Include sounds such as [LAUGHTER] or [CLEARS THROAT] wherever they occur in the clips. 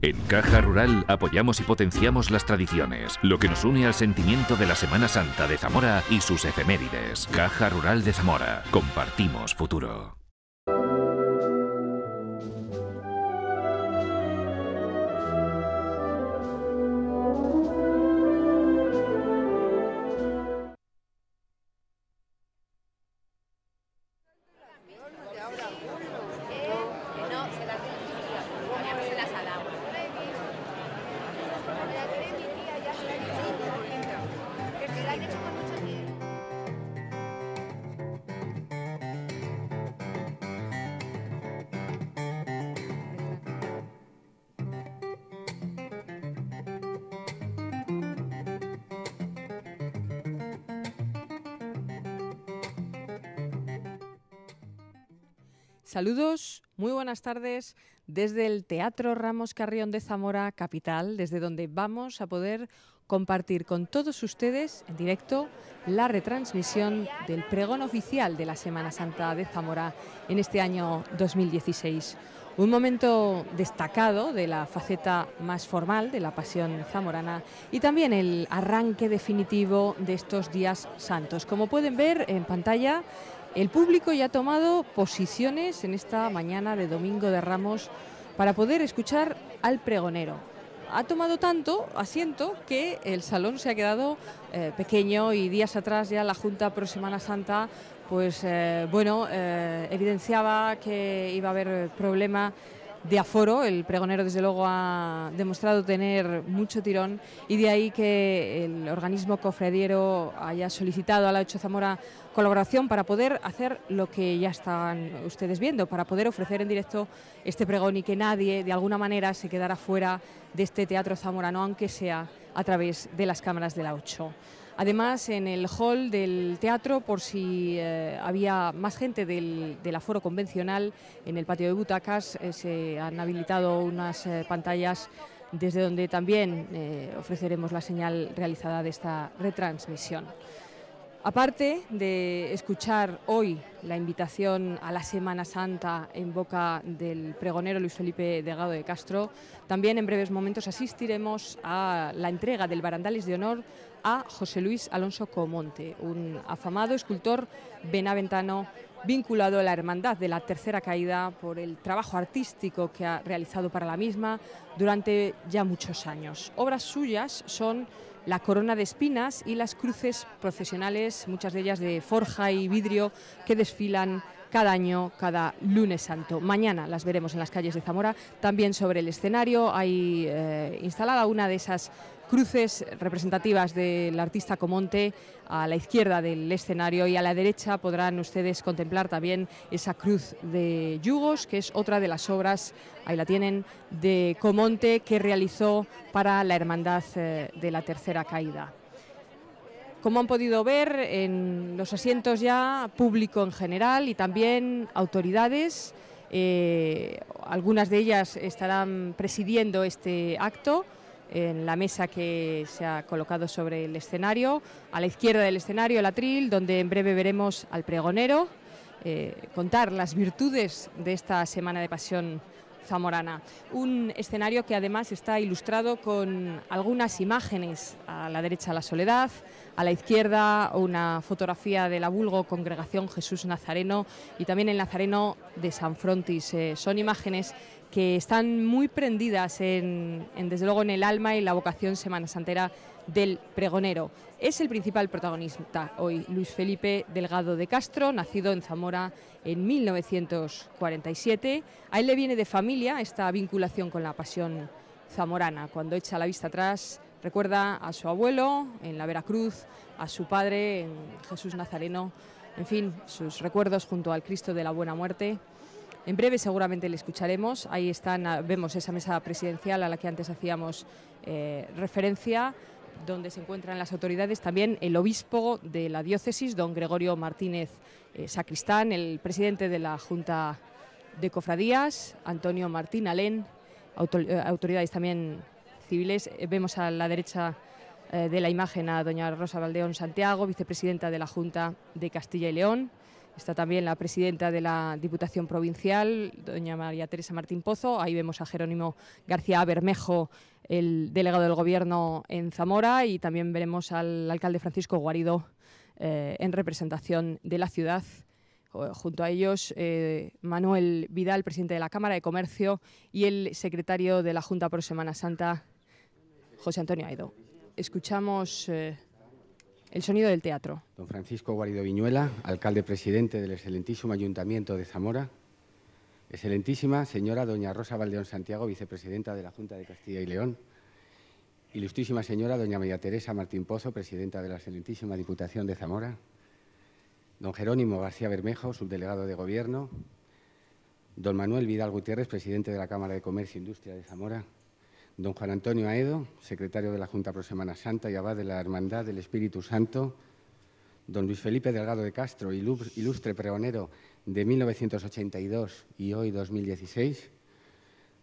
En Caja Rural apoyamos y potenciamos las tradiciones, lo que nos une al sentimiento de la Semana Santa de Zamora y sus efemérides. Caja Rural de Zamora. Compartimos futuro. buenas tardes desde el Teatro Ramos Carrión de Zamora, capital, desde donde vamos a poder compartir con todos ustedes en directo la retransmisión del pregón oficial de la Semana Santa de Zamora en este año 2016. Un momento destacado de la faceta más formal de la pasión zamorana y también el arranque definitivo de estos días santos. Como pueden ver en pantalla, el público ya ha tomado posiciones en esta mañana de Domingo de Ramos para poder escuchar al pregonero. Ha tomado tanto asiento que el salón se ha quedado eh, pequeño y días atrás ya la Junta Pro Semana Santa pues eh, bueno, eh, evidenciaba que iba a haber problema de aforo. El pregonero, desde luego, ha demostrado tener mucho tirón y de ahí que el organismo cofradiero haya solicitado a la Ocho Zamora colaboración para poder hacer lo que ya están ustedes viendo, para poder ofrecer en directo este pregón y que nadie, de alguna manera, se quedara fuera de este teatro zamorano, aunque sea a través de las cámaras de la Ocho. Además, en el hall del teatro, por si eh, había más gente del, aforo convencional, en el patio de butacas eh, se han habilitado unas eh, pantallas desde donde también ofreceremos la señal realizada de esta retransmisión. Aparte de escuchar hoy la invitación a la Semana Santa en boca del pregonero Luis Felipe Delgado de Castro, también en breves momentos asistiremos a la entrega del Barandales de Honor José Luis Alonso Comonte, un afamado escultor benaventano vinculado a la Hermandad de la Tercera Caída por el trabajo artístico que ha realizado para la misma durante ya muchos años. Obras suyas son la corona de espinas y las cruces Profesionales... muchas de ellas de forja y vidrio, que desfilan cada año, cada lunes santo. Mañana las veremos en las calles de Zamora. También sobre el escenario hay eh, instalada una de esas cruces representativas del artista Comonte a la izquierda del escenario y a la derecha podrán ustedes contemplar también esa cruz de yugos, que es otra de las obras, ahí la tienen, de Comonte que realizó para la Hermandad eh, de la Tercera Caída. Como han podido ver en los asientos ya, público en general y también autoridades, eh, algunas de ellas estarán presidiendo este acto en la mesa que se ha colocado sobre el escenario. A la izquierda del escenario, el atril, donde en breve veremos al pregonero eh, contar las virtudes de esta Semana de Pasión zamorana. Un escenario que además está ilustrado con algunas imágenes. A la derecha la soledad, a la izquierda una fotografía de la vulgo Congregación Jesús Nazareno y también el Nazareno de San Frontis. Eh, son imágenes que están muy prendidas en, desde luego en el alma y la vocación semana santera del pregonero. Es el principal protagonista hoy, Luis Felipe Delgado de Castro, nacido en Zamora en 1947. A él le viene de familia esta vinculación con la pasión zamorana. Cuando echa la vista atrás, recuerda a su abuelo en la Veracruz, a su padre en Jesús Nazareno, en fin, sus recuerdos junto al Cristo de la Buena Muerte en breve seguramente le escucharemos. Ahí están, ah, vemos esa mesa presidencial a la que antes hacíamos eh, referencia donde se encuentran las autoridades, también el obispo de la diócesis, don Gregorio Martínez eh, Sacristán, el presidente de la Junta de Cofradías, Antonio Martín Alén, eh, autoridades también civiles. vemos a la derecha de la imagen a doña Rosa Valdeón Santiago, vicepresidenta de la Junta de Castilla y León, Está también la presidenta de la Diputación Provincial, doña María Teresa Martín Pozo. Ahí vemos a Jerónimo García Bermejo, el delegado del Gobierno en Zamora, y también veremos al alcalde Francisco Guarido eh, en representación de la ciudad. Eh, junto a ellos, eh, Manuel Vidal, presidente de la Cámara de Comercio, y el secretario de la Junta por Semana Santa, José Antonio Aido. Escuchamos... El sonido del teatro. Don Francisco Guarido Viñuela, alcalde presidente del excelentísimo Ayuntamiento de Zamora. Excelentísima señora doña Rosa Valdeón Santiago, vicepresidenta de la Junta de Castilla y León. Ilustrísima señora doña María Teresa Martín Pozo, presidenta de la excelentísima Diputación de Zamora. Don Jerónimo García Bermejo, subdelegado de Gobierno. Don Manuel Vidal Gutiérrez, presidente de la Cámara de Comercio e Industria de Zamora don Juan Antonio Aedo, secretario de la Junta Pro Semana Santa y abad de la Hermandad del Espíritu Santo, don Luis Felipe Delgado de Castro, ilustre pregonero de 1982 y hoy 2016,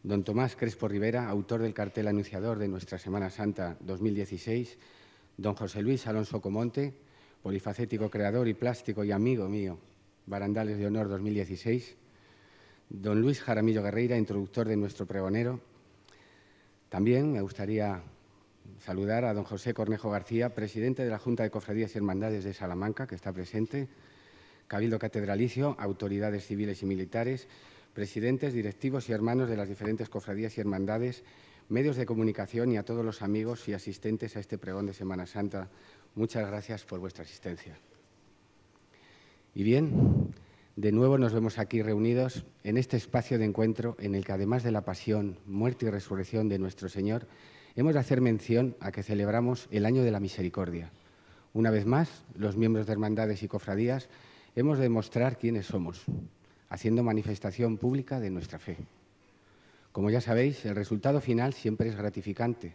don Tomás Crespo Rivera, autor del cartel anunciador de nuestra Semana Santa 2016, don José Luis Alonso Comonte, polifacético creador y plástico y amigo mío, Barandales de Honor 2016, don Luis Jaramillo Guerreira, introductor de nuestro pregonero, también me gustaría saludar a don José Cornejo García, presidente de la Junta de Cofradías y Hermandades de Salamanca, que está presente, Cabildo Catedralicio, autoridades civiles y militares, presidentes, directivos y hermanos de las diferentes cofradías y hermandades, medios de comunicación y a todos los amigos y asistentes a este pregón de Semana Santa. Muchas gracias por vuestra asistencia. Y bien, de nuevo nos vemos aquí reunidos en este espacio de encuentro en el que además de la pasión, muerte y resurrección de nuestro Señor, hemos de hacer mención a que celebramos el año de la misericordia. Una vez más, los miembros de hermandades y cofradías hemos de mostrar quiénes somos, haciendo manifestación pública de nuestra fe. Como ya sabéis, el resultado final siempre es gratificante,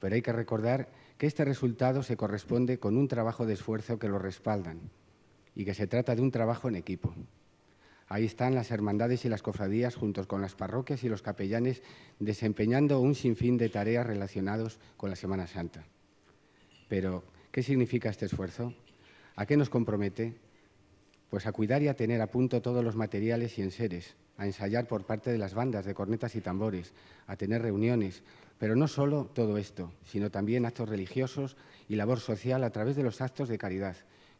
pero hay que recordar que este resultado se corresponde con un trabajo de esfuerzo que lo respaldan, y que se trata de un trabajo en equipo. Ahí están las hermandades y las cofradías juntos con las parroquias y los capellanes desempeñando un sinfín de tareas relacionadas con la Semana Santa. Pero, ¿qué significa este esfuerzo? ¿A qué nos compromete? Pues a cuidar y a tener a punto todos los materiales y enseres, a ensayar por parte de las bandas de cornetas y tambores, a tener reuniones, pero no solo todo esto, sino también actos religiosos y labor social a través de los actos de caridad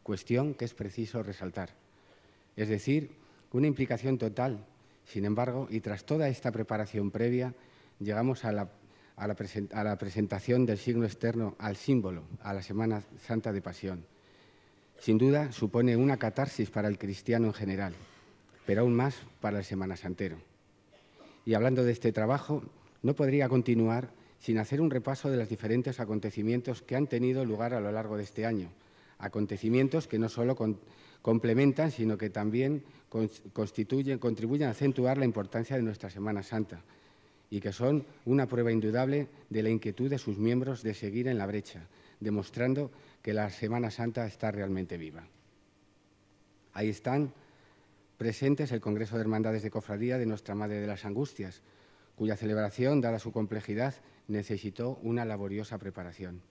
cuestión que es preciso resaltar. Es decir, una implicación total. Sin embargo, y tras toda esta preparación previa, llegamos a la, presentación del signo externo al símbolo, a la Semana Santa de Pasión. Sin duda, supone una catarsis para el cristiano en general, pero aún más para el Semana Santero. Y hablando de este trabajo, no podría continuar sin hacer un repaso de los diferentes acontecimientos que han tenido lugar a lo largo de este año, acontecimientos que no solo complementan, sino que también constituyen, contribuyen a acentuar la importancia de nuestra Semana Santa y que son una prueba indudable de la inquietud de sus miembros de seguir en la brecha, demostrando que la Semana Santa está realmente viva. Ahí están presentes el Congreso de Hermandades de Cofradía de Nuestra Madre de las Angustias, cuya celebración, dada su complejidad, necesitó una laboriosa preparación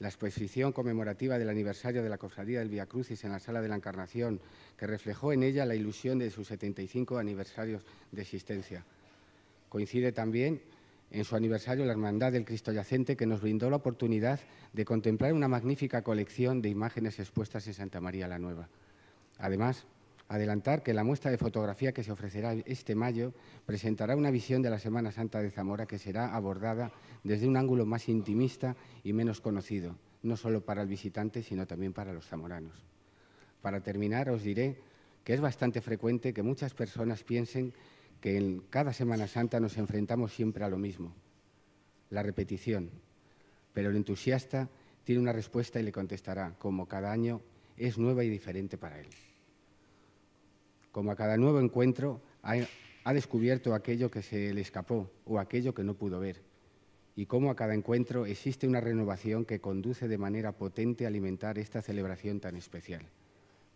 la exposición conmemorativa del aniversario de la cofradía del Via Crucis en la Sala de la Encarnación, que reflejó en ella la ilusión de sus 75 aniversarios de existencia. Coincide también en su aniversario la Hermandad del Cristo Yacente, que nos brindó la oportunidad de contemplar una magnífica colección de imágenes expuestas en Santa María la Nueva. Además, adelantar que la muestra de fotografía que se ofrecerá este mayo presentará una visión de la Semana Santa de Zamora que será abordada desde un ángulo más intimista y menos conocido, no solo para el visitante, sino también para los zamoranos. Para terminar, os diré que es bastante frecuente que muchas personas piensen que en cada Semana Santa nos enfrentamos siempre a lo mismo, la repetición. Pero el entusiasta tiene una respuesta y le contestará, como cada año, es nueva y diferente para él como a cada nuevo encuentro, ha, descubierto aquello que se le escapó o aquello que no pudo ver, y como a cada encuentro existe una renovación que conduce de manera potente a alimentar esta celebración tan especial.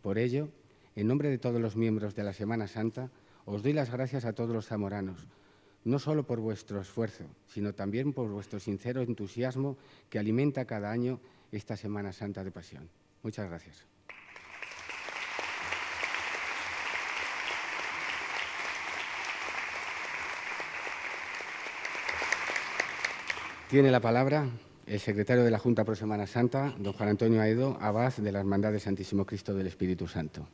Por ello, en nombre de todos los miembros de la Semana Santa, os doy las gracias a todos los zamoranos, no solo por vuestro esfuerzo, sino también por vuestro sincero entusiasmo que alimenta cada año esta Semana Santa de Pasión. Muchas gracias. Tiene la palabra el secretario de la Junta por Semana Santa, don Juan Antonio Aedo, abad de la Hermandad de Santísimo Cristo del Espíritu Santo.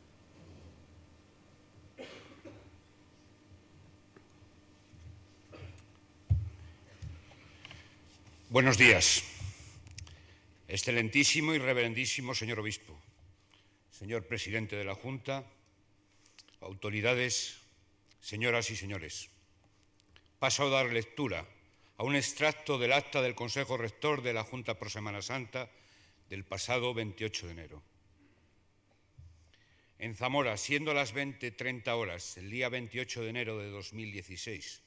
Buenos días, excelentísimo y reverendísimo señor obispo, señor presidente de la Junta, autoridades, señoras y señores. Paso a dar lectura a un extracto del acta del Consejo Rector de la Junta Pro Semana Santa del pasado 28 de enero. En Zamora, siendo las 20.30 horas el día 28 de enero de 2016,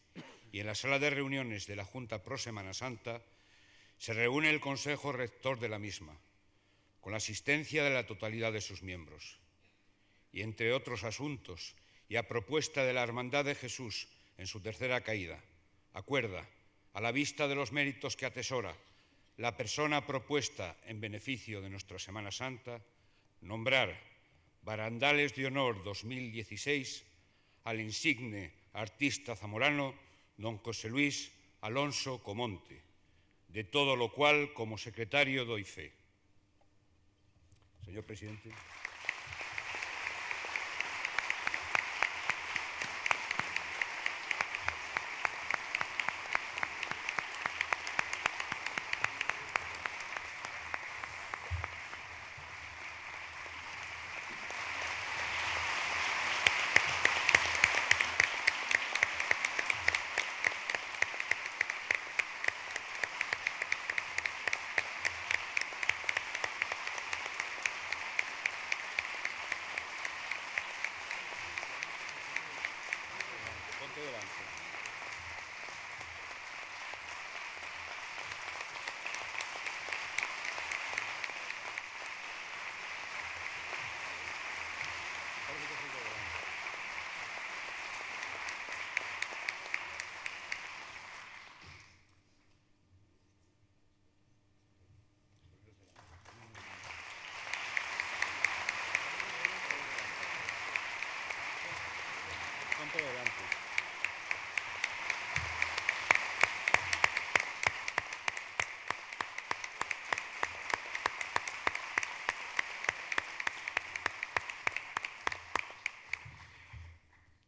y en la sala de reuniones de la Junta Pro Semana Santa, se reúne el Consejo Rector de la misma, con la asistencia de la totalidad de sus miembros. Y entre otros asuntos, y a propuesta de la Hermandad de Jesús en su tercera caída, acuerda a la vista de los méritos que atesora la persona propuesta en beneficio de nuestra Semana Santa, nombrar Barandales de Honor 2016 al insigne artista zamorano don José Luis Alonso Comonte, de todo lo cual como secretario doy fe. Señor presidente.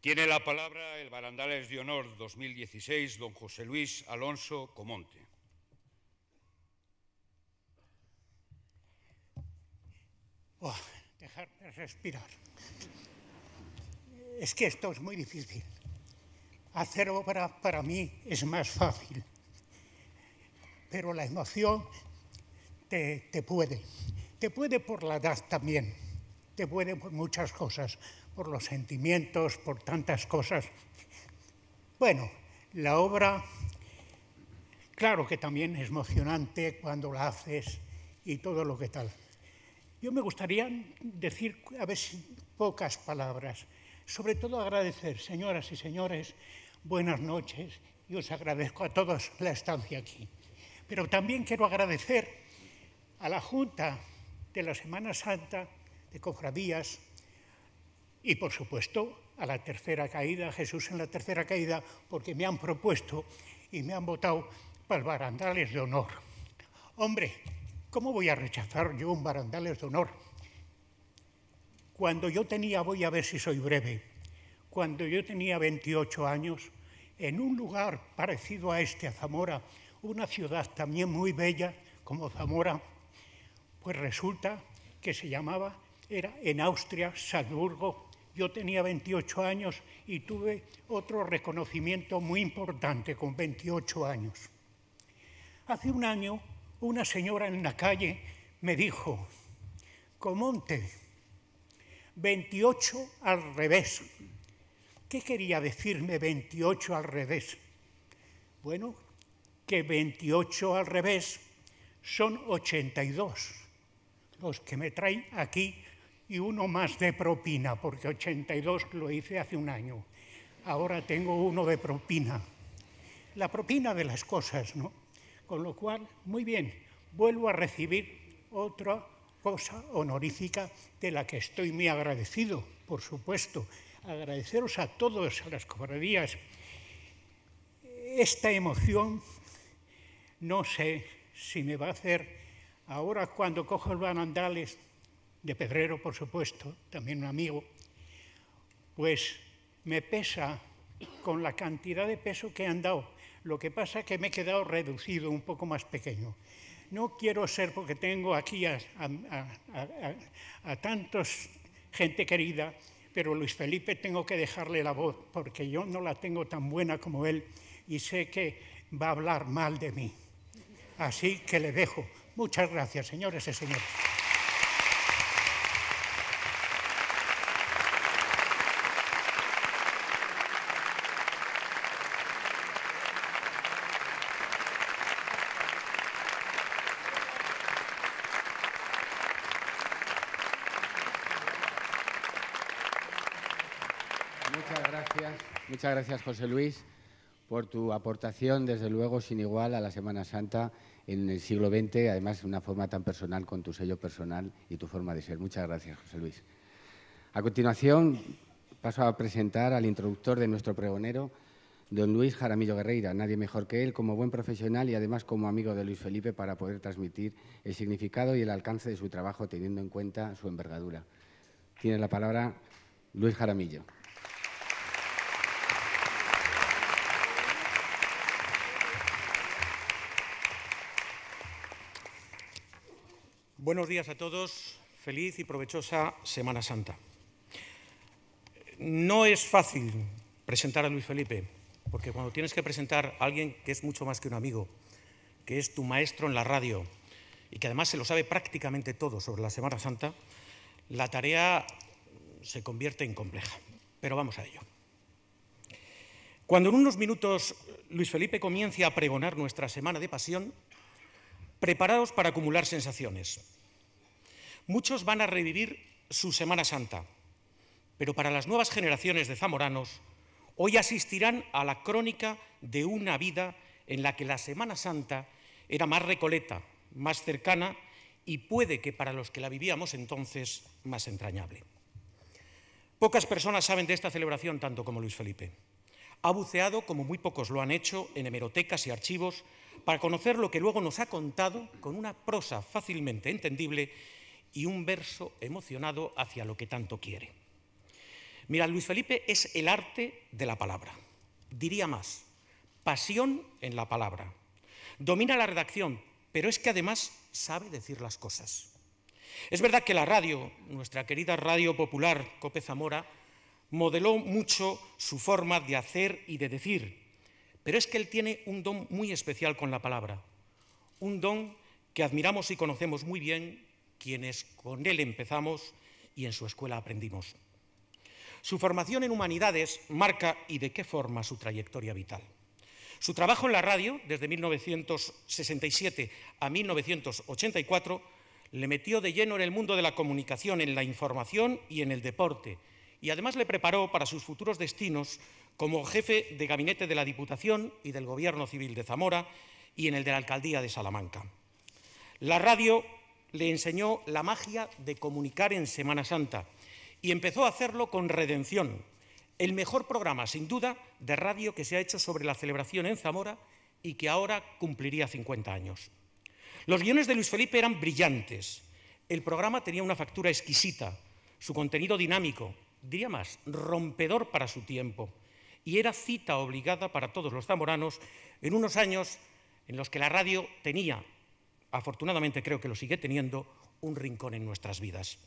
Tiene la palabra el Barandales de Honor 2016, don José Luis Alonso Comonte. Oh, dejarme respirar. Es que esto es muy difícil. Hacer obra para mí es más fácil, pero la emoción te puede. Te puede por la edad también, te puede por muchas cosas por los sentimientos, por tantas cosas. Bueno, la obra, claro que también es emocionante cuando la haces y todo lo que tal. Yo me gustaría decir, a veces, pocas palabras. Sobre todo agradecer, señoras y señores, buenas noches y os agradezco a todos la estancia aquí. Pero también quiero agradecer a la Junta de la Semana Santa de Cofradías, y por supuesto, a la tercera caída, Jesús en la tercera caída, porque me han propuesto y me han votado para el barandales de honor. Hombre, ¿cómo voy a rechazar yo un barandales de honor? Cuando yo tenía, voy a ver si soy breve, cuando yo tenía 28 años, en un lugar parecido a este, a Zamora, una ciudad también muy bella como Zamora, pues resulta que se llamaba, era en Austria, Salzburgo, yo tenía 28 años y tuve otro reconocimiento muy importante con 28 años. Hace un año una señora en la calle me dijo, Comonte, 28 al revés. ¿Qué quería decirme 28 al revés? Bueno, que 28 al revés son 82, los que me traen aquí y uno más de propina, porque 82 lo hice hace un año. Ahora tengo uno de propina. La propina de las cosas, ¿no? Con lo cual, muy bien, vuelvo a recibir otra cosa honorífica de la que estoy muy agradecido, por supuesto. Agradeceros a todos, a las cobradías. Esta emoción, no sé si me va a hacer ahora cuando cojo el banandales de Pedrero, por supuesto, también un amigo, pues me pesa con la cantidad de peso que han dado. Lo que pasa es que me he quedado reducido, un poco más pequeño. No quiero ser, porque tengo aquí a, tantos gente querida, pero Luis Felipe tengo que dejarle la voz, porque yo no la tengo tan buena como él y sé que va a hablar mal de mí. Así que le dejo. Muchas gracias, señores y señores. Muchas gracias, José Luis, por tu aportación, desde luego, sin igual a la Semana Santa en el siglo XX, además de una forma tan personal, con tu sello personal y tu forma de ser. Muchas gracias, José Luis. A continuación, paso a presentar al introductor de nuestro pregonero, don Luis Jaramillo Guerreira, nadie mejor que él, como buen profesional y además como amigo de Luis Felipe para poder transmitir el significado y el alcance de su trabajo teniendo en cuenta su envergadura. Tiene la palabra Luis Jaramillo. Buenos días a todos, feliz y provechosa Semana Santa. No es fácil presentar a Luis Felipe, porque cuando tienes que presentar a alguien que es mucho más que un amigo, que es tu maestro en la radio y que además se lo sabe prácticamente todo sobre la Semana Santa, la tarea se convierte en compleja. Pero vamos a ello. Cuando en unos minutos Luis Felipe comience a pregonar nuestra Semana de Pasión, preparaos para acumular sensaciones Muchos van a revivir su Semana Santa, pero para las nuevas generaciones de zamoranos, hoy asistirán a la crónica de una vida en la que la Semana Santa era más recoleta, más cercana y puede que para los que la vivíamos entonces más entrañable. Pocas personas saben de esta celebración tanto como Luis Felipe. Ha buceado, como muy pocos lo han hecho, en hemerotecas y archivos para conocer lo que luego nos ha contado con una prosa fácilmente entendible y un verso emocionado hacia lo que tanto quiere. Mira, Luis Felipe es el arte de la palabra. Diría más, pasión en la palabra. Domina la redacción, pero es que además sabe decir las cosas. Es verdad que la radio, nuestra querida radio popular Cope Zamora, modeló mucho su forma de hacer y de decir, pero es que él tiene un don muy especial con la palabra, un don que admiramos y conocemos muy bien quienes con él empezamos y en su escuela aprendimos. Su formación en humanidades marca y de qué forma su trayectoria vital. Su trabajo en la radio, desde 1967 a 1984, le metió de lleno en el mundo de la comunicación, en la información y en el deporte, y además le preparó para sus futuros destinos como jefe de gabinete de la Diputación y del Gobierno Civil de Zamora y en el de la Alcaldía de Salamanca. La radio le enseñó la magia de comunicar en Semana Santa y empezó a hacerlo con Redención, el mejor programa, sin duda, de radio que se ha hecho sobre la celebración en Zamora y que ahora cumpliría 50 años. Los guiones de Luis Felipe eran brillantes. El programa tenía una factura exquisita, su contenido dinámico, diría más, rompedor para su tiempo, y era cita obligada para todos los zamoranos en unos años en los que la radio tenía afortunadamente creo que lo sigue teniendo, un rincón en nuestras vidas.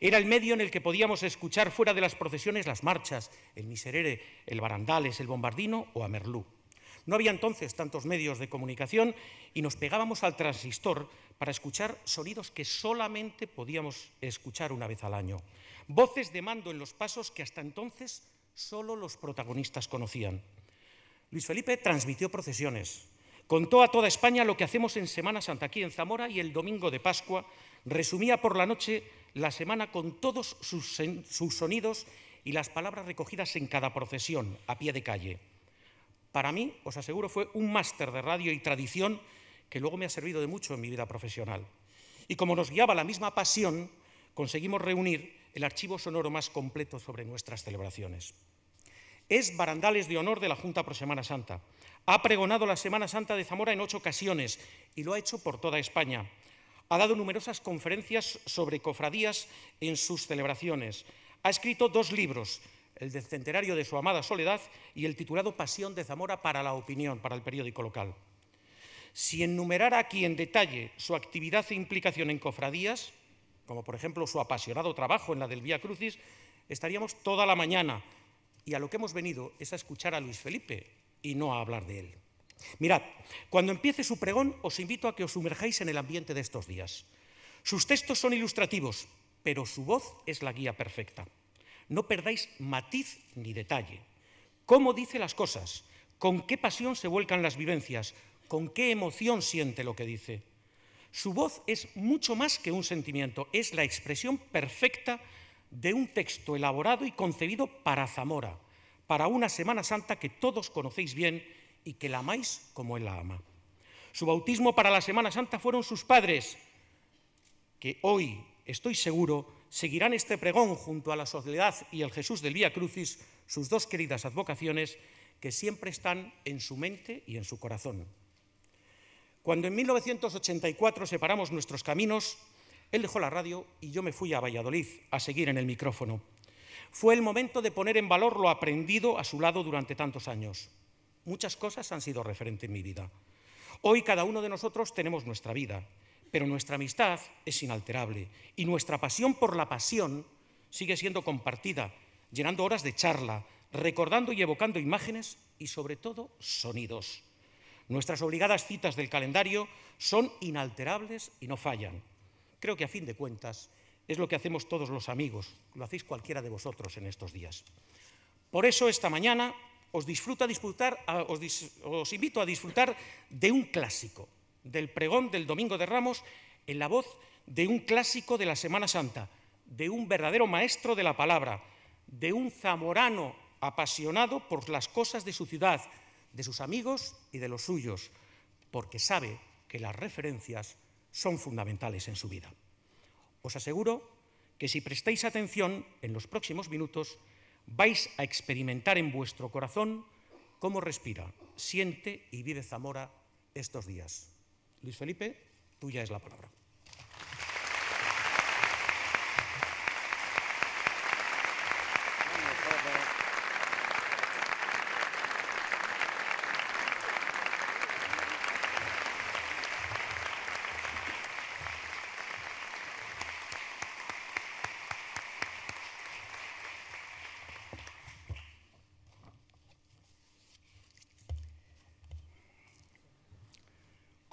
Era el medio en el que podíamos escuchar fuera de las procesiones las marchas, el Miserere, el Barandales, el Bombardino o a Merlú. No había entonces tantos medios de comunicación y nos pegábamos al transistor para escuchar sonidos que solamente podíamos escuchar una vez al año. Voces de mando en los pasos que hasta entonces solo los protagonistas conocían. Luis Felipe transmitió procesiones, Contó a toda España lo que hacemos en Semana Santa aquí en Zamora y el domingo de Pascua. Resumía por la noche la semana con todos sus, sonidos y las palabras recogidas en cada procesión a pie de calle. Para mí, os aseguro, fue un máster de radio y tradición que luego me ha servido de mucho en mi vida profesional. Y como nos guiaba la misma pasión, conseguimos reunir el archivo sonoro más completo sobre nuestras celebraciones. Es Barandales de Honor de la Junta por Semana Santa. Ha pregonado la Semana Santa de Zamora en ocho ocasiones y lo ha hecho por toda España. Ha dado numerosas conferencias sobre cofradías en sus celebraciones. Ha escrito dos libros, el del centenario de su amada Soledad y el titulado Pasión de Zamora para la opinión, para el periódico local. Si enumerara aquí en detalle su actividad e implicación en cofradías, como por ejemplo su apasionado trabajo en la del Vía Crucis, estaríamos toda la mañana. Y a lo que hemos venido es a escuchar a Luis Felipe, y no a hablar de él. Mirad, cuando empiece su pregón os invito a que os sumerjáis en el ambiente de estos días. Sus textos son ilustrativos, pero su voz es la guía perfecta. No perdáis matiz ni detalle. Cómo dice las cosas, con qué pasión se vuelcan las vivencias, con qué emoción siente lo que dice. Su voz es mucho más que un sentimiento, es la expresión perfecta de un texto elaborado y concebido para Zamora para una Semana Santa que todos conocéis bien y que la amáis como Él la ama. Su bautismo para la Semana Santa fueron sus padres, que hoy, estoy seguro, seguirán este pregón junto a la Sociedad y el Jesús del Vía Crucis, sus dos queridas advocaciones, que siempre están en su mente y en su corazón. Cuando en 1984 separamos nuestros caminos, él dejó la radio y yo me fui a Valladolid a seguir en el micrófono. Fue el momento de poner en valor lo aprendido a su lado durante tantos años. Muchas cosas han sido referente en mi vida. Hoy cada uno de nosotros tenemos nuestra vida, pero nuestra amistad es inalterable y nuestra pasión por la pasión sigue siendo compartida, llenando horas de charla, recordando y evocando imágenes y sobre todo sonidos. Nuestras obligadas citas del calendario son inalterables y no fallan. Creo que a fin de cuentas es lo que hacemos todos los amigos, lo hacéis cualquiera de vosotros en estos días. Por eso esta mañana os, disfrutar, os invito a disfrutar de un clásico, del pregón del Domingo de Ramos, en la voz de un clásico de la Semana Santa, de un verdadero maestro de la palabra, de un zamorano apasionado por las cosas de su ciudad, de sus amigos y de los suyos, porque sabe que las referencias son fundamentales en su vida. Os aseguro que si prestáis atención en los próximos minutos, vais a experimentar en vuestro corazón cómo respira, siente y vive Zamora estos días. Luis Felipe, tuya es la palabra.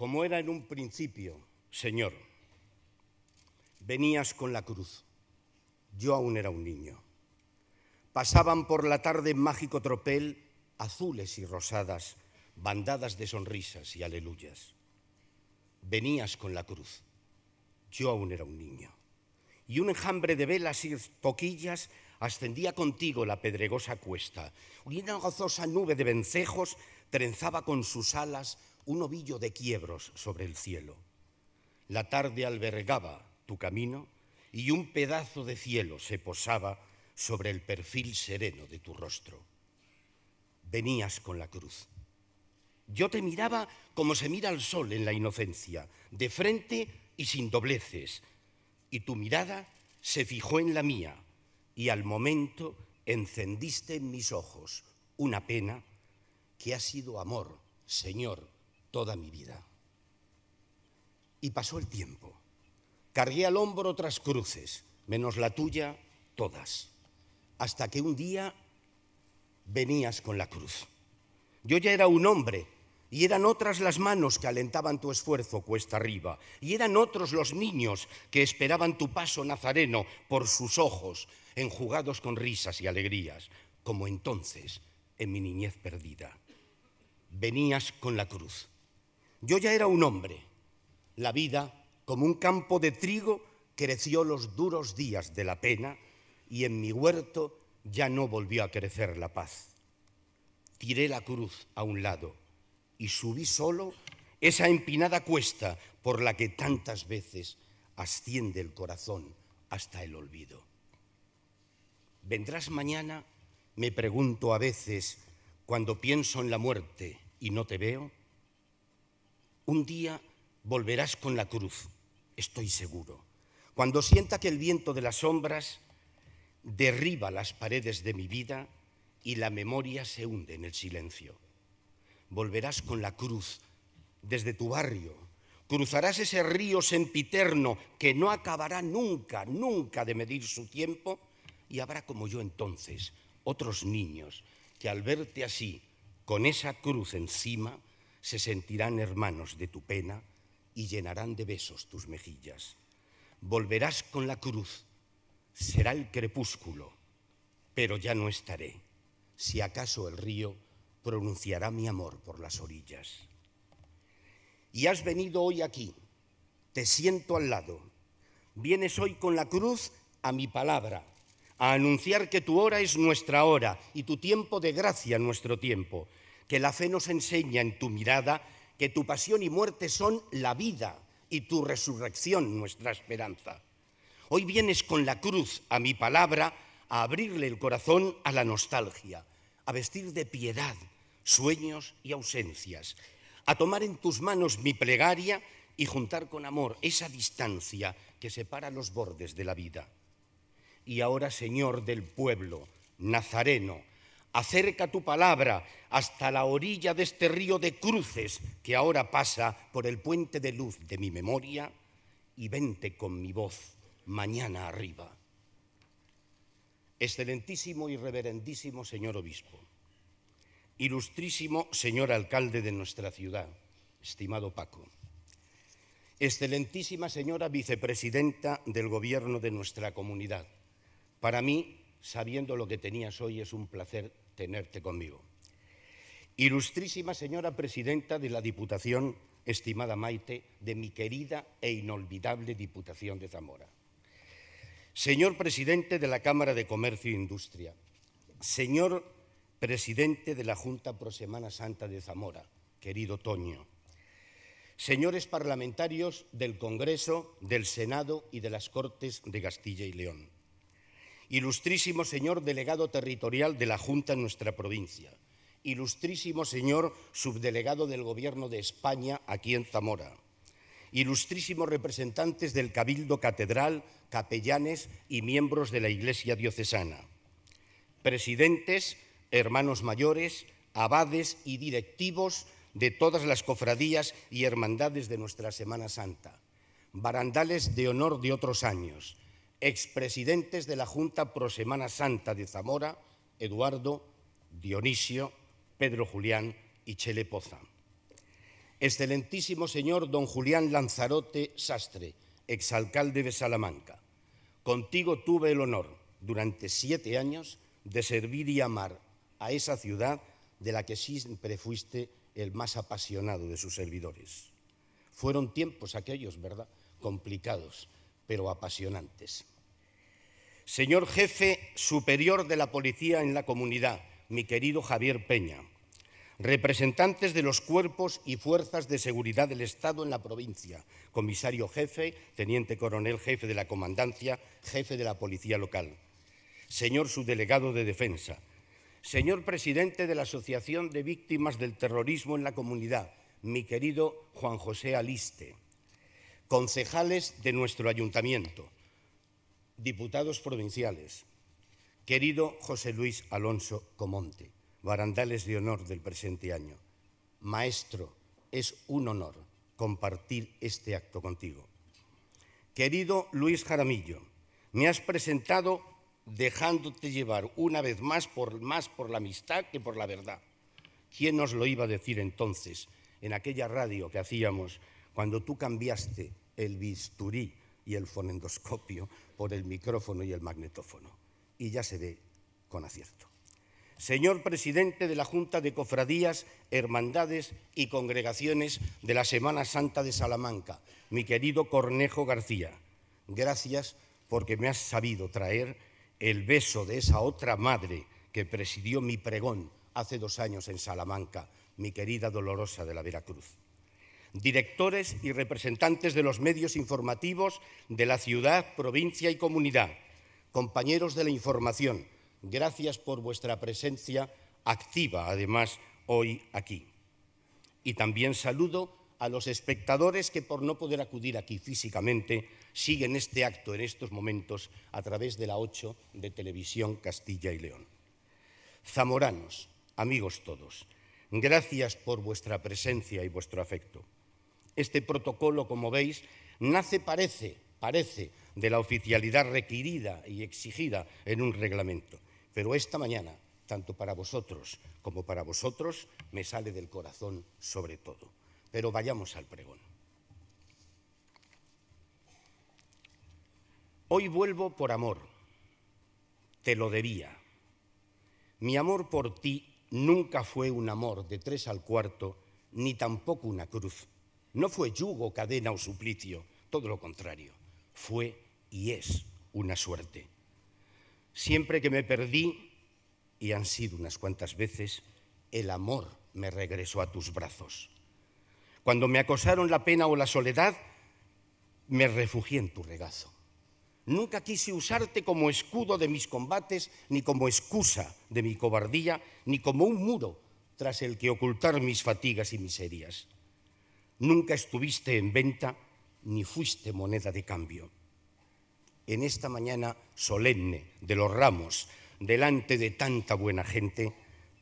como era en un principio, Señor, venías con la cruz, yo aún era un niño. Pasaban por la tarde en mágico tropel azules y rosadas, bandadas de sonrisas y aleluyas. Venías con la cruz, yo aún era un niño. Y un enjambre de velas y toquillas ascendía contigo la pedregosa cuesta, y una gozosa nube de vencejos trenzaba con sus alas un ovillo de quiebros sobre el cielo. La tarde albergaba tu camino y un pedazo de cielo se posaba sobre el perfil sereno de tu rostro. Venías con la cruz. Yo te miraba como se mira al sol en la inocencia, de frente y sin dobleces, y tu mirada se fijó en la mía, y al momento encendiste en mis ojos una pena que ha sido amor, Señor, toda mi vida. Y pasó el tiempo. Cargué al hombro otras cruces, menos la tuya, todas. Hasta que un día venías con la cruz. Yo ya era un hombre y eran otras las manos que alentaban tu esfuerzo cuesta arriba, y eran otros los niños que esperaban tu paso nazareno por sus ojos, enjugados con risas y alegrías, como entonces en mi niñez perdida. Venías con la cruz yo ya era un hombre. La vida, como un campo de trigo, creció los duros días de la pena y en mi huerto ya no volvió a crecer la paz. Tiré la cruz a un lado y subí solo esa empinada cuesta por la que tantas veces asciende el corazón hasta el olvido. ¿Vendrás mañana? Me pregunto a veces cuando pienso en la muerte y no te veo. Un día volverás con la cruz, estoy seguro. Cuando sienta que el viento de las sombras derriba las paredes de mi vida y la memoria se hunde en el silencio. Volverás con la cruz desde tu barrio, cruzarás ese río sempiterno que no acabará nunca, nunca de medir su tiempo y habrá como yo entonces otros niños que al verte así, con esa cruz encima, se sentirán hermanos de tu pena y llenarán de besos tus mejillas. Volverás con la cruz, será el crepúsculo, pero ya no estaré, si acaso el río pronunciará mi amor por las orillas. Y has venido hoy aquí, te siento al lado, vienes hoy con la cruz a mi palabra, a anunciar que tu hora es nuestra hora y tu tiempo de gracia nuestro tiempo que la fe nos enseña en tu mirada que tu pasión y muerte son la vida y tu resurrección nuestra esperanza. Hoy vienes con la cruz a mi palabra a abrirle el corazón a la nostalgia, a vestir de piedad sueños y ausencias, a tomar en tus manos mi plegaria y juntar con amor esa distancia que separa los bordes de la vida. Y ahora, Señor del pueblo, Nazareno, acerca tu palabra hasta la orilla de este río de cruces que ahora pasa por el puente de luz de mi memoria y vente con mi voz mañana arriba. Excelentísimo y reverendísimo señor obispo, ilustrísimo señor alcalde de nuestra ciudad, estimado Paco, excelentísima señora vicepresidenta del gobierno de nuestra comunidad, para mí, sabiendo lo que tenías hoy, es un placer tenerte conmigo. Ilustrísima señora presidenta de la Diputación, estimada Maite, de mi querida e inolvidable Diputación de Zamora. Señor presidente de la Cámara de Comercio e Industria. Señor presidente de la Junta Pro Semana Santa de Zamora, querido Toño. Señores parlamentarios del Congreso, del Senado y de las Cortes de Castilla y León ilustrísimo señor delegado territorial de la Junta en nuestra provincia, ilustrísimo señor subdelegado del Gobierno de España aquí en Zamora, ilustrísimos representantes del Cabildo Catedral, capellanes y miembros de la Iglesia diocesana, presidentes, hermanos mayores, abades y directivos de todas las cofradías y hermandades de nuestra Semana Santa, barandales de honor de otros años, expresidentes de la Junta Pro Semana Santa de Zamora, Eduardo, Dionisio, Pedro Julián y Chele Poza. Excelentísimo señor don Julián Lanzarote Sastre, exalcalde de Salamanca, contigo tuve el honor durante siete años de servir y amar a esa ciudad de la que siempre fuiste el más apasionado de sus servidores. Fueron tiempos aquellos, ¿verdad? Complicados, pero apasionantes señor jefe superior de la policía en la comunidad, mi querido Javier Peña, representantes de los cuerpos y fuerzas de seguridad del Estado en la provincia, comisario jefe, teniente coronel jefe de la comandancia, jefe de la policía local, señor subdelegado de defensa, señor presidente de la Asociación de Víctimas del Terrorismo en la comunidad, mi querido Juan José Aliste, concejales de nuestro ayuntamiento, diputados provinciales, querido José Luis Alonso Comonte, barandales de honor del presente año, maestro, es un honor compartir este acto contigo. Querido Luis Jaramillo, me has presentado dejándote llevar una vez más por, más por la amistad que por la verdad. ¿Quién nos lo iba a decir entonces en aquella radio que hacíamos cuando tú cambiaste el bisturí y el fonendoscopio por el micrófono y el magnetófono. Y ya se ve con acierto. Señor presidente de la Junta de Cofradías, Hermandades y Congregaciones de la Semana Santa de Salamanca, mi querido Cornejo García, gracias porque me has sabido traer el beso de esa otra madre que presidió mi pregón hace dos años en Salamanca, mi querida Dolorosa de la Veracruz directores y representantes de los medios informativos de la ciudad, provincia y comunidad, compañeros de la información, gracias por vuestra presencia activa, además, hoy aquí. Y también saludo a los espectadores que por no poder acudir aquí físicamente siguen este acto en estos momentos a través de la 8 de Televisión Castilla y León. Zamoranos, amigos todos, gracias por vuestra presencia y vuestro afecto. Este protocolo, como veis, nace, parece, parece, de la oficialidad requerida y exigida en un reglamento. Pero esta mañana, tanto para vosotros como para vosotros, me sale del corazón sobre todo. Pero vayamos al pregón. Hoy vuelvo por amor. Te lo debía. Mi amor por ti nunca fue un amor de tres al cuarto, ni tampoco una cruz. No fue yugo, cadena o suplicio, todo lo contrario, fue y es una suerte. Siempre que me perdí, y han sido unas cuantas veces, el amor me regresó a tus brazos. Cuando me acosaron la pena o la soledad, me refugié en tu regazo. Nunca quise usarte como escudo de mis combates, ni como excusa de mi cobardía, ni como un muro tras el que ocultar mis fatigas y miserias nunca estuviste en venta ni fuiste moneda de cambio. En esta mañana solemne de los ramos, delante de tanta buena gente,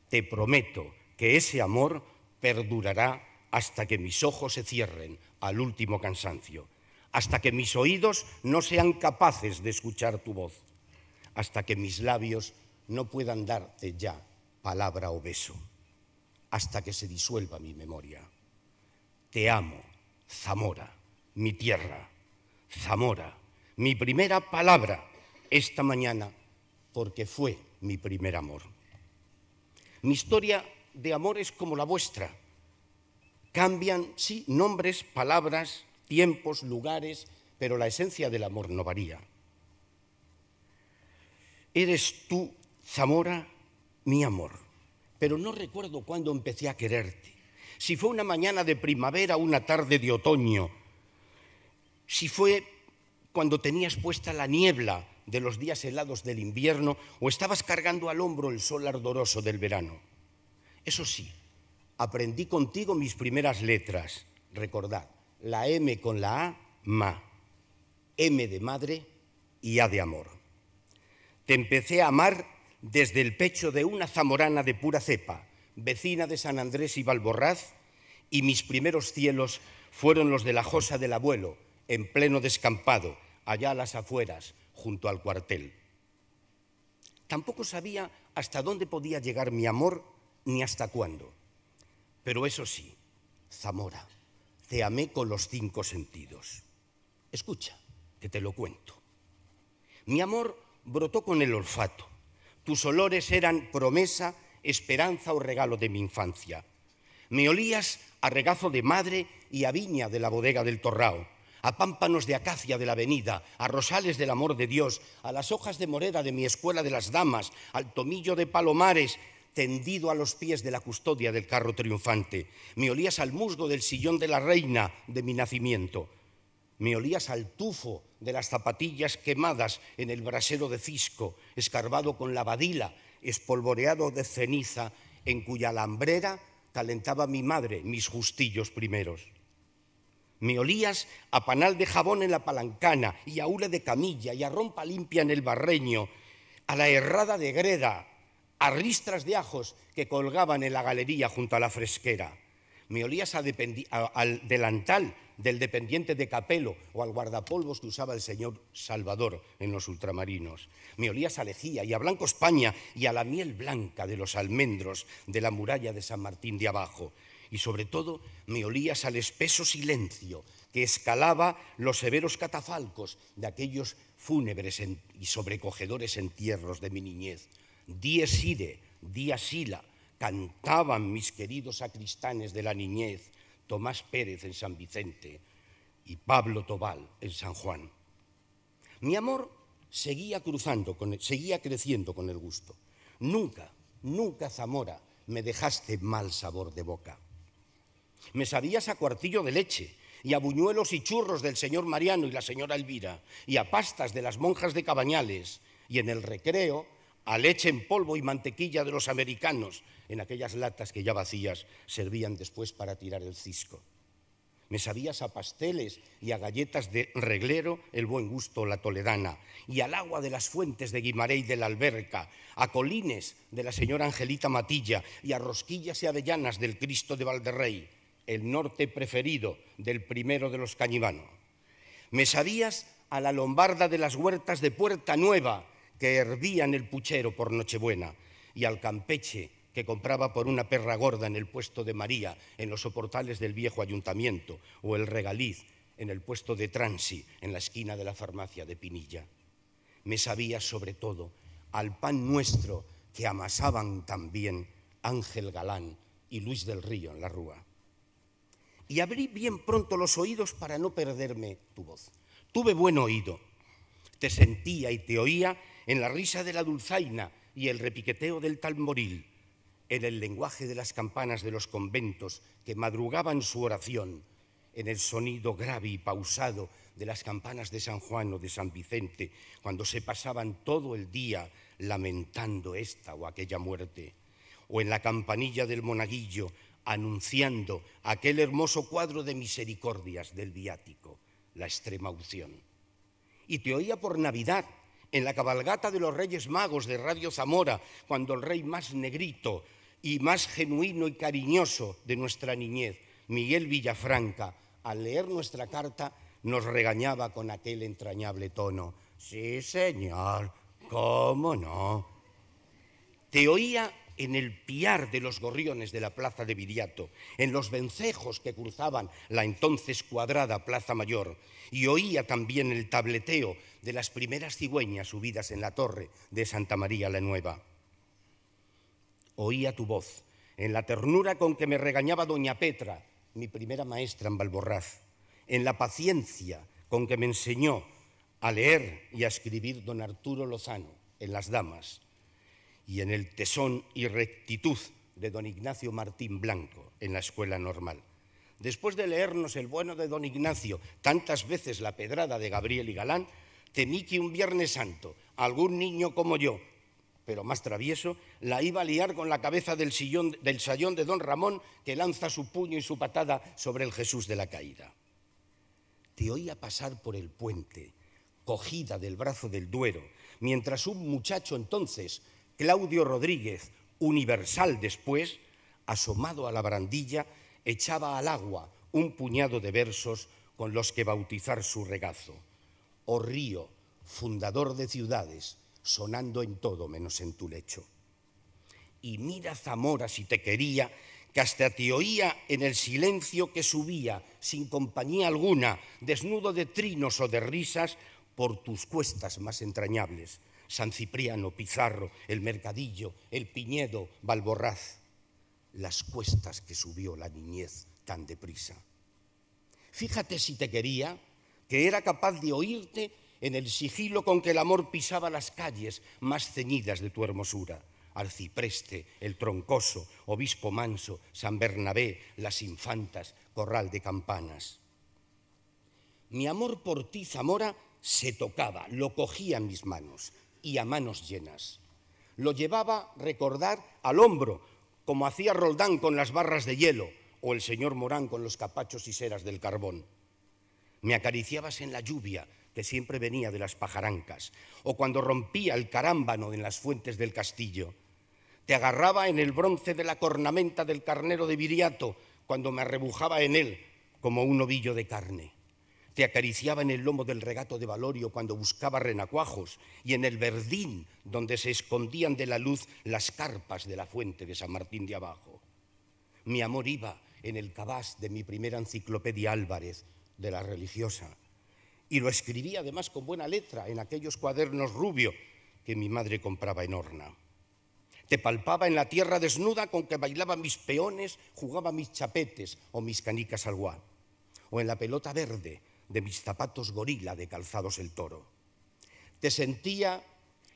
te prometo que ese amor perdurará hasta que mis ojos se cierren al último cansancio, hasta que mis oídos no sean capaces de escuchar tu voz, hasta que mis labios no puedan darte ya palabra o beso, hasta que se disuelva mi memoria. Te amo, Zamora, mi tierra, Zamora, mi primera palabra esta mañana, porque fue mi primer amor. Mi historia de amor es como la vuestra. Cambian, sí, nombres, palabras, tiempos, lugares, pero la esencia del amor no varía. Eres tú, Zamora, mi amor, pero no recuerdo cuándo empecé a quererte si fue una mañana de primavera, o una tarde de otoño, si fue cuando tenías puesta la niebla de los días helados del invierno o estabas cargando al hombro el sol ardoroso del verano. Eso sí, aprendí contigo mis primeras letras. Recordad, la M con la A, ma. M de madre y A de amor. Te empecé a amar desde el pecho de una zamorana de pura cepa, vecina de San Andrés y Valborraz, y mis primeros cielos fueron los de la Josa del Abuelo, en pleno descampado, allá a las afueras, junto al cuartel. Tampoco sabía hasta dónde podía llegar mi amor ni hasta cuándo. Pero eso sí, Zamora, te amé con los cinco sentidos. Escucha, que te lo cuento. Mi amor brotó con el olfato. Tus olores eran promesa esperanza o regalo de mi infancia. Me olías a regazo de madre y a viña de la bodega del Torrao, a pámpanos de acacia de la avenida, a rosales del amor de Dios, a las hojas de moreda de mi escuela de las damas, al tomillo de palomares tendido a los pies de la custodia del carro triunfante. Me olías al musgo del sillón de la reina de mi nacimiento. Me olías al tufo de las zapatillas quemadas en el brasero de cisco, escarbado con la badila espolvoreado de ceniza, en cuya alambrera calentaba mi madre mis justillos primeros. Me olías a panal de jabón en la palancana y a hule de camilla y a rompa limpia en el barreño, a la herrada de greda, a ristras de ajos que colgaban en la galería junto a la fresquera. Me olías al delantal del dependiente de capelo o al guardapolvos que usaba el señor Salvador en los ultramarinos. Me olías a lejía y a blanco España y a la miel blanca de los almendros de la muralla de San Martín de abajo. Y sobre todo me olías al espeso silencio que escalaba los severos catafalcos de aquellos fúnebres y sobrecogedores entierros de mi niñez. Dies ire, sila, cantaban mis queridos sacristanes de la niñez Tomás Pérez en San Vicente y Pablo Tobal en San Juan. Mi amor seguía cruzando, e, seguía creciendo con el gusto. Nunca, nunca, Zamora, me dejaste mal sabor de boca. Me sabías a cuartillo de leche y a buñuelos y churros del señor Mariano y la señora Elvira y a pastas de las monjas de Cabañales y en el recreo a leche en polvo y mantequilla de los americanos, en aquellas latas que ya vacías servían después para tirar el cisco. Me sabías a pasteles y a galletas de reglero el buen gusto la toledana, y al agua de las fuentes de Guimarey de la alberca, a colines de la señora Angelita Matilla y a rosquillas y avellanas del Cristo de Valderrey, el norte preferido del primero de los cañivano. Me sabías a la lombarda de las huertas de Puerta Nueva, que hervía en el puchero por Nochebuena y al Campeche que compraba por una perra gorda en el puesto de María, en los soportales del viejo ayuntamiento, o el regaliz en el puesto de Transi, en la esquina de la farmacia de Pinilla. Me sabía sobre todo al pan nuestro que amasaban también Ángel Galán y Luis del Río en la Rúa. Y abrí bien pronto los oídos para no perderme tu voz. Tuve buen oído, te sentía y te oía en la risa de la dulzaina y el repiqueteo del talmoril, en el lenguaje de las campanas de los conventos que madrugaban su oración, en el sonido grave y pausado de las campanas de San Juan o de San Vicente, cuando se pasaban todo el día lamentando esta o aquella muerte, o en la campanilla del monaguillo anunciando aquel hermoso cuadro de misericordias del viático, la extrema unción. Y te oía por Navidad en la cabalgata de los Reyes Magos de Radio Zamora, cuando el rey más negrito y más genuino y cariñoso de nuestra niñez, Miguel Villafranca, al leer nuestra carta, nos regañaba con aquel entrañable tono. Sí, señor, ¿cómo no? Te oía en el piar de los gorriones de la plaza de Viriato, en los vencejos que cruzaban la entonces cuadrada plaza mayor, y oía también el tableteo de las primeras cigüeñas subidas en la torre de Santa María la Nueva. Oía tu voz, en la ternura con que me regañaba doña Petra, mi primera maestra en Balborraz, en la paciencia con que me enseñó a leer y a escribir don Arturo Lozano en Las Damas, y en el tesón y rectitud de don Ignacio Martín Blanco en la escuela normal. Después de leernos el bueno de don Ignacio tantas veces la pedrada de Gabriel y Galán, temí que un Viernes Santo algún niño como yo, pero más travieso, la iba a liar con la cabeza del, sillón, del sayón de don Ramón que lanza su puño y su patada sobre el Jesús de la caída. Te oía pasar por el puente, cogida del brazo del Duero, mientras un muchacho entonces Claudio Rodríguez, universal después, asomado a la barandilla, echaba al agua un puñado de versos con los que bautizar su regazo. Oh río, fundador de ciudades, sonando en todo menos en tu lecho. Y mira Zamora si te quería, que hasta te oía en el silencio que subía, sin compañía alguna, desnudo de trinos o de risas, por tus cuestas más entrañables San Cipriano, Pizarro, el Mercadillo, el Piñedo, Balborraz, las cuestas que subió la niñez tan deprisa. Fíjate si te quería, que era capaz de oírte en el sigilo con que el amor pisaba las calles más ceñidas de tu hermosura. Arcipreste, el Troncoso, Obispo Manso, San Bernabé, las Infantas, Corral de Campanas. Mi amor por ti, Zamora, se tocaba, lo cogía en mis manos, y a manos llenas. Lo llevaba, recordar, al hombro, como hacía Roldán con las barras de hielo o el señor Morán con los capachos y ceras del carbón. Me acariciabas en la lluvia que siempre venía de las pajarancas o cuando rompía el carámbano en las fuentes del castillo. Te agarraba en el bronce de la cornamenta del carnero de Viriato cuando me arrebujaba en él como un ovillo de carne. Te acariciaba en el lomo del regato de Valorio cuando buscaba renacuajos y en el verdín donde se escondían de la luz las carpas de la fuente de San Martín de Abajo. Mi amor iba en el cabaz de mi primera enciclopedia Álvarez, de la religiosa, y lo escribía además con buena letra en aquellos cuadernos rubio que mi madre compraba en Horna. Te palpaba en la tierra desnuda con que bailaban mis peones, jugaba mis chapetes o mis canicas al guá, o en la pelota verde de mis zapatos gorila de calzados el toro. Te sentía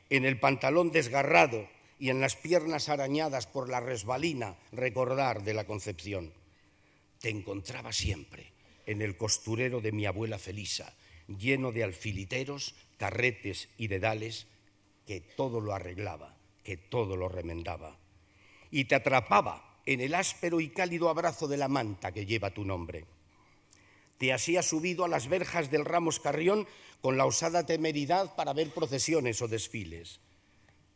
en el pantalón desgarrado y en las piernas arañadas por la resbalina recordar de la Concepción. Te encontraba siempre en el costurero de mi abuela Felisa, lleno de alfiliteros, carretes y dedales, que todo lo arreglaba, que todo lo remendaba. Y te atrapaba en el áspero y cálido abrazo de la manta que lleva tu nombre. Te hacía subido a las verjas del Ramos Carrión con la osada temeridad para ver procesiones o desfiles.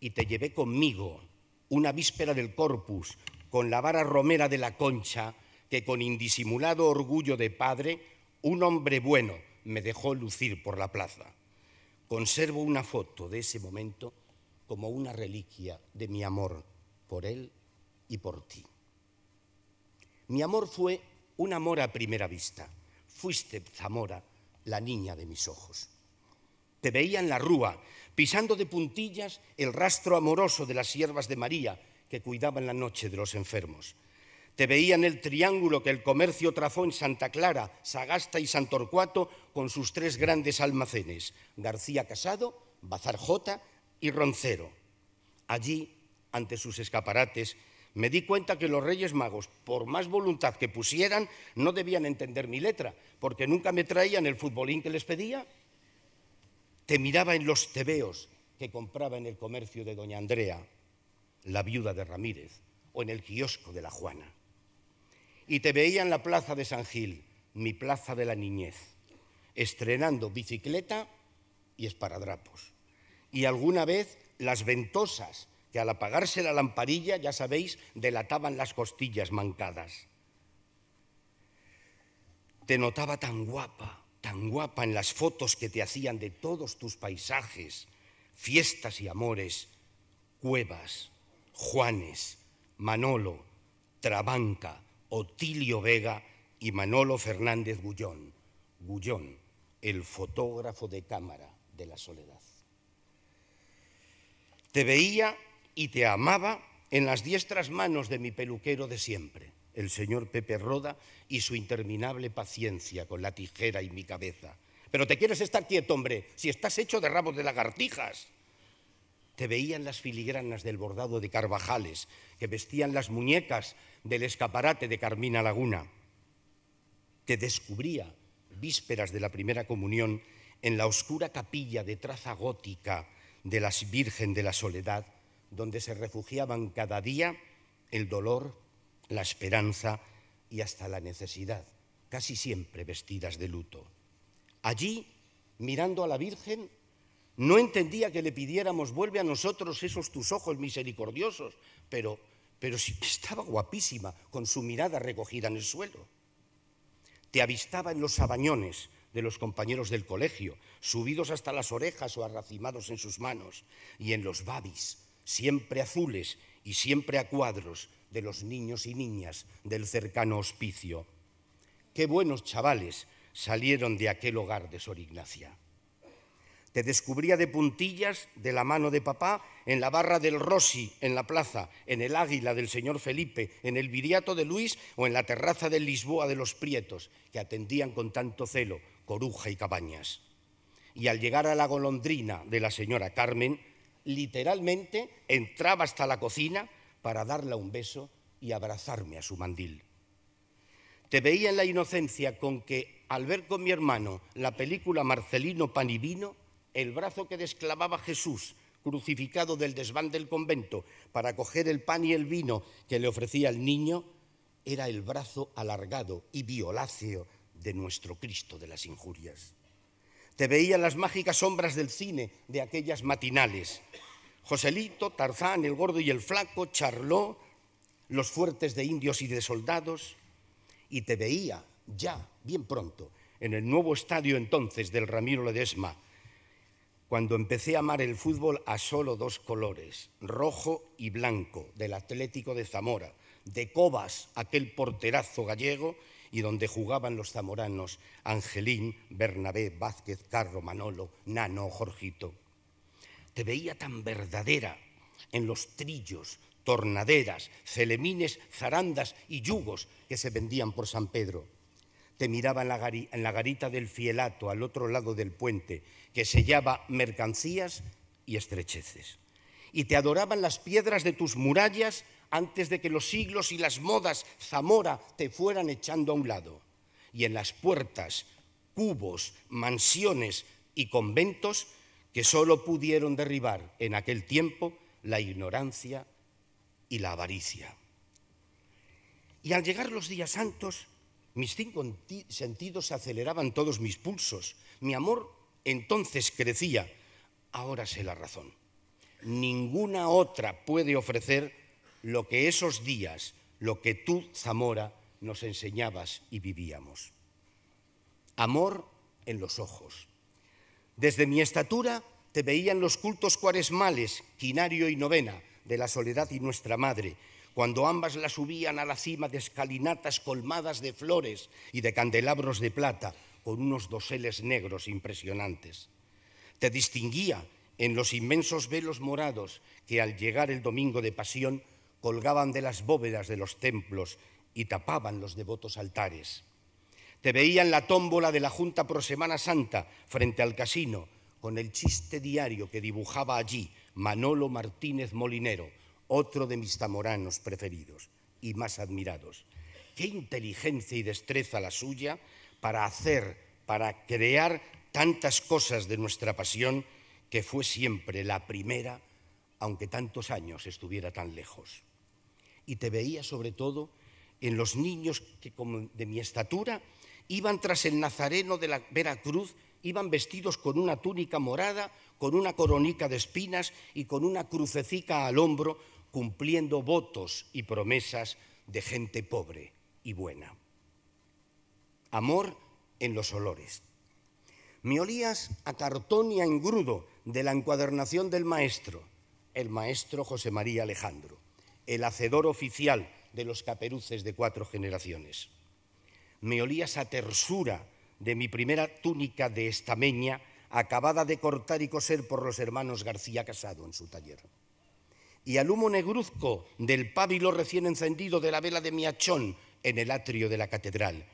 Y te llevé conmigo una víspera del Corpus con la vara romera de la concha que con indisimulado orgullo de padre, un hombre bueno me dejó lucir por la plaza. Conservo una foto de ese momento como una reliquia de mi amor por él y por ti. Mi amor fue un amor a primera vista fuiste, Zamora, la niña de mis ojos. Te veía en la rúa, pisando de puntillas el rastro amoroso de las siervas de María que cuidaban la noche de los enfermos. Te veía en el triángulo que el comercio trazó en Santa Clara, Sagasta y Santorcuato con sus tres grandes almacenes, García Casado, Bazar Jota y Roncero. Allí, ante sus escaparates, me di cuenta que los Reyes Magos, por más voluntad que pusieran, no debían entender mi letra, porque nunca me traían el futbolín que les pedía. Te miraba en los tebeos que compraba en el comercio de Doña Andrea, la viuda de Ramírez, o en el kiosco de la Juana. Y te veía en la plaza de San Gil, mi plaza de la niñez, estrenando bicicleta y esparadrapos. Y alguna vez las ventosas que al apagarse la lamparilla, ya sabéis, delataban las costillas mancadas. Te notaba tan guapa, tan guapa en las fotos que te hacían de todos tus paisajes, fiestas y amores, cuevas, Juanes, Manolo, Trabanca, Otilio Vega y Manolo Fernández Gullón. Gullón, el fotógrafo de cámara de la soledad. Te veía y te amaba en las diestras manos de mi peluquero de siempre, el señor Pepe Roda, y su interminable paciencia con la tijera y mi cabeza. Pero te quieres estar quieto, hombre, si estás hecho de rabos de lagartijas. Te veían las filigranas del bordado de Carvajales, que vestían las muñecas del escaparate de Carmina Laguna. Te descubría, vísperas de la primera comunión, en la oscura capilla de traza gótica de la Virgen de la Soledad, donde se refugiaban cada día el dolor, la esperanza y hasta la necesidad, casi siempre vestidas de luto. Allí, mirando a la Virgen, no entendía que le pidiéramos, vuelve a nosotros esos tus ojos misericordiosos, pero, pero estaba guapísima, con su mirada recogida en el suelo. Te avistaba en los sabañones de los compañeros del colegio, subidos hasta las orejas o arracimados en sus manos, y en los babis, siempre azules y siempre a cuadros, de los niños y niñas del cercano hospicio. Qué buenos chavales salieron de aquel hogar de Sor Ignacia. Te descubría de puntillas, de la mano de papá, en la barra del Rossi, en la plaza, en el Águila del señor Felipe, en el Viriato de Luis o en la terraza de Lisboa de los Prietos, que atendían con tanto celo Coruja y Cabañas. Y al llegar a la golondrina de la señora Carmen, literalmente entraba hasta la cocina para darle un beso y abrazarme a su mandil. Te veía en la inocencia con que, al ver con mi hermano la película Marcelino pan y vino, el brazo que desclavaba Jesús, crucificado del desván del convento, para coger el pan y el vino que le ofrecía el niño, era el brazo alargado y violáceo de nuestro Cristo de las injurias. Te veía las mágicas sombras del cine de aquellas matinales. Joselito, Tarzán, el gordo y el flaco, Charló, los fuertes de indios y de soldados. Y te veía ya, bien pronto, en el nuevo estadio entonces del Ramiro Ledesma, cuando empecé a amar el fútbol a solo dos colores, rojo y blanco, del Atlético de Zamora, de Cobas, aquel porterazo gallego, y donde jugaban los zamoranos Angelín, Bernabé, Vázquez, Carro, Manolo, Nano, Jorgito. Te veía tan verdadera en los trillos, tornaderas, celemines, zarandas y yugos que se vendían por San Pedro. Te miraba en la, en la garita del fielato al otro lado del puente, que sellaba mercancías y estrecheces. Y te adoraban las piedras de tus murallas antes de que los siglos y las modas Zamora te fueran echando a un lado. Y en las puertas, cubos, mansiones y conventos que solo pudieron derribar en aquel tiempo la ignorancia y la avaricia. Y al llegar los días santos, mis cinco sentidos aceleraban todos mis pulsos. Mi amor entonces crecía. Ahora sé la razón. Ninguna otra puede ofrecer lo que esos días, lo que tú, Zamora, nos enseñabas y vivíamos. Amor en los ojos. Desde mi estatura te veían los cultos cuaresmales, quinario y novena, de la soledad y nuestra madre, cuando ambas la subían a la cima de escalinatas colmadas de flores y de candelabros de plata, con unos doseles negros impresionantes. Te distinguía en los inmensos velos morados que al llegar el domingo de pasión colgaban de las bóvedas de los templos y tapaban los devotos altares. Te veían la tómbola de la Junta por Semana Santa frente al casino, con el chiste diario que dibujaba allí Manolo Martínez Molinero, otro de mis zamoranos preferidos y más admirados. Qué inteligencia y destreza la suya para hacer, para crear tantas cosas de nuestra pasión que fue siempre la primera, aunque tantos años estuviera tan lejos y te veía sobre todo en los niños que como de mi estatura iban tras el nazareno de la Vera Cruz, iban vestidos con una túnica morada, con una coronica de espinas y con una crucecica al hombro, cumpliendo votos y promesas de gente pobre y buena. Amor en los olores. Me olías a cartón y a engrudo de la encuadernación del maestro, el maestro José María Alejandro el hacedor oficial de los caperuces de cuatro generaciones. Me olía esa tersura de mi primera túnica de estameña acabada de cortar y coser por los hermanos García Casado en su taller. Y al humo negruzco del pábilo recién encendido de la vela de Miachón en el atrio de la catedral,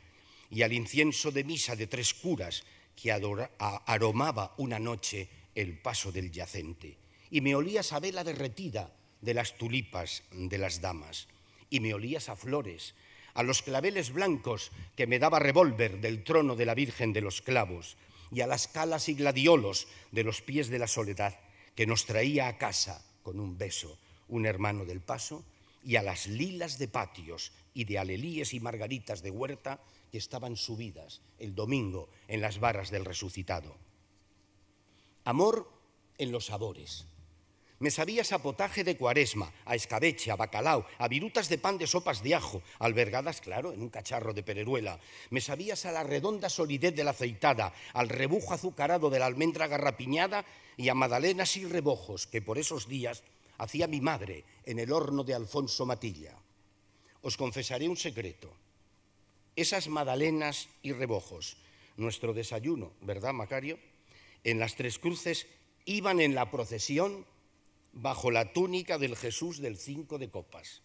y al incienso de misa de tres curas que aromaba una noche el paso del yacente. Y me olía esa vela derretida de las tulipas de las damas, y me olías a flores, a los claveles blancos que me daba revólver del trono de la Virgen de los Clavos, y a las calas y gladiolos de los pies de la soledad que nos traía a casa con un beso un hermano del paso, y a las lilas de patios y de alelíes y margaritas de huerta que estaban subidas el domingo en las varas del resucitado. Amor en los sabores me sabías a potaje de cuaresma, a escabeche, a bacalao, a virutas de pan de sopas de ajo, albergadas, claro, en un cacharro de pereruela. Me sabías a la redonda solidez de la aceitada, al rebujo azucarado de la almendra garrapiñada y a madalenas y rebojos que por esos días hacía mi madre en el horno de Alfonso Matilla. Os confesaré un secreto. Esas madalenas y rebojos, nuestro desayuno, ¿verdad, Macario? En las tres cruces iban en la procesión bajo la túnica del Jesús del cinco de copas.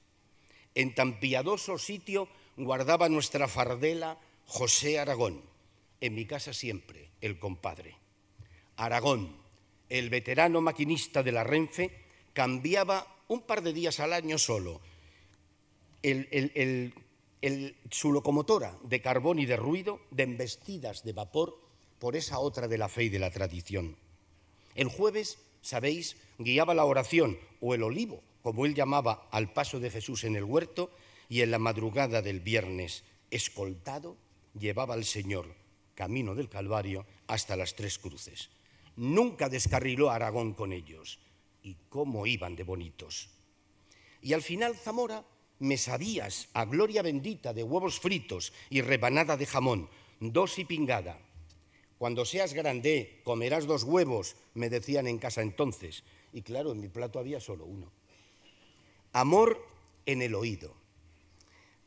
En tan piadoso sitio guardaba nuestra fardela José Aragón, en mi casa siempre, el compadre. Aragón, el veterano maquinista de la Renfe, cambiaba un par de días al año solo su locomotora de carbón y de ruido, de embestidas de vapor, por esa otra de la fe y de la tradición. El jueves sabéis, guiaba la oración o el olivo, como él llamaba al paso de Jesús en el huerto, y en la madrugada del viernes, escoltado, llevaba al Señor, camino del Calvario, hasta las tres cruces. Nunca descarriló Aragón con ellos. Y cómo iban de bonitos. Y al final, Zamora, me sabías a gloria bendita de huevos fritos y rebanada de jamón, dos y pingada cuando seas grande, comerás dos huevos, me decían en casa entonces. Y claro, en mi plato había solo uno. Amor en el oído.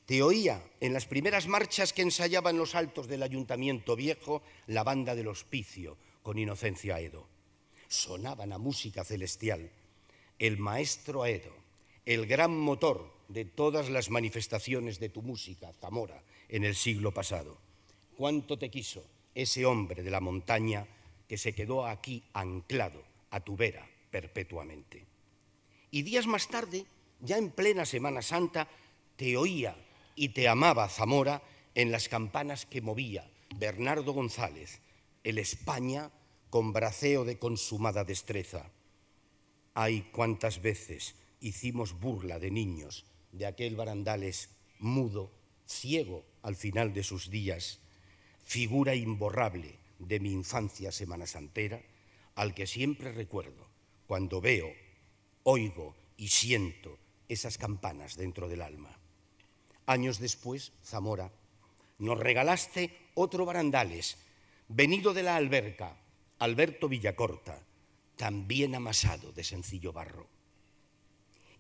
Te oía en las primeras marchas que ensayaban los altos del ayuntamiento viejo la banda del hospicio con Inocencia Edo. Sonaban a música celestial. El maestro Aedo, el gran motor de todas las manifestaciones de tu música, Zamora, en el siglo pasado. ¿Cuánto te quiso? ese hombre de la montaña que se quedó aquí anclado a tu vera perpetuamente. Y días más tarde, ya en plena Semana Santa, te oía y te amaba Zamora en las campanas que movía Bernardo González, el España con braceo de consumada destreza. Ay, cuántas veces hicimos burla de niños de aquel barandales mudo, ciego al final de sus días, figura imborrable de mi infancia Semana Santera al que siempre recuerdo cuando veo, oigo y siento esas campanas dentro del alma. Años después, Zamora, nos regalaste otro barandales, venido de la alberca, Alberto Villacorta, también amasado de sencillo barro.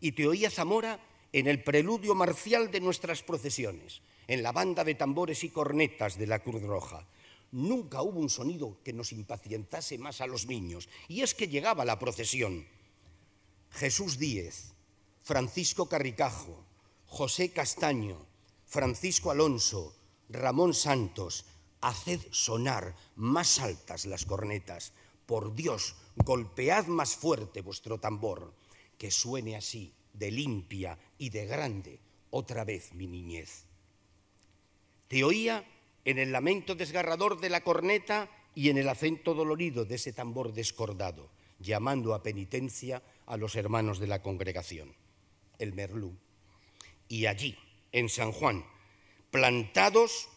Y te oía Zamora en el preludio marcial de nuestras procesiones, en la banda de tambores y cornetas de la Cruz Roja. Nunca hubo un sonido que nos impacientase más a los niños, y es que llegaba la procesión. Jesús Díez, Francisco Carricajo, José Castaño, Francisco Alonso, Ramón Santos, haced sonar más altas las cornetas. Por Dios, golpead más fuerte vuestro tambor, que suene así, de limpia y de grande, otra vez mi niñez se oía en el lamento desgarrador de la corneta y en el acento dolorido de ese tambor descordado, llamando a penitencia a los hermanos de la congregación, el Merlú. Y allí, en San Juan, plantados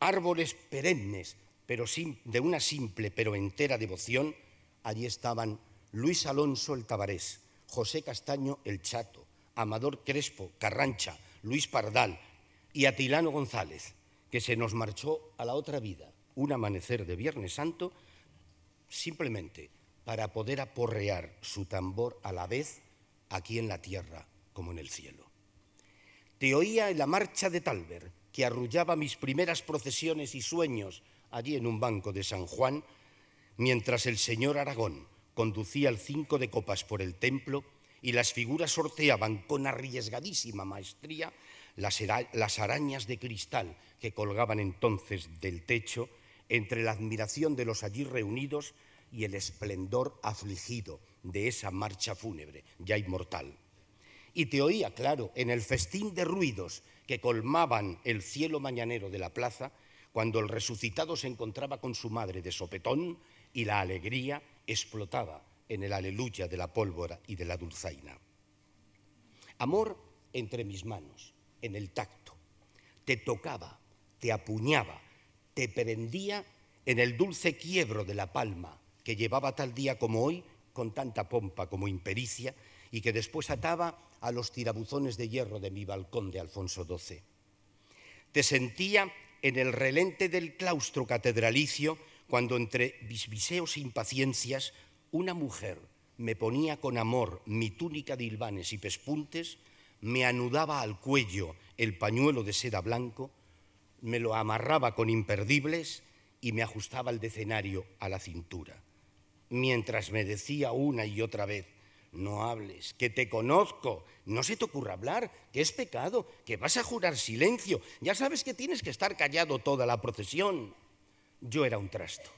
árboles perennes, pero de una simple pero entera devoción, allí estaban Luis Alonso el Tabarés, José Castaño el Chato, Amador Crespo, Carrancha, Luis Pardal y Atilano González, que se nos marchó a la otra vida un amanecer de Viernes Santo simplemente para poder aporrear su tambor a la vez aquí en la tierra como en el cielo. Te oía en la marcha de Talver, que arrullaba mis primeras procesiones y sueños allí en un banco de San Juan, mientras el señor Aragón conducía el cinco de copas por el templo y las figuras sorteaban con arriesgadísima maestría las, arañas de cristal que colgaban entonces del techo, entre la admiración de los allí reunidos y el esplendor afligido de esa marcha fúnebre, ya inmortal. Y te oía, claro, en el festín de ruidos que colmaban el cielo mañanero de la plaza, cuando el resucitado se encontraba con su madre de sopetón y la alegría explotaba en el aleluya de la pólvora y de la dulzaina. Amor entre mis manos, en el tacto, te tocaba, te apuñaba, te prendía en el dulce quiebro de la palma que llevaba tal día como hoy con tanta pompa como impericia y que después ataba a los tirabuzones de hierro de mi balcón de Alfonso XII. Te sentía en el relente del claustro catedralicio cuando entre bisbiseos e impaciencias una mujer me ponía con amor mi túnica de hilvanes y pespuntes me anudaba al cuello el pañuelo de seda blanco, me lo amarraba con imperdibles y me ajustaba el decenario a la cintura, mientras me decía una y otra vez, no hables, que te conozco, no se te ocurra hablar, que es pecado, que vas a jurar silencio, ya sabes que tienes que estar callado toda la procesión. Yo era un trasto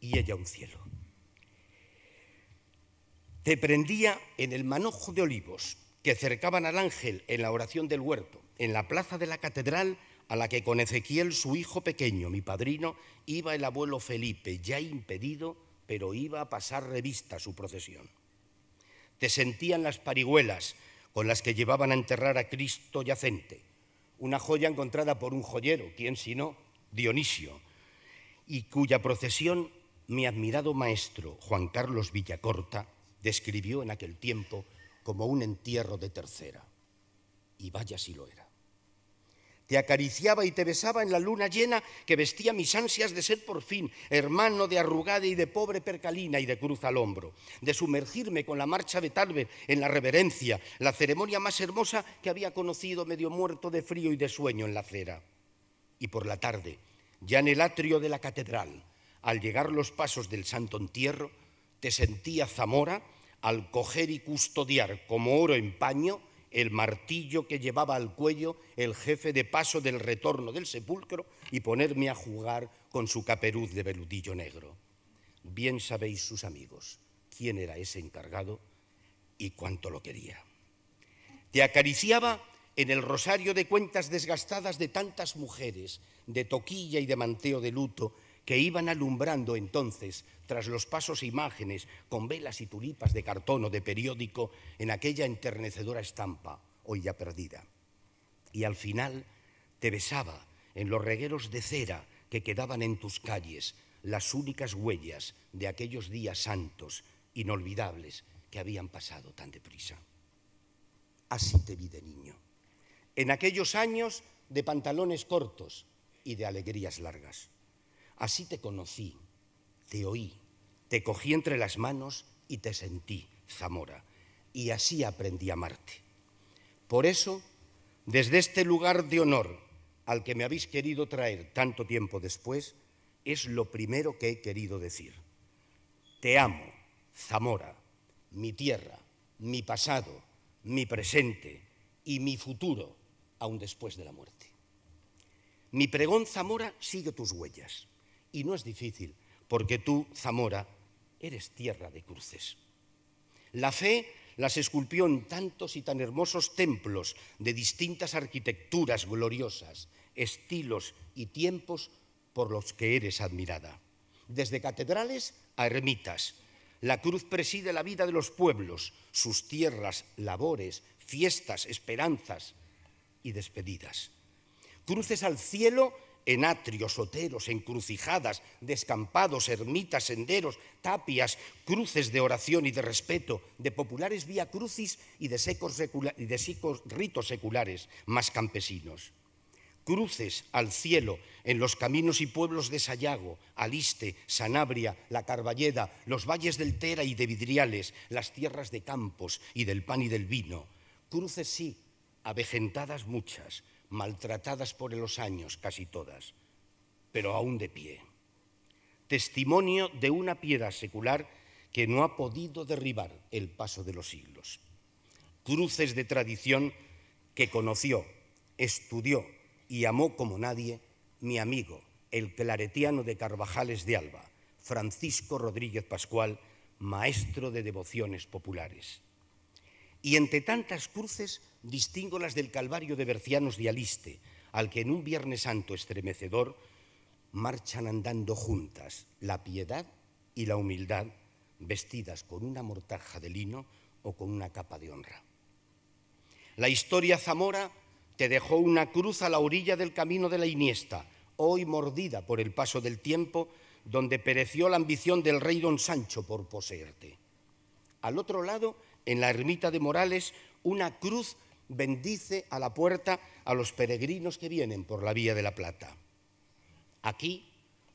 y ella un cielo. Te prendía en el manojo de olivos que cercaban al ángel en la oración del huerto, en la plaza de la catedral a la que con Ezequiel su hijo pequeño, mi padrino, iba el abuelo Felipe, ya impedido, pero iba a pasar revista su procesión. Te sentían las parihuelas con las que llevaban a enterrar a Cristo yacente, una joya encontrada por un joyero, quien sino Dionisio, y cuya procesión mi admirado maestro Juan Carlos Villacorta describió en aquel tiempo como un entierro de tercera. Y vaya si lo era. Te acariciaba y te besaba en la luna llena que vestía mis ansias de ser por fin hermano de arrugada y de pobre percalina y de cruz al hombro, de sumergirme con la marcha de tarde en la reverencia, la ceremonia más hermosa que había conocido medio muerto de frío y de sueño en la acera. Y por la tarde, ya en el atrio de la catedral, al llegar los pasos del santo entierro, te sentía Zamora, al coger y custodiar como oro en paño el martillo que llevaba al cuello el jefe de paso del retorno del sepulcro y ponerme a jugar con su caperuz de veludillo negro. Bien sabéis sus amigos quién era ese encargado y cuánto lo quería. Te acariciaba en el rosario de cuentas desgastadas de tantas mujeres, de toquilla y de manteo de luto, que iban alumbrando entonces, tras los pasos e imágenes, con velas y tulipas de cartón o de periódico, en aquella enternecedora estampa, hoy ya perdida. Y al final te besaba en los regueros de cera que quedaban en tus calles, las únicas huellas de aquellos días santos, inolvidables, que habían pasado tan deprisa. Así te vi de niño. En aquellos años de pantalones cortos y de alegrías largas. Así te conocí, te oí, te cogí entre las manos y te sentí, Zamora, y así aprendí a amarte. Por eso, desde este lugar de honor al que me habéis querido traer tanto tiempo después, es lo primero que he querido decir. Te amo, Zamora, mi tierra, mi pasado, mi presente y mi futuro, aun después de la muerte. Mi pregón, Zamora, sigue tus huellas. Y no es difícil, porque tú, Zamora, eres tierra de cruces. La fe las esculpió en tantos y tan hermosos templos de distintas arquitecturas gloriosas, estilos y tiempos por los que eres admirada. Desde catedrales a ermitas, la cruz preside la vida de los pueblos, sus tierras, labores, fiestas, esperanzas y despedidas. Cruces al cielo en atrios, oteros, encrucijadas, descampados, ermitas, senderos, tapias, cruces de oración y de respeto, de populares vía crucis y de, secos de ritos seculares más campesinos. Cruces al cielo en los caminos y pueblos de Sayago, Aliste, Sanabria, La Carballeda, los valles del Tera y de Vidriales, las tierras de Campos y del pan y del vino. Cruces sí, avejentadas muchas, maltratadas por los años casi todas, pero aún de pie. Testimonio de una piedad secular que no ha podido derribar el paso de los siglos. Cruces de tradición que conoció, estudió y amó como nadie mi amigo, el claretiano de Carvajales de Alba, Francisco Rodríguez Pascual, maestro de devociones populares y entre tantas cruces distingo las del Calvario de Bercianos de Aliste, al que en un Viernes Santo estremecedor marchan andando juntas la piedad y la humildad, vestidas con una mortaja de lino o con una capa de honra. La historia Zamora te dejó una cruz a la orilla del camino de la Iniesta, hoy mordida por el paso del tiempo, donde pereció la ambición del rey don Sancho por poseerte. Al otro lado en la ermita de Morales, una cruz bendice a la puerta a los peregrinos que vienen por la Vía de la Plata. Aquí,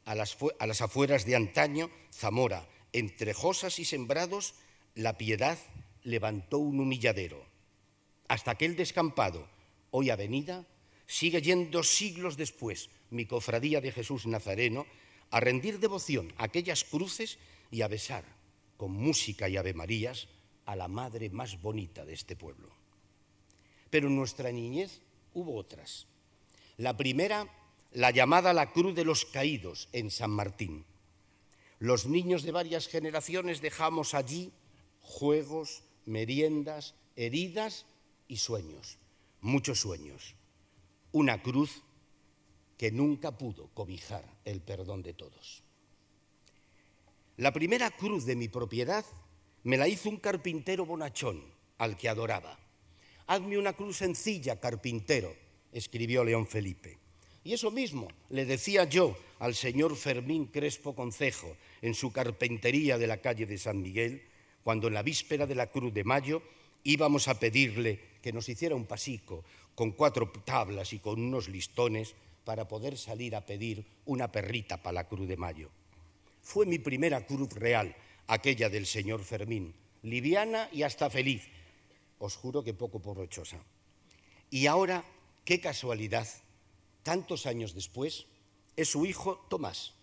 a las, afueras de antaño, Zamora, entre josas y sembrados, la piedad levantó un humilladero. Hasta aquel descampado, hoy avenida, sigue yendo siglos después mi cofradía de Jesús Nazareno a rendir devoción a aquellas cruces y a besar con música y avemarías a la madre más bonita de este pueblo. Pero en nuestra niñez hubo otras. La primera, la llamada la Cruz de los Caídos en San Martín. Los niños de varias generaciones dejamos allí juegos, meriendas, heridas y sueños, muchos sueños. Una cruz que nunca pudo cobijar el perdón de todos. La primera cruz de mi propiedad me la hizo un carpintero bonachón, al que adoraba. Hazme una cruz sencilla, carpintero, escribió León Felipe. Y eso mismo le decía yo al señor Fermín Crespo Concejo en su carpintería de la calle de San Miguel, cuando en la víspera de la Cruz de Mayo íbamos a pedirle que nos hiciera un pasico con cuatro tablas y con unos listones para poder salir a pedir una perrita para la Cruz de Mayo. Fue mi primera cruz real aquella del señor Fermín, liviana y hasta feliz, os juro que poco porrochosa. Y ahora, qué casualidad, tantos años después, es su hijo Tomás,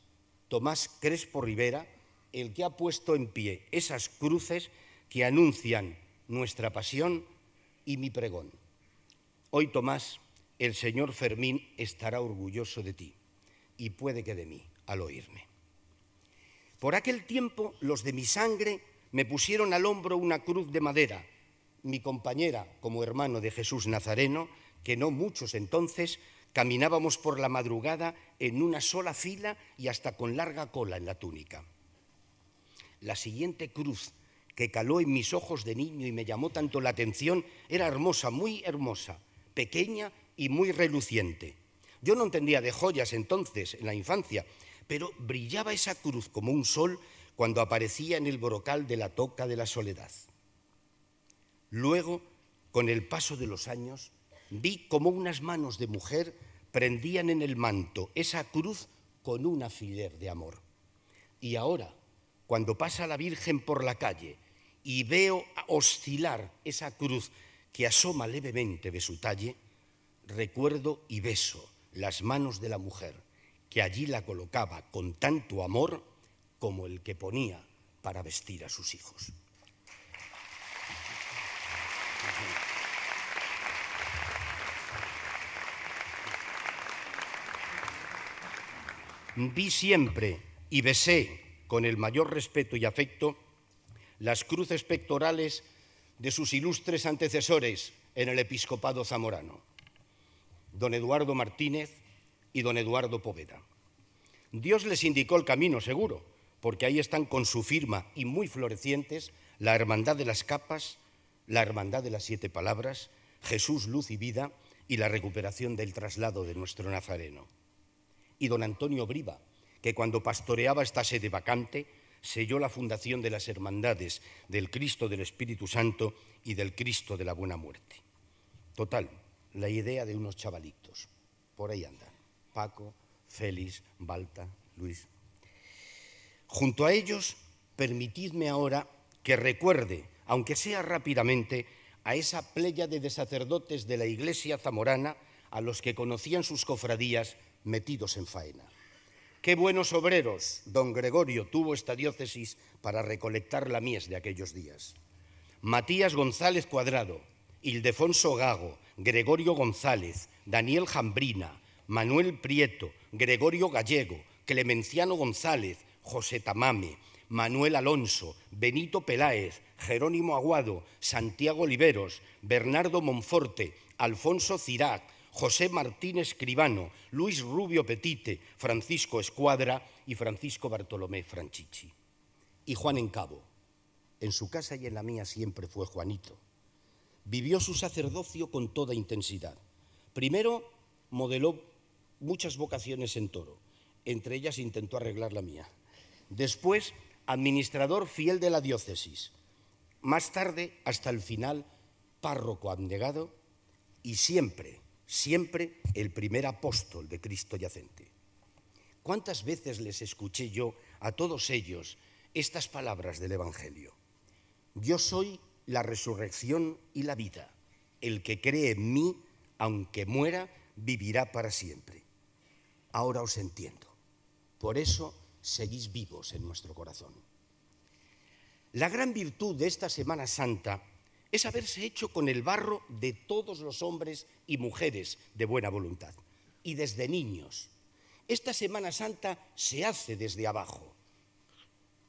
Tomás Crespo Rivera, el que ha puesto en pie esas cruces que anuncian nuestra pasión y mi pregón. Hoy, Tomás, el señor Fermín estará orgulloso de ti y puede que de mí al oírme. Por aquel tiempo los de mi sangre me pusieron al hombro una cruz de madera. Mi compañera, como hermano de Jesús Nazareno, que no muchos entonces, caminábamos por la madrugada en una sola fila y hasta con larga cola en la túnica. La siguiente cruz que caló en mis ojos de niño y me llamó tanto la atención era hermosa, muy hermosa, pequeña y muy reluciente. Yo no entendía de joyas entonces, en la infancia, pero brillaba esa cruz como un sol cuando aparecía en el brocal de la toca de la soledad. Luego, con el paso de los años, vi como unas manos de mujer prendían en el manto esa cruz con un afiler de amor. Y ahora, cuando pasa la Virgen por la calle y veo oscilar esa cruz que asoma levemente de su talle, recuerdo y beso las manos de la mujer que allí la colocaba con tanto amor como el que ponía para vestir a sus hijos. Vi siempre y besé con el mayor respeto y afecto las cruces pectorales de sus ilustres antecesores en el episcopado zamorano, don Eduardo Martínez, y don Eduardo Poveda. Dios les indicó el camino seguro, porque ahí están con su firma y muy florecientes la Hermandad de las Capas, la Hermandad de las Siete Palabras, Jesús, Luz y Vida y la recuperación del traslado de nuestro Nazareno. Y don Antonio Briva, que cuando pastoreaba esta sede vacante, selló la fundación de las hermandades del Cristo del Espíritu Santo y del Cristo de la Buena Muerte. Total, la idea de unos chavalitos. Por ahí anda. Paco, Félix, Balta, Luis. Junto a ellos, permitidme ahora que recuerde, aunque sea rápidamente, a esa pléyade de sacerdotes de la iglesia zamorana a los que conocían sus cofradías metidos en faena. Qué buenos obreros don Gregorio tuvo esta diócesis para recolectar la mies de aquellos días. Matías González Cuadrado, Ildefonso Gago, Gregorio González, Daniel Jambrina, Manuel Prieto, Gregorio Gallego, Clemenciano González, José Tamame, Manuel Alonso, Benito Peláez, Jerónimo Aguado, Santiago Oliveros, Bernardo Monforte, Alfonso Cirac, José Martín Escribano, Luis Rubio Petite, Francisco Escuadra y Francisco Bartolomé Franchichi. Y Juan Encabo. En su casa y en la mía siempre fue Juanito. Vivió su sacerdocio con toda intensidad. Primero modeló muchas vocaciones en toro. Entre ellas intentó arreglar la mía. Después, administrador fiel de la diócesis. Más tarde, hasta el final, párroco abnegado y siempre, siempre el primer apóstol de Cristo yacente. ¿Cuántas veces les escuché yo a todos ellos estas palabras del Evangelio? Yo soy la resurrección y la vida. El que cree en mí, aunque muera, vivirá para siempre ahora os entiendo. Por eso seguís vivos en nuestro corazón. La gran virtud de esta Semana Santa es haberse hecho con el barro de todos los hombres y mujeres de buena voluntad, y desde niños. Esta Semana Santa se hace desde abajo.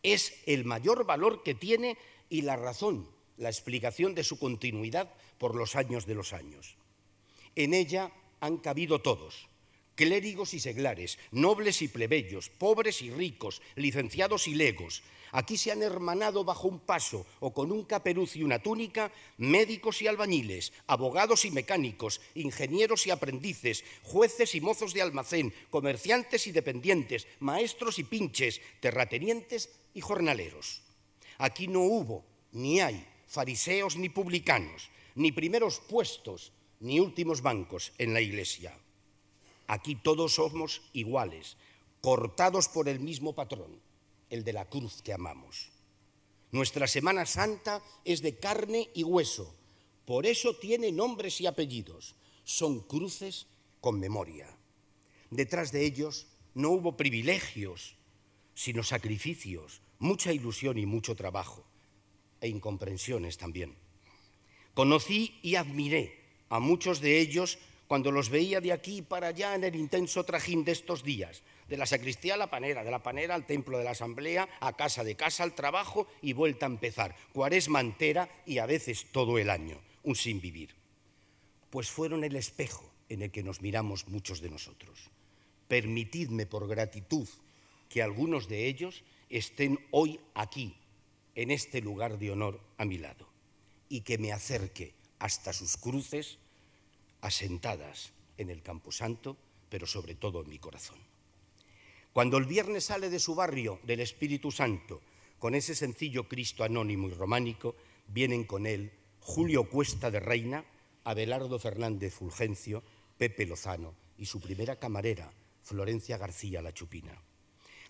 Es el mayor valor que tiene y la razón, la explicación de su continuidad por los años de los años. En ella han cabido todos, clérigos y seglares, nobles y plebeyos, pobres y ricos, licenciados y legos. Aquí se han hermanado bajo un paso o con un caperuz y una túnica médicos y albañiles, abogados y mecánicos, ingenieros y aprendices, jueces y mozos de almacén, comerciantes y dependientes, maestros y pinches, terratenientes y jornaleros. Aquí no hubo, ni hay, fariseos ni publicanos, ni primeros puestos, ni últimos bancos en la iglesia. Aquí todos somos iguales, cortados por el mismo patrón, el de la cruz que amamos. Nuestra Semana Santa es de carne y hueso, por eso tiene nombres y apellidos. Son cruces con memoria. Detrás de ellos no hubo privilegios, sino sacrificios, mucha ilusión y mucho trabajo, e incomprensiones también. Conocí y admiré a muchos de ellos cuando los veía de aquí para allá en el intenso trajín de estos días, de la sacristía a la panera, de la panera al templo de la asamblea, a casa de casa al trabajo y vuelta a empezar, cuaresma entera y a veces todo el año, un sin vivir. Pues fueron el espejo en el que nos miramos muchos de nosotros. Permitidme por gratitud que algunos de ellos estén hoy aquí, en este lugar de honor a mi lado, y que me acerque hasta sus cruces asentadas en el Camposanto, pero sobre todo en mi corazón. Cuando el viernes sale de su barrio del Espíritu Santo con ese sencillo Cristo anónimo y románico, vienen con él Julio Cuesta de Reina, Abelardo Fernández Fulgencio, Pepe Lozano y su primera camarera, Florencia García La Chupina.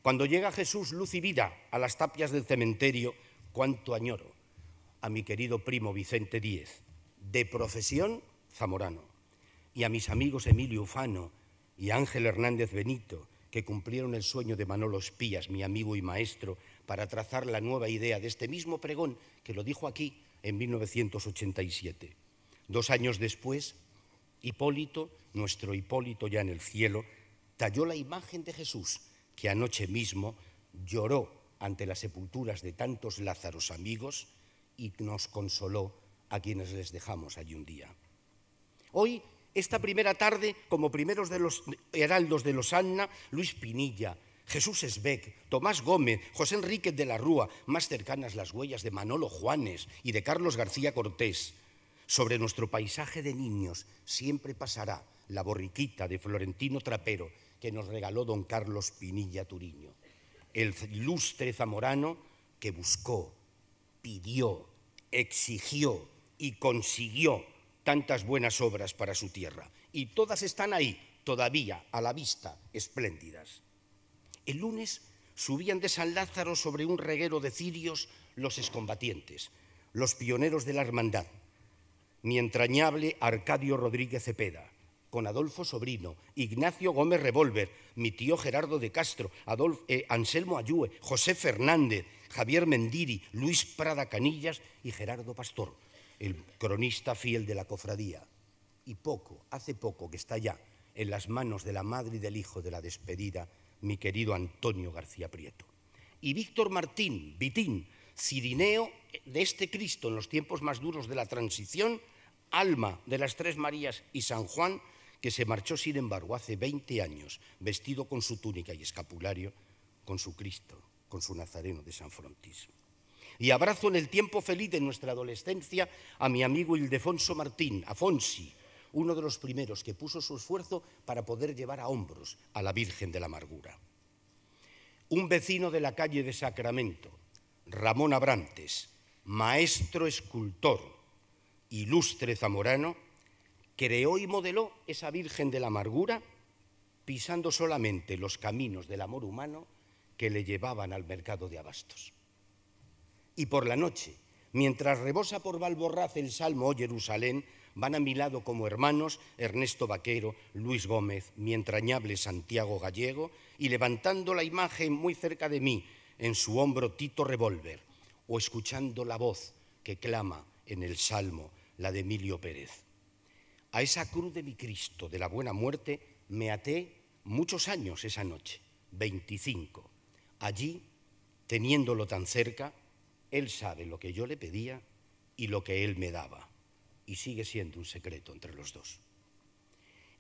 Cuando llega Jesús, luz y vida, a las tapias del cementerio, cuánto añoro a mi querido primo Vicente Díez, de profesión zamorano, y a mis amigos Emilio Ufano y Ángel Hernández Benito, que cumplieron el sueño de Manolo Espías, mi amigo y maestro, para trazar la nueva idea de este mismo pregón que lo dijo aquí en 1987. Dos años después, Hipólito, nuestro Hipólito ya en el cielo, talló la imagen de Jesús, que anoche mismo lloró ante las sepulturas de tantos Lázaros amigos y nos consoló a quienes les dejamos allí un día. Hoy esta primera tarde, como primeros de los heraldos de Losanna, Luis Pinilla, Jesús Esbeck, Tomás Gómez, José Enríquez de la Rúa, más cercanas las huellas de Manolo Juanes y de Carlos García Cortés. Sobre nuestro paisaje de niños siempre pasará la borriquita de Florentino Trapero que nos regaló don Carlos Pinilla Turiño, el ilustre zamorano que buscó, pidió, exigió y consiguió tantas buenas obras para su tierra. Y todas están ahí, todavía, a la vista, espléndidas. El lunes subían de San Lázaro sobre un reguero de cirios los excombatientes, los pioneros de la hermandad. Mi entrañable Arcadio Rodríguez Cepeda, con Adolfo Sobrino, Ignacio Gómez Revolver, mi tío Gerardo de Castro, eh, Anselmo Ayue, José Fernández, Javier Mendiri, Luis Prada Canillas y Gerardo Pastor el cronista fiel de la cofradía. Y poco, hace poco que está ya en las manos de la madre y del hijo de la despedida, mi querido Antonio García Prieto. Y Víctor Martín, Vitín, Cirineo de este Cristo en los tiempos más duros de la transición, alma de las Tres Marías y San Juan, que se marchó sin embargo hace 20 años, vestido con su túnica y escapulario, con su Cristo, con su Nazareno de San Frontis y abrazo en el tiempo feliz de nuestra adolescencia a mi amigo Ildefonso Martín, Afonsi, uno de los primeros que puso su esfuerzo para poder llevar a hombros a la Virgen de la Amargura. Un vecino de la calle de Sacramento, Ramón Abrantes, maestro escultor, ilustre zamorano, creó y modeló esa Virgen de la Amargura pisando solamente los caminos del amor humano que le llevaban al mercado de abastos y por la noche, mientras rebosa por Valborraz el Salmo, o oh Jerusalén, van a mi lado como hermanos Ernesto Vaquero, Luis Gómez, mi entrañable Santiago Gallego, y levantando la imagen muy cerca de mí, en su hombro Tito Revolver, o escuchando la voz que clama en el Salmo, la de Emilio Pérez. A esa cruz de mi Cristo, de la buena muerte, me até muchos años esa noche, 25. Allí, teniéndolo tan cerca, él sabe lo que yo le pedía y lo que él me daba, y sigue siendo un secreto entre los dos.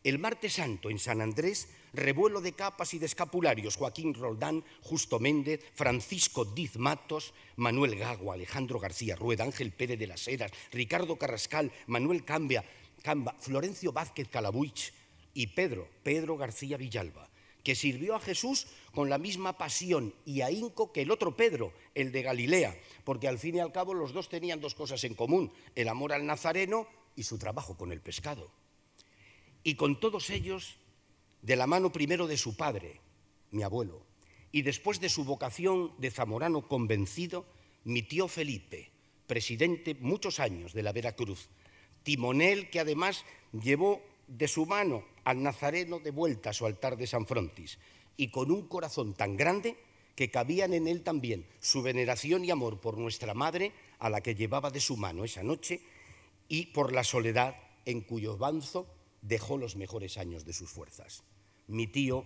El martes santo en San Andrés, revuelo de capas y de escapularios, Joaquín Roldán, Justo Méndez, Francisco Diz Matos, Manuel Gago, Alejandro García Rueda, Ángel Pérez de las Heras, Ricardo Carrascal, Manuel Cambia, Camba, Florencio Vázquez Calabuich y Pedro, Pedro García Villalba, que sirvió a Jesús con la misma pasión y ahínco que el otro Pedro, el de Galilea, porque al fin y al cabo los dos tenían dos cosas en común, el amor al Nazareno y su trabajo con el pescado. Y con todos ellos, de la mano primero de su padre, mi abuelo, y después de su vocación de zamorano convencido, mi tío Felipe, presidente muchos años de la Veracruz, timonel que además llevó de su mano al Nazareno de vuelta a su altar de San Frontis, y con un corazón tan grande que cabían en él también su veneración y amor por nuestra madre, a la que llevaba de su mano esa noche, y por la soledad en cuyo banzo dejó los mejores años de sus fuerzas. Mi tío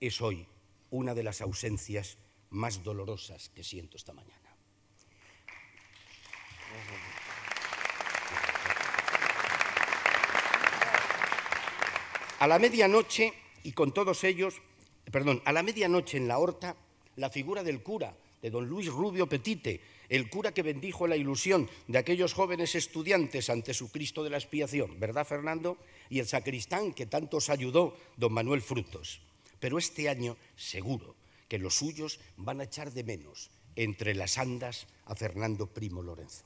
es hoy una de las ausencias más dolorosas que siento esta mañana. A la medianoche, y con todos ellos, perdón, a la medianoche en la horta, la figura del cura, de don Luis Rubio Petite, el cura que bendijo la ilusión de aquellos jóvenes estudiantes ante su Cristo de la expiación, ¿verdad, Fernando? Y el sacristán que tanto os ayudó, don Manuel Frutos. Pero este año, seguro, que los suyos van a echar de menos entre las andas a Fernando Primo Lorenzo.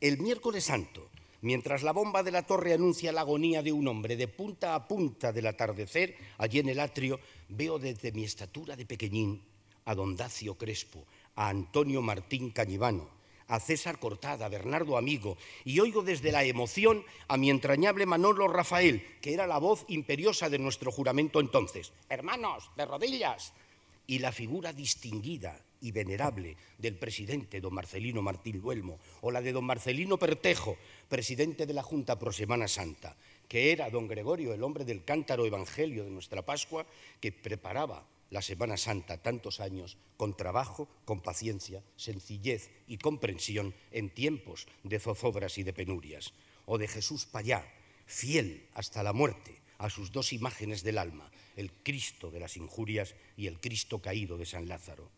El miércoles santo, mientras la bomba de la torre anuncia la agonía de un hombre de punta a punta del atardecer, allí en el atrio veo desde mi estatura de pequeñín a don Dacio Crespo, a Antonio Martín Cañivano, a César Cortada, a Bernardo Amigo, y oigo desde la emoción a mi entrañable Manolo Rafael, que era la voz imperiosa de nuestro juramento entonces. Hermanos, de rodillas. Y la figura distinguida y venerable del presidente don Marcelino Martín Duelmo, o la de don Marcelino Pertejo, presidente de la Junta Pro Semana Santa que era don Gregorio, el hombre del cántaro evangelio de nuestra Pascua, que preparaba la Semana Santa tantos años con trabajo, con paciencia, sencillez y comprensión en tiempos de zozobras y de penurias, o de Jesús Payá, fiel hasta la muerte a sus dos imágenes del alma, el Cristo de las injurias y el Cristo caído de San Lázaro.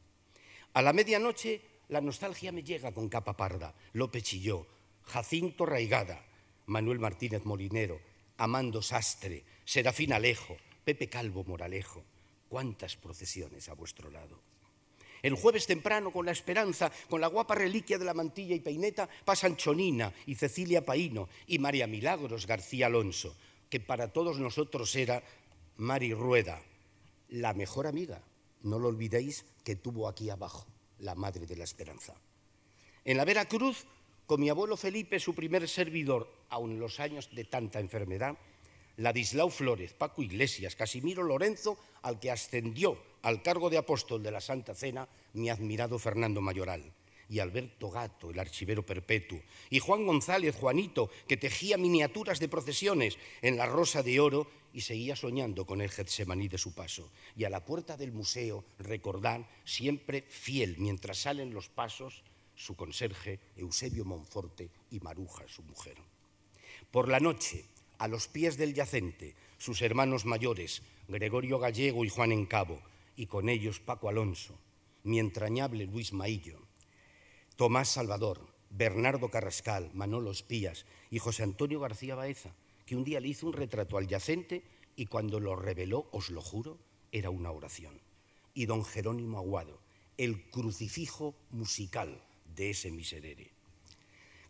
A la medianoche la nostalgia me llega con capa parda, López Chilló, Jacinto Raigada, Manuel Martínez Molinero, Amando Sastre, Serafín Alejo, Pepe Calvo Moralejo, cuántas procesiones a vuestro lado. El jueves temprano, con la esperanza, con la guapa reliquia de la mantilla y peineta, pasan Chonina y Cecilia Paino y María Milagros García Alonso, que para todos nosotros era Mari Rueda, la mejor amiga, no lo olvidéis, que tuvo aquí abajo, la madre de la esperanza. En la Cruz... Con mi abuelo Felipe, su primer servidor, aun en los años de tanta enfermedad, Ladislao Flores, Paco Iglesias, Casimiro Lorenzo, al que ascendió al cargo de apóstol de la Santa Cena mi admirado Fernando Mayoral, y Alberto Gato, el archivero perpetuo, y Juan González, Juanito, que tejía miniaturas de procesiones en la Rosa de Oro y seguía soñando con el Getsemaní de su paso, y a la puerta del museo recordar siempre fiel mientras salen los pasos su conserje, Eusebio Monforte, y Maruja, su mujer. Por la noche, a los pies del yacente, sus hermanos mayores, Gregorio Gallego y Juan Encabo, y con ellos Paco Alonso, mi entrañable Luis Maillo, Tomás Salvador, Bernardo Carrascal, Manolo Espías y José Antonio García Baeza, que un día le hizo un retrato al yacente y cuando lo reveló, os lo juro, era una oración. Y don Jerónimo Aguado, el crucifijo musical, de ese miserere.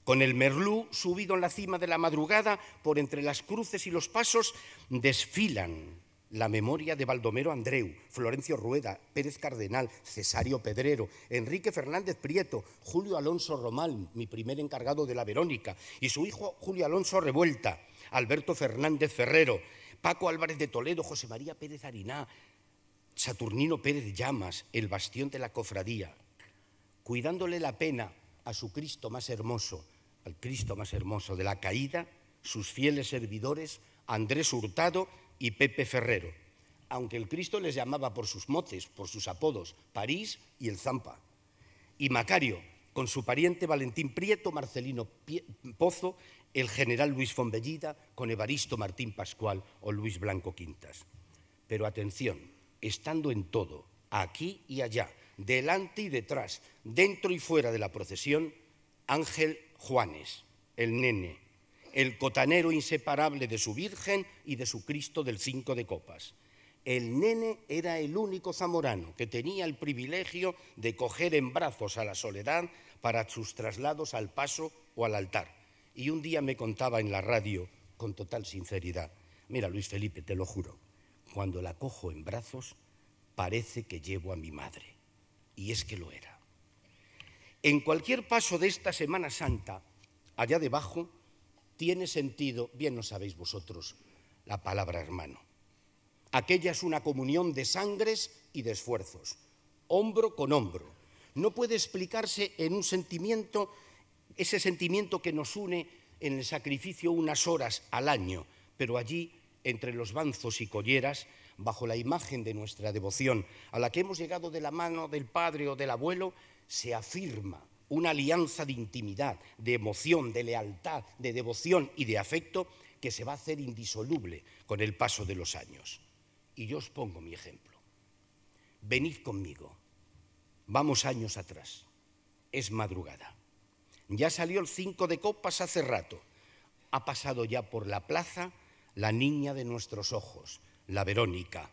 Con el merlú subido en la cima de la madrugada, por entre las cruces y los pasos, desfilan la memoria de Baldomero Andreu, Florencio Rueda, Pérez Cardenal, Cesario Pedrero, Enrique Fernández Prieto, Julio Alonso Román, mi primer encargado de la Verónica, y su hijo Julio Alonso Revuelta, Alberto Fernández Ferrero, Paco Álvarez de Toledo, José María Pérez Ariná, Saturnino Pérez Llamas, El Bastión de la Cofradía, cuidándole la pena a su Cristo más hermoso, al Cristo más hermoso de la caída, sus fieles servidores Andrés Hurtado y Pepe Ferrero, aunque el Cristo les llamaba por sus motes, por sus apodos, París y el Zampa. Y Macario, con su pariente Valentín Prieto, Marcelino Pozo, el general Luis Fonbellida, con Evaristo Martín Pascual o Luis Blanco Quintas. Pero atención, estando en todo, aquí y allá, delante y detrás, dentro y fuera de la procesión, Ángel Juanes, el nene, el cotanero inseparable de su Virgen y de su Cristo del Cinco de Copas. El nene era el único zamorano que tenía el privilegio de coger en brazos a la soledad para sus traslados al paso o al altar. Y un día me contaba en la radio, con total sinceridad, mira Luis Felipe, te lo juro, cuando la cojo en brazos parece que llevo a mi madre y es que lo era. En cualquier paso de esta Semana Santa, allá debajo, tiene sentido, bien lo sabéis vosotros, la palabra hermano. Aquella es una comunión de sangres y de esfuerzos, hombro con hombro. No puede explicarse en un sentimiento, ese sentimiento que nos une en el sacrificio unas horas al año, pero allí, entre los banzos y colleras, bajo la imagen de nuestra devoción, a la que hemos llegado de la mano del padre o del abuelo, se afirma una alianza de intimidad, de emoción, de lealtad, de devoción y de afecto que se va a hacer indisoluble con el paso de los años. Y yo os pongo mi ejemplo. Venid conmigo. Vamos años atrás. Es madrugada. Ya salió el cinco de copas hace rato. Ha pasado ya por la plaza la niña de nuestros ojos, la Verónica.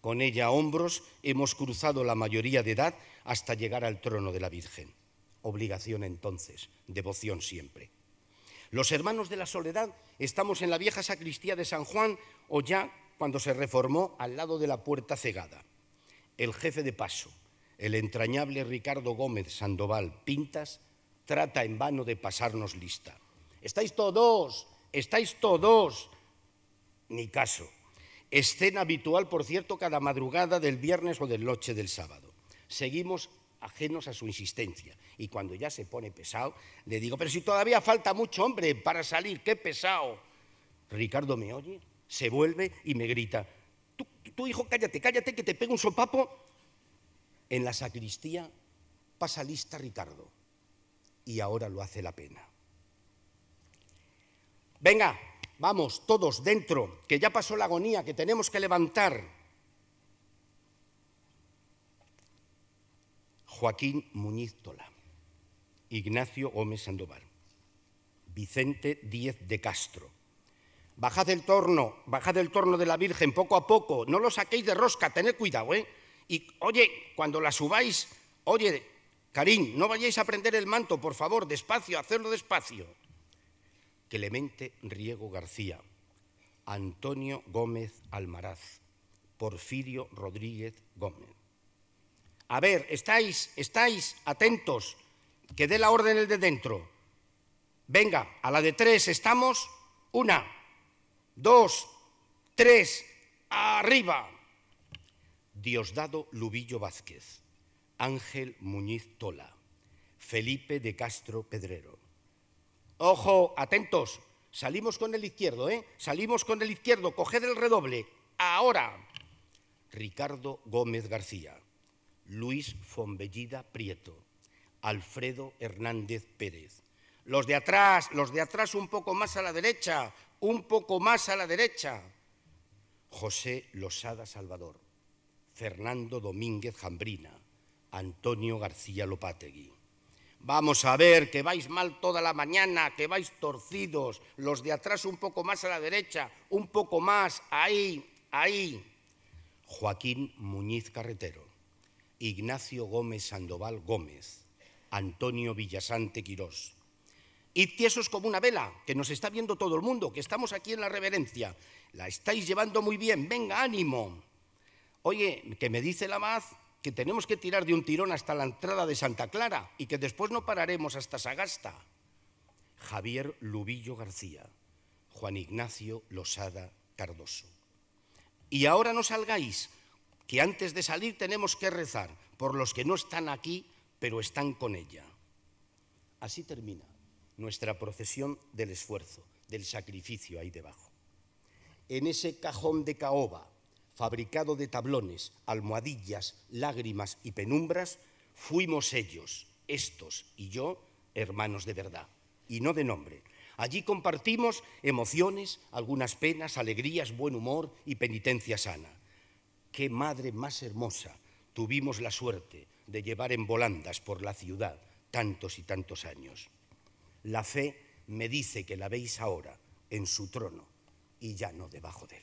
Con ella a hombros hemos cruzado la mayoría de edad hasta llegar al trono de la Virgen. Obligación entonces, devoción siempre. Los hermanos de la soledad estamos en la vieja sacristía de San Juan o ya cuando se reformó al lado de la puerta cegada. El jefe de paso, el entrañable Ricardo Gómez Sandoval Pintas, trata en vano de pasarnos lista. Estáis todos, estáis todos. Ni caso. Escena habitual, por cierto, cada madrugada del viernes o del noche del sábado. Seguimos ajenos a su insistencia. Y cuando ya se pone pesado, le digo, pero si todavía falta mucho, hombre, para salir, qué pesado. Ricardo me oye, se vuelve y me grita, tú, tú hijo, cállate, cállate, que te pego un sopapo. En la sacristía pasa lista Ricardo. Y ahora lo hace la pena. Venga, Vamos, todos dentro, que ya pasó la agonía, que tenemos que levantar. Joaquín Muñiz Tola, Ignacio Gómez Sandoval, Vicente Díez de Castro. Bajad el torno, bajad el torno de la Virgen poco a poco, no lo saquéis de rosca, tened cuidado, ¿eh? Y oye, cuando la subáis, oye, Karim, no vayáis a prender el manto, por favor, despacio, hacerlo despacio. Clemente Riego García, Antonio Gómez Almaraz, Porfirio Rodríguez Gómez. A ver, estáis, estáis atentos, que dé la orden el de dentro. Venga, a la de tres estamos. Una, dos, tres, arriba. Diosdado Lubillo Vázquez, Ángel Muñiz Tola, Felipe de Castro Pedrero. Ojo, atentos. Salimos con el izquierdo, ¿eh? Salimos con el izquierdo. Coged el redoble. Ahora. Ricardo Gómez García, Luis Fombellida Prieto, Alfredo Hernández Pérez. Los de atrás, los de atrás un poco más a la derecha, un poco más a la derecha. José Losada Salvador, Fernando Domínguez Jambrina, Antonio García Lopategui. Vamos a ver, que vais mal toda la mañana, que vais torcidos, los de atrás un poco más a la derecha, un poco más, ahí, ahí. Joaquín Muñiz Carretero, Ignacio Gómez Sandoval Gómez, Antonio Villasante Quirós. Id tiesos como una vela, que nos está viendo todo el mundo, que estamos aquí en la reverencia. La estáis llevando muy bien, venga, ánimo. Oye, que me dice la Maz que tenemos que tirar de un tirón hasta la entrada de Santa Clara y que después no pararemos hasta Sagasta. Javier Lubillo García, Juan Ignacio Losada Cardoso. Y ahora no salgáis, que antes de salir tenemos que rezar por los que no están aquí, pero están con ella. Así termina nuestra procesión del esfuerzo, del sacrificio ahí debajo. En ese cajón de caoba, fabricado de tablones, almohadillas, lágrimas y penumbras, fuimos ellos, estos y yo, hermanos de verdad, y no de nombre. Allí compartimos emociones, algunas penas, alegrías, buen humor y penitencia sana. Qué madre más hermosa tuvimos la suerte de llevar en volandas por la ciudad tantos y tantos años. La fe me dice que la veis ahora en su trono y ya no debajo de él.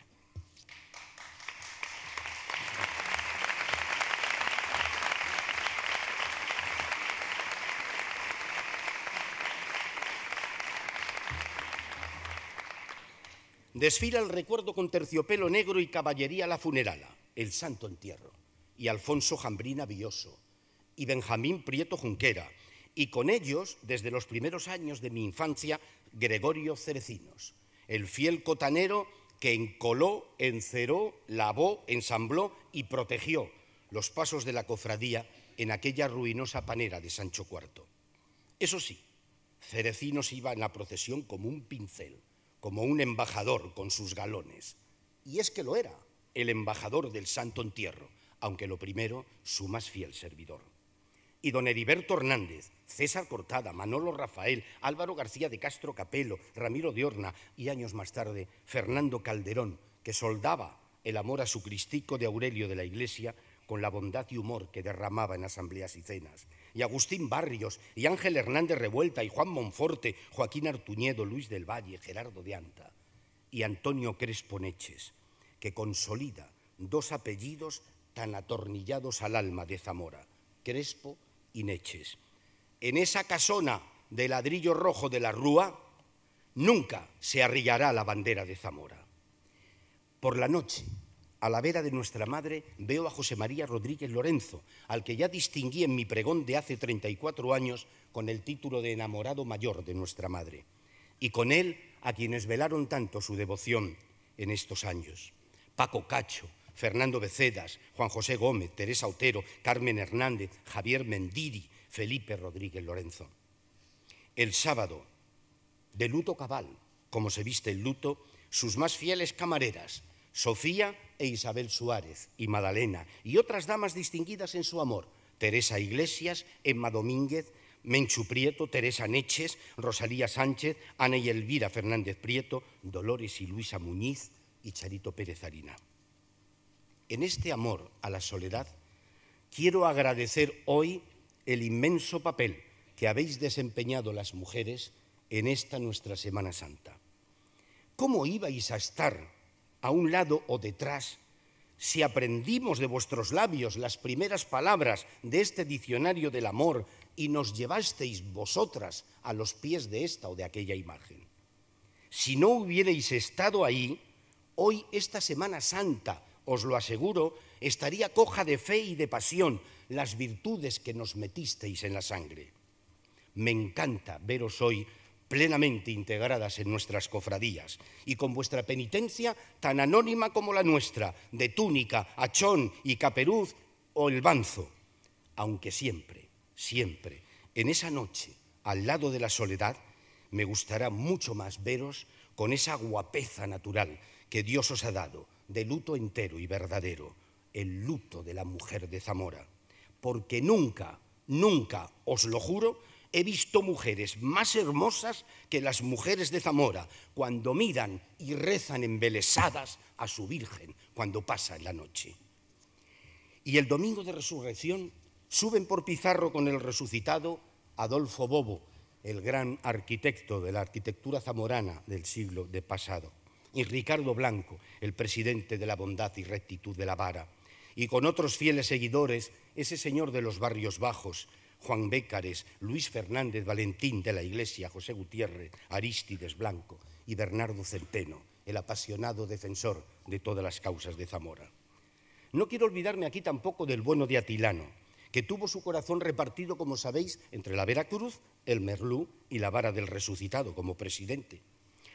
Desfila el recuerdo con terciopelo negro y caballería la funerala, el santo entierro, y Alfonso Jambrina Villoso, y Benjamín Prieto Junquera, y con ellos, desde los primeros años de mi infancia, Gregorio Cerecinos, el fiel cotanero que encoló, enceró, lavó, ensambló y protegió los pasos de la cofradía en aquella ruinosa panera de Sancho IV. Eso sí, Cerecinos iba en la procesión como un pincel, como un embajador con sus galones. Y es que lo era, el embajador del Santo Entierro, aunque lo primero su más fiel servidor. Y don Heriberto Hernández, César Cortada, Manolo Rafael, Álvaro García de Castro Capelo, Ramiro de Horna y años más tarde Fernando Calderón, que soldaba el amor a su cristico de Aurelio de la Iglesia con la bondad y humor que derramaba en asambleas y cenas, y Agustín Barrios, y Ángel Hernández Revuelta, y Juan Monforte, Joaquín Artuñedo, Luis del Valle, Gerardo de Anta, y Antonio Crespo Neches, que consolida dos apellidos tan atornillados al alma de Zamora, Crespo y Neches. En esa casona de ladrillo rojo de la Rúa, nunca se arrillará la bandera de Zamora. Por la noche, a la vera de nuestra madre veo a José María Rodríguez Lorenzo, al que ya distinguí en mi pregón de hace 34 años con el título de enamorado mayor de nuestra madre, y con él a quienes velaron tanto su devoción en estos años. Paco Cacho, Fernando Becedas, Juan José Gómez, Teresa Otero, Carmen Hernández, Javier Mendiri, Felipe Rodríguez Lorenzo. El sábado, de luto cabal, como se viste el luto, sus más fieles camareras, Sofía e Isabel Suárez y Madalena, y otras damas distinguidas en su amor, Teresa Iglesias, Emma Domínguez, Menchu Prieto, Teresa Neches, Rosalía Sánchez, Ana y Elvira Fernández Prieto, Dolores y Luisa Muñiz y Charito Pérez Harina. En este amor a la soledad, quiero agradecer hoy el inmenso papel que habéis desempeñado las mujeres en esta nuestra Semana Santa. ¿Cómo ibais a estar a un lado o detrás, si aprendimos de vuestros labios las primeras palabras de este diccionario del amor y nos llevasteis vosotras a los pies de esta o de aquella imagen. Si no hubierais estado ahí, hoy esta Semana Santa, os lo aseguro, estaría coja de fe y de pasión las virtudes que nos metisteis en la sangre. Me encanta veros hoy plenamente integradas en nuestras cofradías y con vuestra penitencia tan anónima como la nuestra, de túnica, achón y caperuz o el banzo, aunque siempre, siempre, en esa noche, al lado de la soledad, me gustará mucho más veros con esa guapeza natural que Dios os ha dado, de luto entero y verdadero, el luto de la mujer de Zamora, porque nunca, nunca, os lo juro, he visto mujeres más hermosas que las mujeres de Zamora cuando miran y rezan embelesadas a su Virgen cuando pasa en la noche. Y el domingo de resurrección suben por Pizarro con el resucitado Adolfo Bobo, el gran arquitecto de la arquitectura zamorana del siglo de pasado, y Ricardo Blanco, el presidente de la bondad y rectitud de la vara, y con otros fieles seguidores, ese señor de los barrios bajos, Juan Bécares, Luis Fernández Valentín de la Iglesia, José Gutiérrez, Aristides Blanco y Bernardo Centeno, el apasionado defensor de todas las causas de Zamora. No quiero olvidarme aquí tampoco del bueno de Atilano, que tuvo su corazón repartido, como sabéis, entre la Veracruz, el Merlú y la vara del resucitado como presidente.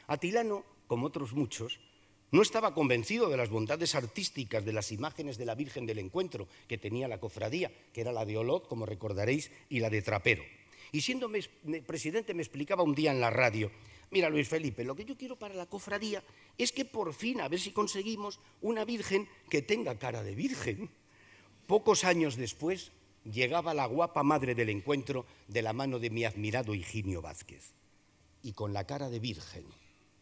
Atilano, como otros muchos, no estaba convencido de las bondades artísticas de las imágenes de la Virgen del Encuentro que tenía la cofradía, que era la de Olot, como recordaréis, y la de Trapero. Y siendo presidente me explicaba un día en la radio, mira Luis Felipe, lo que yo quiero para la cofradía es que por fin, a ver si conseguimos una Virgen que tenga cara de Virgen. Pocos años después llegaba la guapa madre del encuentro de la mano de mi admirado Higinio Vázquez y con la cara de Virgen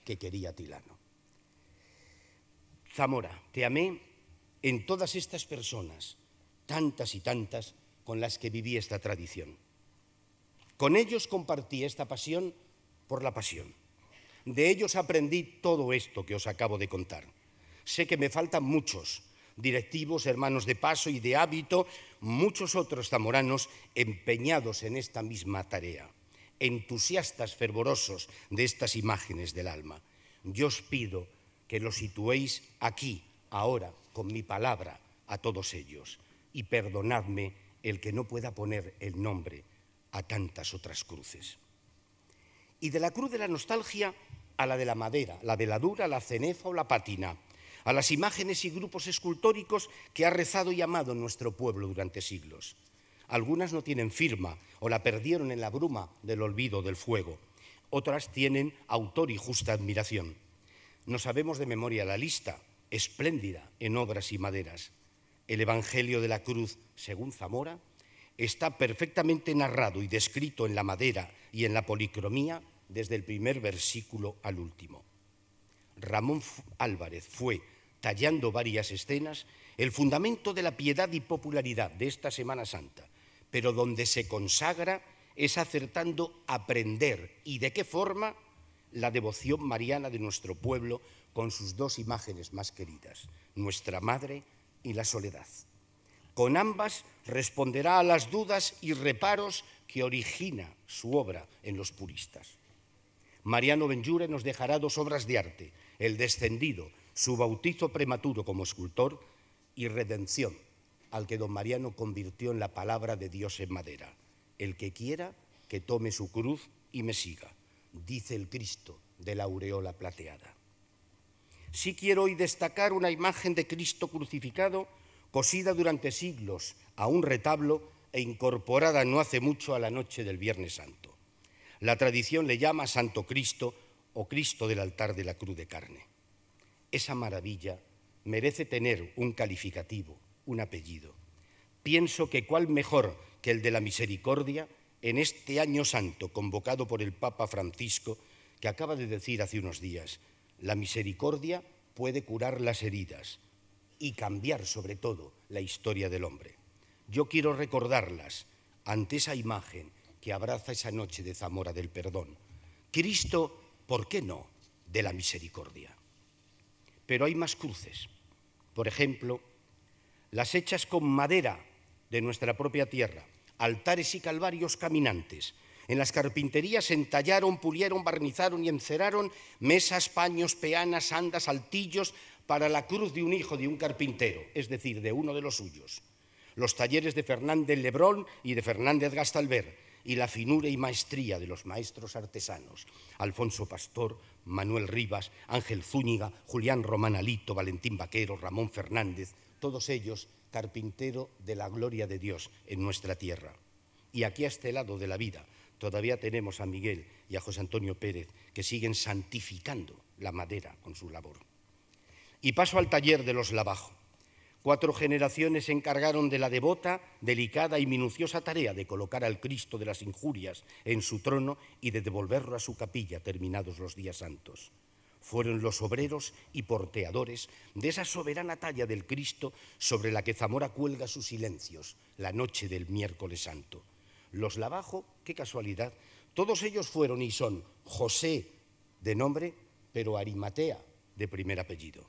que quería Tilano. Zamora, te amé en todas estas personas, tantas y tantas con las que viví esta tradición. Con ellos compartí esta pasión por la pasión. De ellos aprendí todo esto que os acabo de contar. Sé que me faltan muchos directivos, hermanos de paso y de hábito, muchos otros zamoranos empeñados en esta misma tarea, entusiastas fervorosos de estas imágenes del alma. Yo os pido que lo situéis aquí, ahora, con mi palabra, a todos ellos, y perdonadme el que no pueda poner el nombre a tantas otras cruces. Y de la cruz de la nostalgia a la de la madera, la veladura, la cenefa o la patina, a las imágenes y grupos escultóricos que ha rezado y amado nuestro pueblo durante siglos. Algunas no tienen firma o la perdieron en la bruma del olvido del fuego. Otras tienen autor y justa admiración. No sabemos de memoria la lista, espléndida en obras y maderas. El Evangelio de la Cruz, según Zamora, está perfectamente narrado y descrito en la madera y en la policromía desde el primer versículo al último. Ramón Álvarez fue, tallando varias escenas, el fundamento de la piedad y popularidad de esta Semana Santa, pero donde se consagra es acertando aprender y de qué forma la devoción mariana de nuestro pueblo con sus dos imágenes más queridas, nuestra Madre y la Soledad. Con ambas responderá a las dudas y reparos que origina su obra en los puristas. Mariano Benjure nos dejará dos obras de arte, El descendido, su bautizo prematuro como escultor, y Redención, al que don Mariano convirtió en la palabra de Dios en madera. El que quiera, que tome su cruz y me siga dice el Cristo de la aureola plateada. Sí quiero hoy destacar una imagen de Cristo crucificado, cosida durante siglos a un retablo e incorporada no hace mucho a la noche del Viernes Santo. La tradición le llama Santo Cristo o Cristo del altar de la cruz de carne. Esa maravilla merece tener un calificativo, un apellido. Pienso que cuál mejor que el de la misericordia en este año santo convocado por el Papa Francisco, que acaba de decir hace unos días, la misericordia puede curar las heridas y cambiar sobre todo la historia del hombre. Yo quiero recordarlas ante esa imagen que abraza esa noche de Zamora del Perdón. Cristo, ¿por qué no? De la misericordia. Pero hay más cruces. Por ejemplo, las hechas con madera de nuestra propia tierra altares y calvarios caminantes. En las carpinterías entallaron, pulieron, barnizaron y enceraron mesas, paños, peanas, andas, altillos para la cruz de un hijo de un carpintero, es decir, de uno de los suyos. Los talleres de Fernández Lebrón y de Fernández Gastalver y la finura y maestría de los maestros artesanos, Alfonso Pastor, Manuel Rivas, Ángel Zúñiga, Julián Román Alito, Valentín Vaquero, Ramón Fernández, todos ellos carpintero de la gloria de Dios en nuestra tierra. Y aquí a este lado de la vida todavía tenemos a Miguel y a José Antonio Pérez que siguen santificando la madera con su labor. Y paso al taller de los Lavajo. Cuatro generaciones se encargaron de la devota, delicada y minuciosa tarea de colocar al Cristo de las injurias en su trono y de devolverlo a su capilla terminados los días santos fueron los obreros y porteadores de esa soberana talla del Cristo sobre la que Zamora cuelga sus silencios la noche del miércoles santo. Los Lavajo, qué casualidad, todos ellos fueron y son José de nombre, pero Arimatea de primer apellido.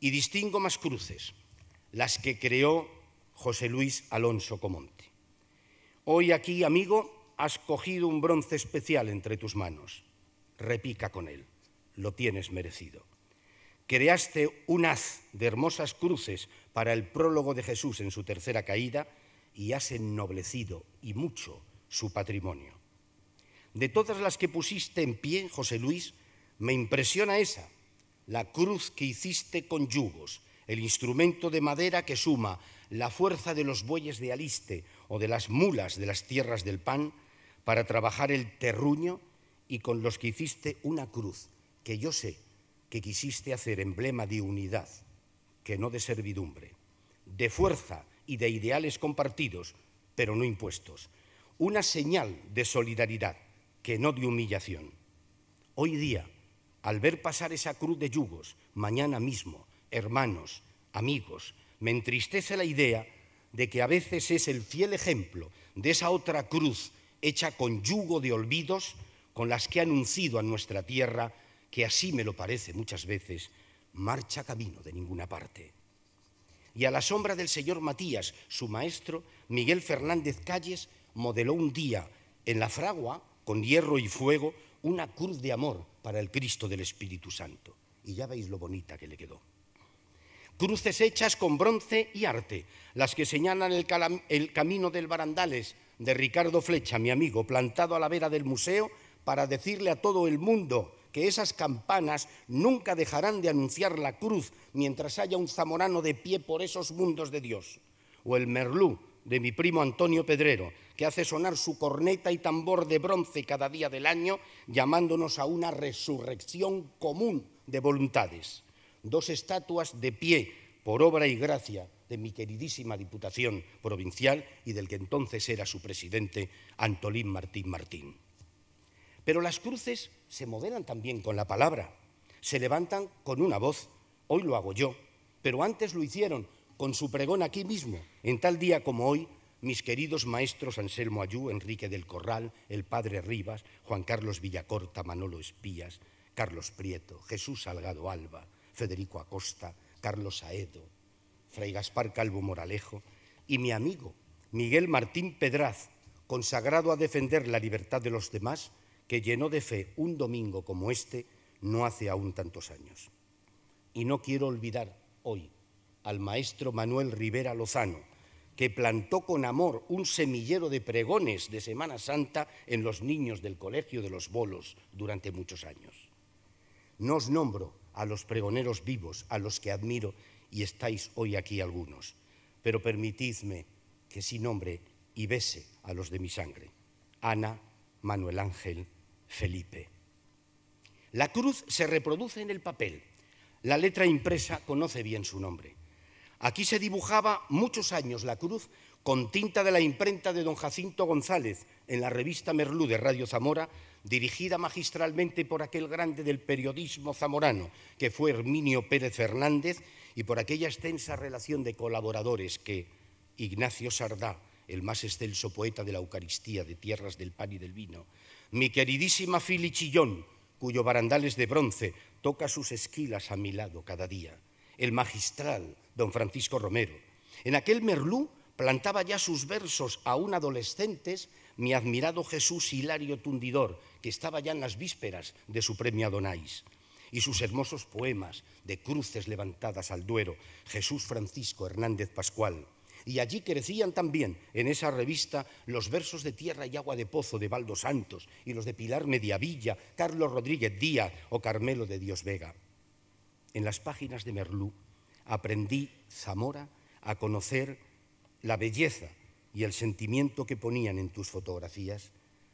Y distingo más cruces, las que creó José Luis Alonso Comonte. Hoy aquí, amigo, has cogido un bronce especial entre tus manos. Repica con él lo tienes merecido. Creaste un haz de hermosas cruces para el prólogo de Jesús en su tercera caída y has ennoblecido y mucho su patrimonio. De todas las que pusiste en pie, José Luis, me impresiona esa, la cruz que hiciste con yugos, el instrumento de madera que suma la fuerza de los bueyes de Aliste o de las mulas de las tierras del pan para trabajar el terruño y con los que hiciste una cruz que yo sé que quisiste hacer emblema de unidad, que no de servidumbre, de fuerza y de ideales compartidos, pero no impuestos, una señal de solidaridad, que no de humillación. Hoy día, al ver pasar esa cruz de yugos, mañana mismo, hermanos, amigos, me entristece la idea de que a veces es el fiel ejemplo de esa otra cruz hecha con yugo de olvidos con las que han uncido a nuestra tierra que así me lo parece muchas veces, marcha camino de ninguna parte. Y a la sombra del señor Matías, su maestro, Miguel Fernández Calles, modeló un día en la fragua, con hierro y fuego, una cruz de amor para el Cristo del Espíritu Santo. Y ya veis lo bonita que le quedó. Cruces hechas con bronce y arte, las que señalan el, camino del Barandales de Ricardo Flecha, mi amigo, plantado a la vera del museo, para decirle a todo el mundo que esas campanas nunca dejarán de anunciar la cruz mientras haya un zamorano de pie por esos mundos de Dios. O el merlú de mi primo Antonio Pedrero, que hace sonar su corneta y tambor de bronce cada día del año, llamándonos a una resurrección común de voluntades. Dos estatuas de pie por obra y gracia de mi queridísima Diputación Provincial y del que entonces era su presidente, Antolín Martín Martín. Pero las cruces se modelan también con la palabra, se levantan con una voz. Hoy lo hago yo, pero antes lo hicieron con su pregón aquí mismo, en tal día como hoy, mis queridos maestros Anselmo Ayú, Enrique del Corral, el padre Rivas, Juan Carlos Villacorta, Manolo Espías, Carlos Prieto, Jesús Salgado Alba, Federico Acosta, Carlos Saedo, Fray Gaspar Calvo Moralejo y mi amigo Miguel Martín Pedraz, consagrado a defender la libertad de los demás que llenó de fe un domingo como este no hace aún tantos años. Y no quiero olvidar hoy al maestro Manuel Rivera Lozano, que plantó con amor un semillero de pregones de Semana Santa en los niños del Colegio de los Bolos durante muchos años. No os nombro a los pregoneros vivos, a los que admiro, y estáis hoy aquí algunos, pero permitidme que sí nombre y bese a los de mi sangre. Ana, Manuel Ángel, Felipe. La cruz se reproduce en el papel. La letra impresa conoce bien su nombre. Aquí se dibujaba muchos años la cruz con tinta de la imprenta de don Jacinto González en la revista Merlú de Radio Zamora, dirigida magistralmente por aquel grande del periodismo zamorano, que fue Herminio Pérez Fernández, y por aquella extensa relación de colaboradores que Ignacio Sardá, el más excelso poeta de la Eucaristía de Tierras del Pan y del Vino, mi queridísima Fili Chillón, cuyo barandal es de bronce, toca sus esquilas a mi lado cada día, el magistral don Francisco Romero. En aquel Merlú plantaba ya sus versos aún adolescentes mi admirado Jesús Hilario Tundidor, que estaba ya en las vísperas de su premio Adonais, y sus hermosos poemas de cruces levantadas al Duero, Jesús Francisco Hernández Pascual y allí crecían también en esa revista los versos de Tierra y Agua de Pozo de Baldo Santos y los de Pilar Mediavilla, Carlos Rodríguez Díaz o Carmelo de Dios Vega. En las páginas de Merlú aprendí Zamora a conocer la belleza y el sentimiento que ponían en tus fotografías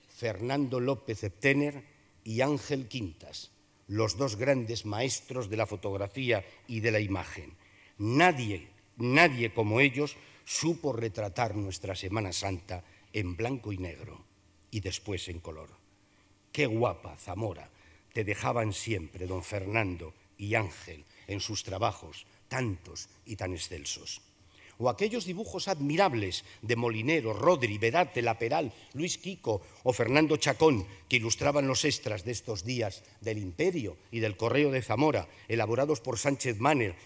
Fernando López Eptener y Ángel Quintas, los dos grandes maestros de la fotografía y de la imagen. Nadie, nadie como ellos supo retratar nuestra Semana Santa en blanco y negro y después en color. Qué guapa, Zamora, te dejaban siempre don Fernando y Ángel en sus trabajos tantos y tan excelsos. O aquellos dibujos admirables de Molinero, Rodri, La Peral, Luis Quico o Fernando Chacón, que ilustraban los extras de estos días del Imperio y del Correo de Zamora, elaborados por Sánchez Manner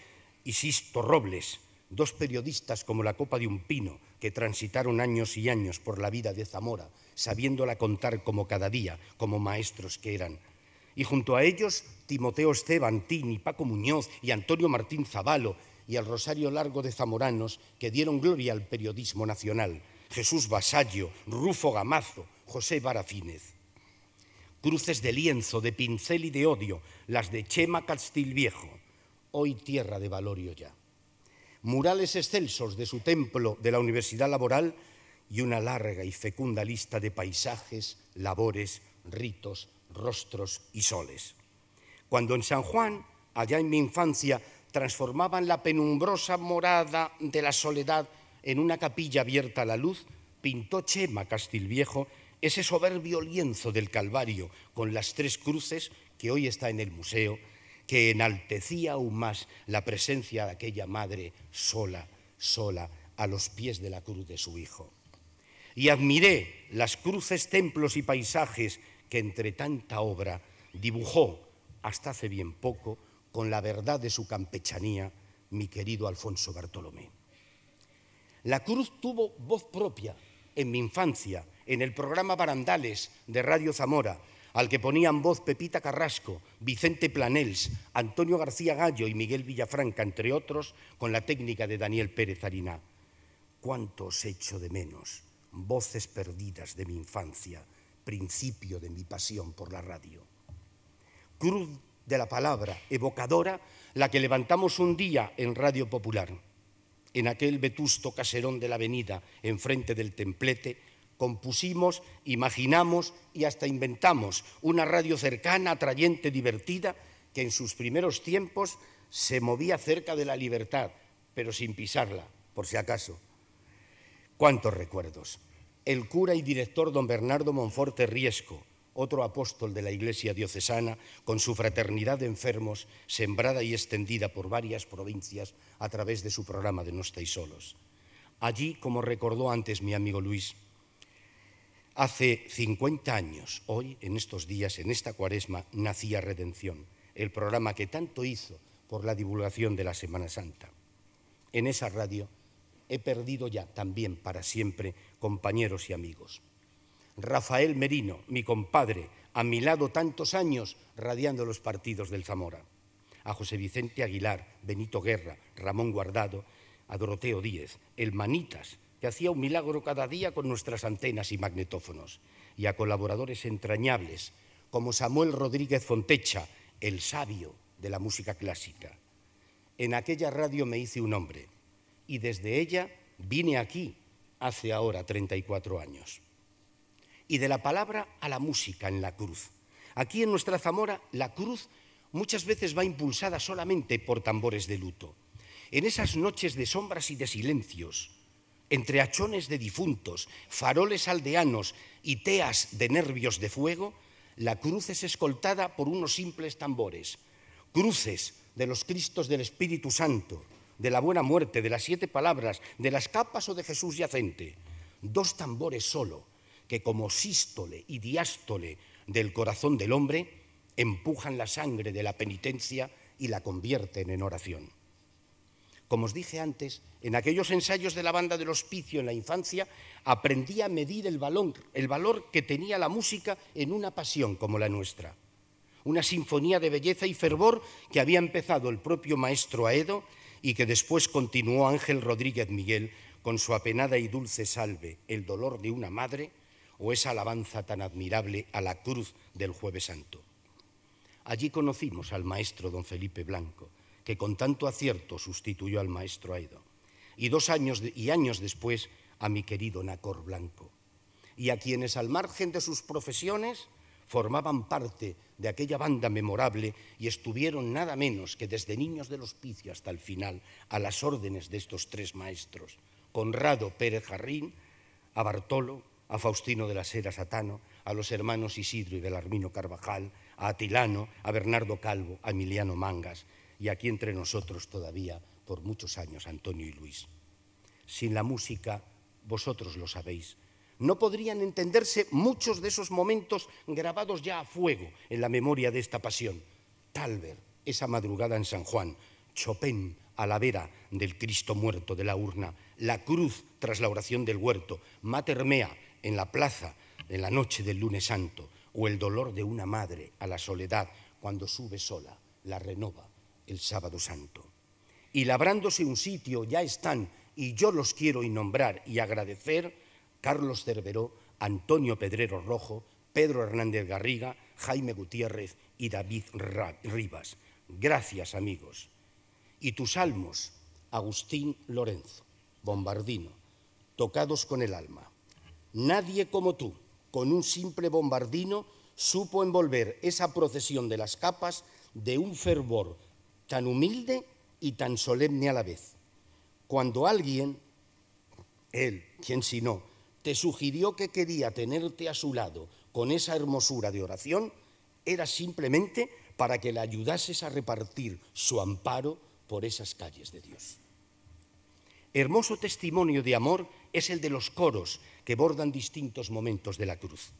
y Sisto Robles, dos periodistas como la copa de un pino que transitaron años y años por la vida de Zamora, sabiéndola contar como cada día, como maestros que eran. Y junto a ellos, Timoteo Esteban, Tini, Paco Muñoz y Antonio Martín Zabalo y el Rosario Largo de Zamoranos que dieron gloria al periodismo nacional. Jesús Basallo, Rufo Gamazo, José Barafínez. Cruces de lienzo, de pincel y de odio, las de Chema Castilviejo, hoy tierra de Valorio ya murales excelsos de su templo de la Universidad Laboral y una larga y fecunda lista de paisajes, labores, ritos, rostros y soles. Cuando en San Juan, allá en mi infancia, transformaban la penumbrosa morada de la soledad en una capilla abierta a la luz, pintó Chema Castilviejo ese soberbio lienzo del Calvario con las tres cruces que hoy está en el museo que enaltecía aún más la presencia de aquella madre sola, sola, a los pies de la cruz de su hijo. Y admiré las cruces, templos y paisajes que entre tanta obra dibujó hasta hace bien poco con la verdad de su campechanía mi querido Alfonso Bartolomé. La cruz tuvo voz propia en mi infancia, en el programa Barandales de Radio Zamora, al que ponían voz Pepita Carrasco, Vicente Planels, Antonio García Gallo y Miguel Villafranca, entre otros, con la técnica de Daniel Pérez Ariná. Cuántos os echo de menos? Voces perdidas de mi infancia, principio de mi pasión por la radio. Cruz de la palabra evocadora, la que levantamos un día en Radio Popular, en aquel vetusto caserón de la avenida, enfrente del templete, compusimos, imaginamos y hasta inventamos una radio cercana, atrayente, divertida, que en sus primeros tiempos se movía cerca de la libertad, pero sin pisarla, por si acaso. ¿Cuántos recuerdos? El cura y director don Bernardo Monforte Riesco, otro apóstol de la Iglesia diocesana, con su fraternidad de enfermos, sembrada y extendida por varias provincias a través de su programa de No estáis solos. Allí, como recordó antes mi amigo Luis, Hace 50 años, hoy, en estos días, en esta cuaresma, nacía Redención, el programa que tanto hizo por la divulgación de la Semana Santa. En esa radio he perdido ya también para siempre compañeros y amigos. Rafael Merino, mi compadre, a mi lado tantos años radiando los partidos del Zamora. A José Vicente Aguilar, Benito Guerra, Ramón Guardado, a Doroteo Díez, el Manitas, que hacía un milagro cada día con nuestras antenas y magnetófonos, y a colaboradores entrañables como Samuel Rodríguez Fontecha, el sabio de la música clásica. En aquella radio me hice un hombre y desde ella vine aquí hace ahora 34 años. Y de la palabra a la música en la cruz. Aquí en nuestra Zamora la cruz muchas veces va impulsada solamente por tambores de luto. En esas noches de sombras y de silencios, entre hachones de difuntos, faroles aldeanos y teas de nervios de fuego, la cruz es escoltada por unos simples tambores, cruces de los Cristos del Espíritu Santo, de la buena muerte, de las siete palabras, de las capas o de Jesús yacente, dos tambores solo, que como sístole y diástole del corazón del hombre, empujan la sangre de la penitencia y la convierten en oración. Como os dije antes, en aquellos ensayos de la banda del hospicio en la infancia, aprendí a medir el valor, el valor que tenía la música en una pasión como la nuestra. Una sinfonía de belleza y fervor que había empezado el propio maestro Aedo y que después continuó Ángel Rodríguez Miguel con su apenada y dulce salve, El dolor de una madre, o esa alabanza tan admirable a la cruz del Jueves Santo. Allí conocimos al maestro don Felipe Blanco, que con tanto acierto sustituyó al maestro Aido, y dos años y años después a mi querido Nacor Blanco, y a quienes al margen de sus profesiones formaban parte de aquella banda memorable y estuvieron nada menos que desde niños del hospicio hasta el final a las órdenes de estos tres maestros, Conrado Pérez Jarrín, a Bartolo, a Faustino de la Sera Satano, a los hermanos Isidro y Belarmino Carvajal, a Atilano, a Bernardo Calvo, a Emiliano Mangas, y aquí entre nosotros todavía por muchos años, Antonio y Luis. Sin la música, vosotros lo sabéis, no podrían entenderse muchos de esos momentos grabados ya a fuego en la memoria de esta pasión. Talver, esa madrugada en San Juan, Chopin a la vera del Cristo muerto de la urna, la cruz tras la oración del huerto, Matermea en la plaza en la noche del lunes santo, o el dolor de una madre a la soledad cuando sube sola, la renova el sábado santo. Y labrándose un sitio, ya están, y yo los quiero y nombrar y agradecer, Carlos Cerveró, Antonio Pedrero Rojo, Pedro Hernández Garriga, Jaime Gutiérrez y David Rivas. Gracias, amigos. Y tus salmos, Agustín Lorenzo, Bombardino, tocados con el alma. Nadie como tú, con un simple bombardino, supo envolver esa procesión de las capas de un fervor tan humilde y tan solemne a la vez. Cuando alguien, él, quien si no, te sugirió que quería tenerte a su lado con esa hermosura de oración, era simplemente para que le ayudases a repartir su amparo por esas calles de Dios. Hermoso testimonio de amor es el de los coros que bordan distintos momentos de la cruz.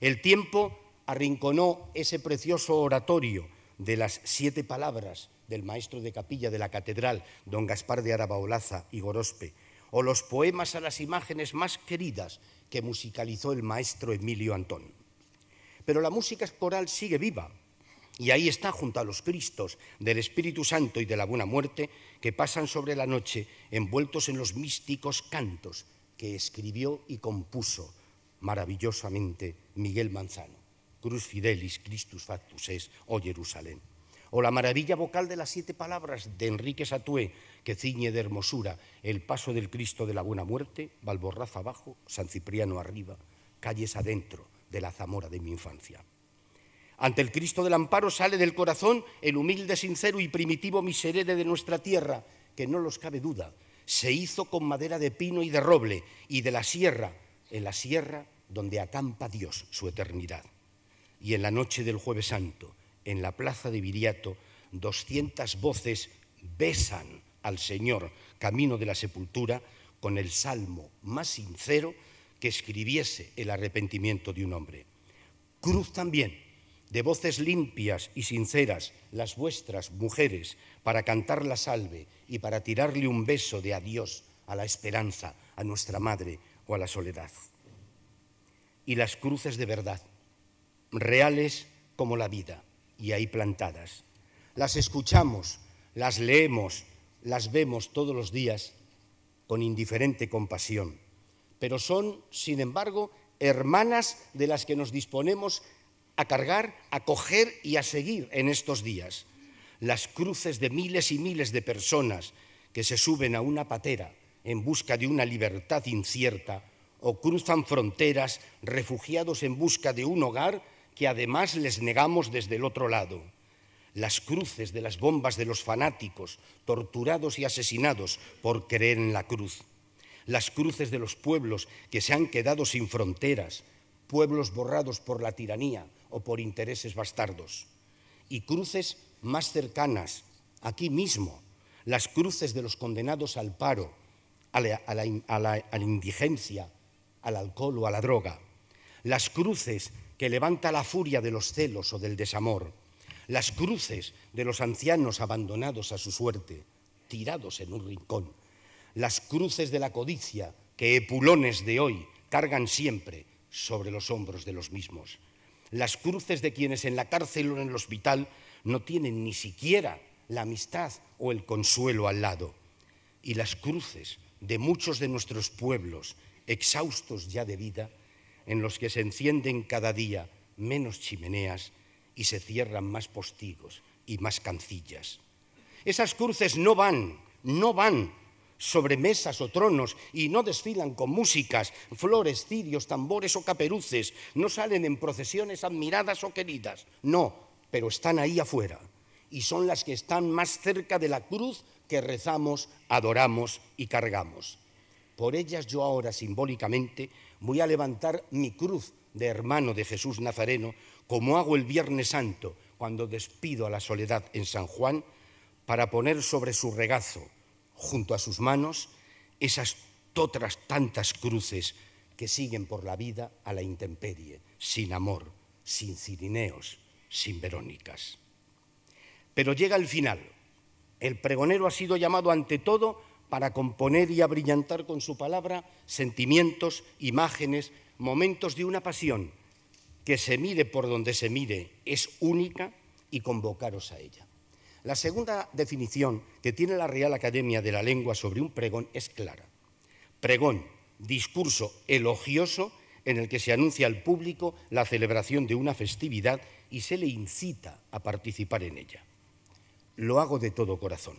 El tiempo arrinconó ese precioso oratorio de las siete palabras del maestro de capilla de la catedral, don Gaspar de Arabaolaza y Gorospe, o los poemas a las imágenes más queridas que musicalizó el maestro Emilio Antón. Pero la música coral sigue viva, y ahí está junto a los Cristos del Espíritu Santo y de la Buena Muerte que pasan sobre la noche envueltos en los místicos cantos que escribió y compuso maravillosamente Miguel Manzano. Cruz fidelis, Christus factus es, o Jerusalén o la maravilla vocal de las siete palabras de Enrique Satué, que ciñe de hermosura el paso del Cristo de la Buena Muerte, Balborraz abajo, San Cipriano arriba, calles adentro de la Zamora de mi infancia. Ante el Cristo del Amparo sale del corazón el humilde, sincero y primitivo miserere de nuestra tierra, que no los cabe duda, se hizo con madera de pino y de roble y de la sierra, en la sierra donde acampa Dios su eternidad. Y en la noche del jueves santo, en la plaza de Viriato, 200 voces besan al Señor camino de la sepultura con el salmo más sincero que escribiese el arrepentimiento de un hombre. Cruz también, de voces limpias y sinceras, las vuestras, mujeres, para cantar la salve y para tirarle un beso de adiós a la esperanza, a nuestra madre o a la soledad. Y las cruces de verdad, reales como la vida, y ahí plantadas. Las escuchamos, las leemos, las vemos todos los días con indiferente compasión, pero son, sin embargo, hermanas de las que nos disponemos a cargar, a coger y a seguir en estos días. Las cruces de miles y miles de personas que se suben a una patera en busca de una libertad incierta o cruzan fronteras refugiados en busca de un hogar que además les negamos desde el otro lado. Las cruces de las bombas de los fanáticos, torturados y asesinados por creer en la cruz. Las cruces de los pueblos que se han quedado sin fronteras, pueblos borrados por la tiranía o por intereses bastardos. Y cruces más cercanas, aquí mismo, las cruces de los condenados al paro, a la, indigencia, al alcohol o a la droga. Las cruces que levanta la furia de los celos o del desamor, las cruces de los ancianos abandonados a su suerte, tirados en un rincón, las cruces de la codicia que epulones de hoy cargan siempre sobre los hombros de los mismos, las cruces de quienes en la cárcel o en el hospital no tienen ni siquiera la amistad o el consuelo al lado, y las cruces de muchos de nuestros pueblos, exhaustos ya de vida, en los que se encienden cada día menos chimeneas y se cierran más postigos y más cancillas. Esas cruces no van, no van sobre mesas o tronos y no desfilan con músicas, flores, cirios, tambores o caperuces, no salen en procesiones admiradas o queridas, no, pero están ahí afuera y son las que están más cerca de la cruz que rezamos, adoramos y cargamos. Por ellas yo ahora simbólicamente voy a levantar mi cruz de hermano de Jesús Nazareno, como hago el Viernes Santo cuando despido a la soledad en San Juan, para poner sobre su regazo, junto a sus manos, esas otras tantas cruces que siguen por la vida a la intemperie, sin amor, sin cirineos, sin verónicas. Pero llega el final. El pregonero ha sido llamado ante todo para componer y abrillantar con su palabra sentimientos, imágenes, momentos de una pasión que se mire por donde se mire, es única y convocaros a ella. La segunda definición que tiene la Real Academia de la Lengua sobre un pregón es clara. Pregón, discurso elogioso en el que se anuncia al público la celebración de una festividad y se le incita a participar en ella. Lo hago de todo corazón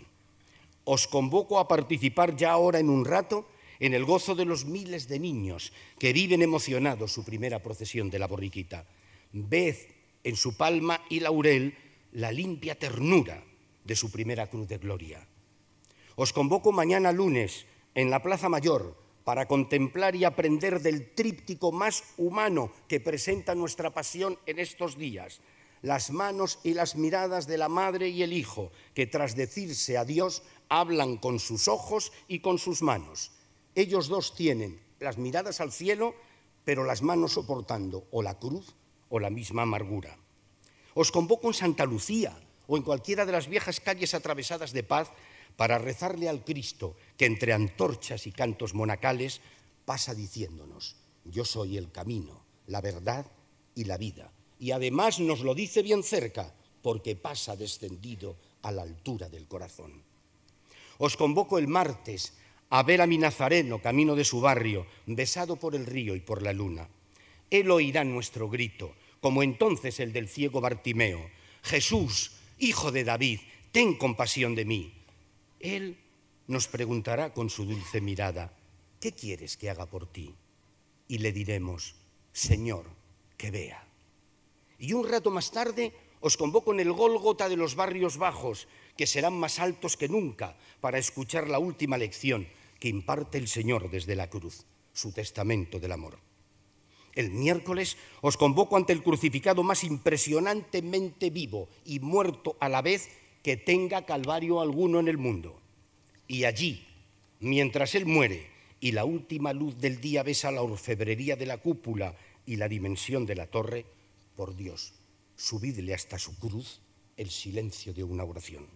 os convoco a participar ya ahora en un rato en el gozo de los miles de niños que viven emocionados su primera procesión de la borriquita. Ved en su palma y laurel la limpia ternura de su primera cruz de gloria. Os convoco mañana lunes en la Plaza Mayor para contemplar y aprender del tríptico más humano que presenta nuestra pasión en estos días, las manos y las miradas de la madre y el hijo, que tras decirse adiós hablan con sus ojos y con sus manos. Ellos dos tienen las miradas al cielo, pero las manos soportando o la cruz o la misma amargura. Os convoco en Santa Lucía o en cualquiera de las viejas calles atravesadas de paz para rezarle al Cristo que entre antorchas y cantos monacales pasa diciéndonos, yo soy el camino, la verdad y la vida y además nos lo dice bien cerca, porque pasa descendido a la altura del corazón. Os convoco el martes a ver a mi Nazareno camino de su barrio, besado por el río y por la luna. Él oirá nuestro grito, como entonces el del ciego Bartimeo. Jesús, hijo de David, ten compasión de mí. Él nos preguntará con su dulce mirada, ¿qué quieres que haga por ti? Y le diremos, Señor, que vea. Y un rato más tarde os convoco en el Gólgota de los barrios bajos, que serán más altos que nunca, para escuchar la última lección que imparte el Señor desde la cruz, su testamento del amor. El miércoles os convoco ante el crucificado más impresionantemente vivo y muerto a la vez que tenga calvario alguno en el mundo. Y allí, mientras él muere y la última luz del día besa la orfebrería de la cúpula y la dimensión de la torre, por Dios, subidle hasta su cruz el silencio de una oración.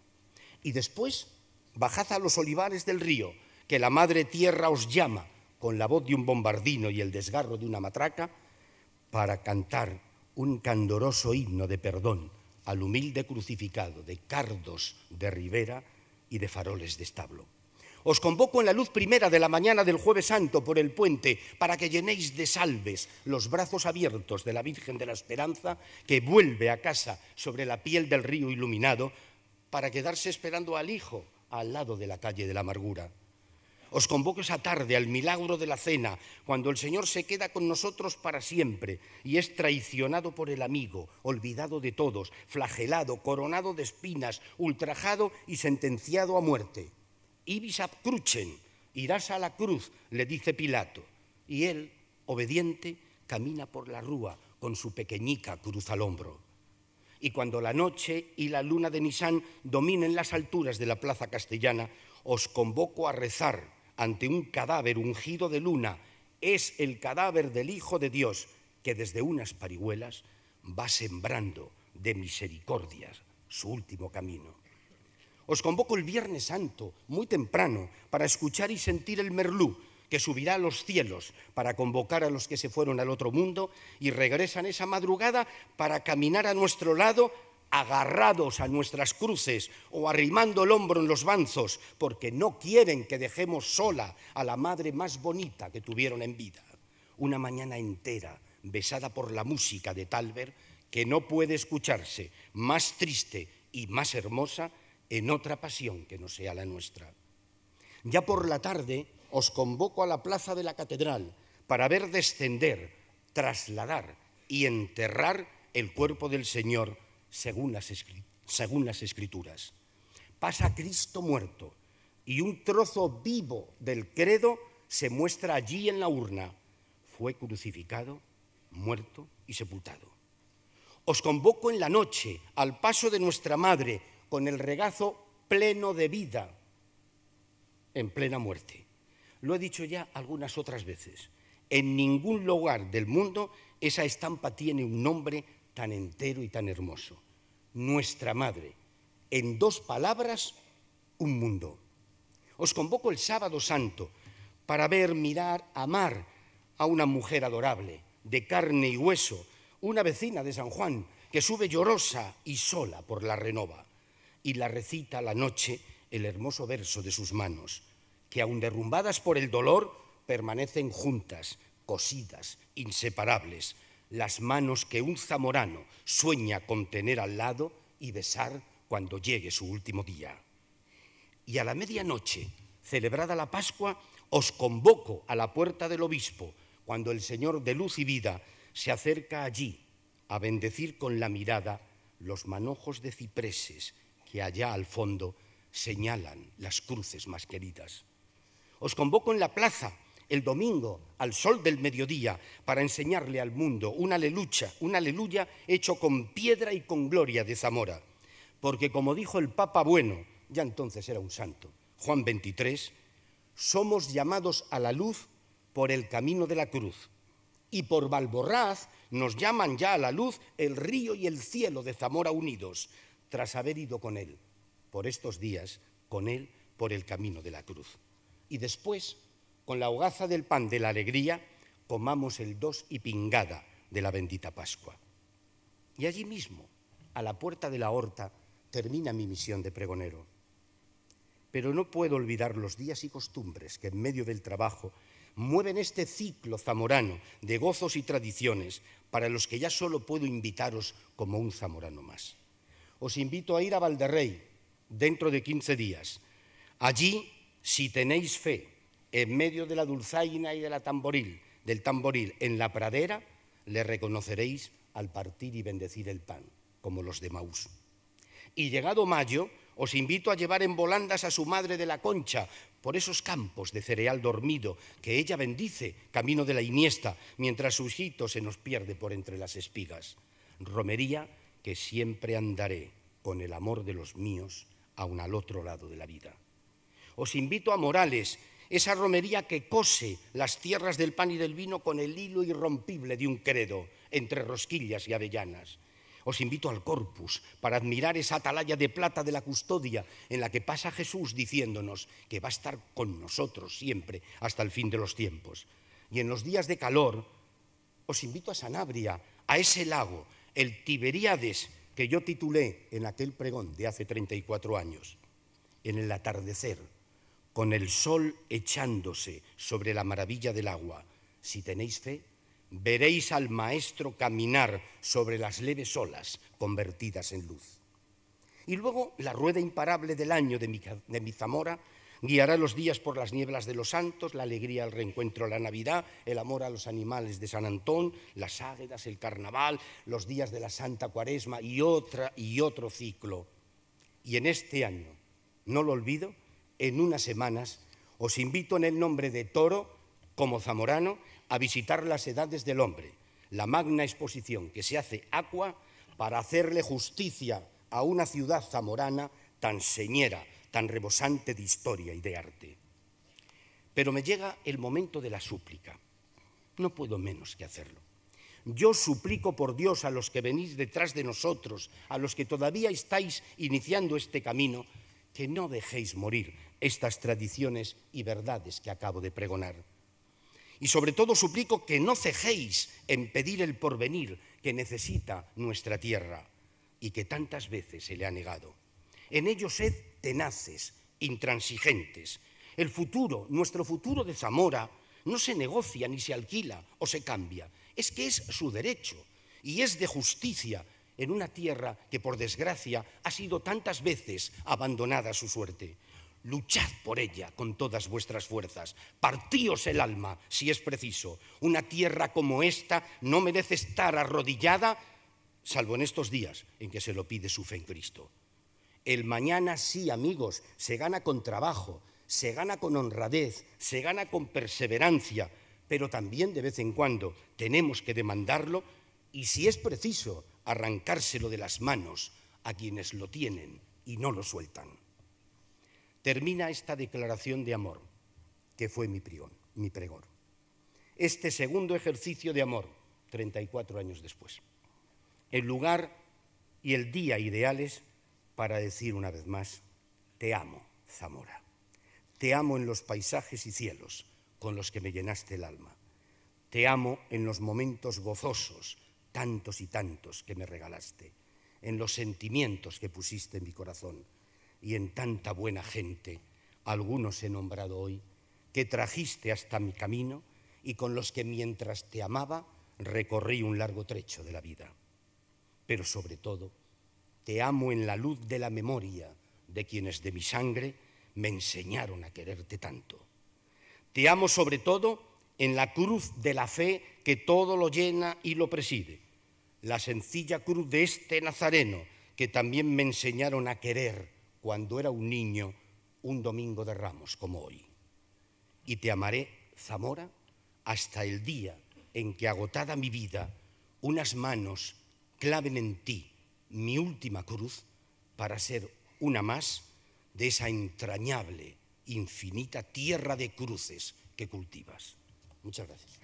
Y después, bajad a los olivares del río, que la madre tierra os llama con la voz de un bombardino y el desgarro de una matraca, para cantar un candoroso himno de perdón al humilde crucificado de cardos de ribera y de faroles de establo. Os convoco en la luz primera de la mañana del jueves santo por el puente para que llenéis de salves los brazos abiertos de la Virgen de la Esperanza que vuelve a casa sobre la piel del río iluminado para quedarse esperando al Hijo al lado de la calle de la amargura. Os convoco esa tarde al milagro de la cena, cuando el Señor se queda con nosotros para siempre y es traicionado por el amigo, olvidado de todos, flagelado, coronado de espinas, ultrajado y sentenciado a muerte ibis ab irás a la cruz, le dice Pilato. Y él, obediente, camina por la rúa con su pequeñica cruz al hombro. Y cuando la noche y la luna de Nisán dominen las alturas de la plaza castellana, os convoco a rezar ante un cadáver ungido de luna. Es el cadáver del Hijo de Dios que desde unas parihuelas va sembrando de misericordias su último camino. Os convoco el Viernes Santo, muy temprano, para escuchar y sentir el merlú que subirá a los cielos para convocar a los que se fueron al otro mundo y regresan esa madrugada para caminar a nuestro lado agarrados a nuestras cruces o arrimando el hombro en los banzos, porque no quieren que dejemos sola a la madre más bonita que tuvieron en vida. Una mañana entera besada por la música de Talbert, que no puede escucharse más triste y más hermosa en otra pasión que no sea la nuestra. Ya por la tarde os convoco a la plaza de la catedral para ver descender, trasladar y enterrar el cuerpo del Señor según las, escrituras. Pasa Cristo muerto y un trozo vivo del credo se muestra allí en la urna. Fue crucificado, muerto y sepultado. Os convoco en la noche al paso de nuestra Madre con el regazo pleno de vida en plena muerte. Lo he dicho ya algunas otras veces. En ningún lugar del mundo esa estampa tiene un nombre tan entero y tan hermoso. Nuestra Madre. En dos palabras, un mundo. Os convoco el sábado santo para ver, mirar, amar a una mujer adorable, de carne y hueso, una vecina de San Juan, que sube llorosa y sola por la renova y la recita a la noche el hermoso verso de sus manos, que aun derrumbadas por el dolor, permanecen juntas, cosidas, inseparables, las manos que un zamorano sueña con tener al lado y besar cuando llegue su último día. Y a la medianoche, celebrada la Pascua, os convoco a la puerta del obispo, cuando el Señor de luz y vida se acerca allí a bendecir con la mirada los manojos de cipreses que allá al fondo señalan las cruces más queridas. Os convoco en la plaza el domingo al sol del mediodía para enseñarle al mundo una aleluya, una aleluya hecho con piedra y con gloria de Zamora. Porque como dijo el Papa Bueno, ya entonces era un santo, Juan 23, somos llamados a la luz por el camino de la cruz. Y por Valborraz nos llaman ya a la luz el río y el cielo de Zamora unidos, tras haber ido con Él por estos días, con Él por el camino de la cruz. Y después, con la hogaza del pan de la alegría, comamos el dos y pingada de la bendita Pascua. Y allí mismo, a la puerta de la horta, termina mi misión de pregonero. Pero no puedo olvidar los días y costumbres que en medio del trabajo mueven este ciclo zamorano de gozos y tradiciones para los que ya solo puedo invitaros como un zamorano más os invito a ir a Valderrey dentro de 15 días. Allí, si tenéis fe, en medio de la dulzaina y de tamboril, del tamboril, en la pradera, le reconoceréis al partir y bendecir el pan, como los de Maus. Y llegado mayo, os invito a llevar en volandas a su madre de la concha por esos campos de cereal dormido que ella bendice camino de la iniesta, mientras su hijito se nos pierde por entre las espigas. Romería que siempre andaré con el amor de los míos aun al otro lado de la vida. Os invito a Morales, esa romería que cose las tierras del pan y del vino con el hilo irrompible de un credo entre rosquillas y avellanas. Os invito al corpus para admirar esa atalaya de plata de la custodia en la que pasa Jesús diciéndonos que va a estar con nosotros siempre hasta el fin de los tiempos. Y en los días de calor, os invito a Sanabria, a ese lago el Tiberíades que yo titulé en aquel pregón de hace 34 años, en el atardecer, con el sol echándose sobre la maravilla del agua, si tenéis fe, veréis al Maestro caminar sobre las leves olas convertidas en luz. Y luego la rueda imparable del año de mi, de mi Zamora Guiará los días por las nieblas de los santos, la alegría al reencuentro, la Navidad, el amor a los animales de San Antón, las águedas, el carnaval, los días de la Santa Cuaresma y, y otro ciclo. Y en este año, no lo olvido, en unas semanas os invito en el nombre de Toro, como zamorano, a visitar las edades del hombre, la magna exposición que se hace Aqua para hacerle justicia a una ciudad zamorana tan señera tan rebosante de historia y de arte. Pero me llega el momento de la súplica. No puedo menos que hacerlo. Yo suplico por Dios a los que venís detrás de nosotros, a los que todavía estáis iniciando este camino, que no dejéis morir estas tradiciones y verdades que acabo de pregonar. Y sobre todo suplico que no cejéis en pedir el porvenir que necesita nuestra tierra y que tantas veces se le ha negado. En ellos sed tenaces, intransigentes. El futuro, nuestro futuro de Zamora, no se negocia ni se alquila o se cambia. Es que es su derecho y es de justicia en una tierra que por desgracia ha sido tantas veces abandonada a su suerte. Luchad por ella con todas vuestras fuerzas, partíos el alma si es preciso. Una tierra como esta no merece estar arrodillada, salvo en estos días en que se lo pide su fe en Cristo. El mañana sí, amigos, se gana con trabajo, se gana con honradez, se gana con perseverancia, pero también de vez en cuando tenemos que demandarlo y si es preciso, arrancárselo de las manos a quienes lo tienen y no lo sueltan. Termina esta declaración de amor, que fue mi, prión, mi pregor. Este segundo ejercicio de amor, 34 años después. El lugar y el día ideales para decir una vez más, te amo, Zamora. Te amo en los paisajes y cielos con los que me llenaste el alma. Te amo en los momentos gozosos, tantos y tantos que me regalaste, en los sentimientos que pusiste en mi corazón y en tanta buena gente, algunos he nombrado hoy, que trajiste hasta mi camino y con los que mientras te amaba recorrí un largo trecho de la vida. Pero sobre todo, te amo en la luz de la memoria de quienes de mi sangre me enseñaron a quererte tanto. Te amo sobre todo en la cruz de la fe que todo lo llena y lo preside. La sencilla cruz de este nazareno que también me enseñaron a querer cuando era un niño un domingo de ramos como hoy. Y te amaré, Zamora, hasta el día en que agotada mi vida, unas manos claven en ti mi última cruz para ser una más de esa entrañable, infinita tierra de cruces que cultivas. Muchas gracias.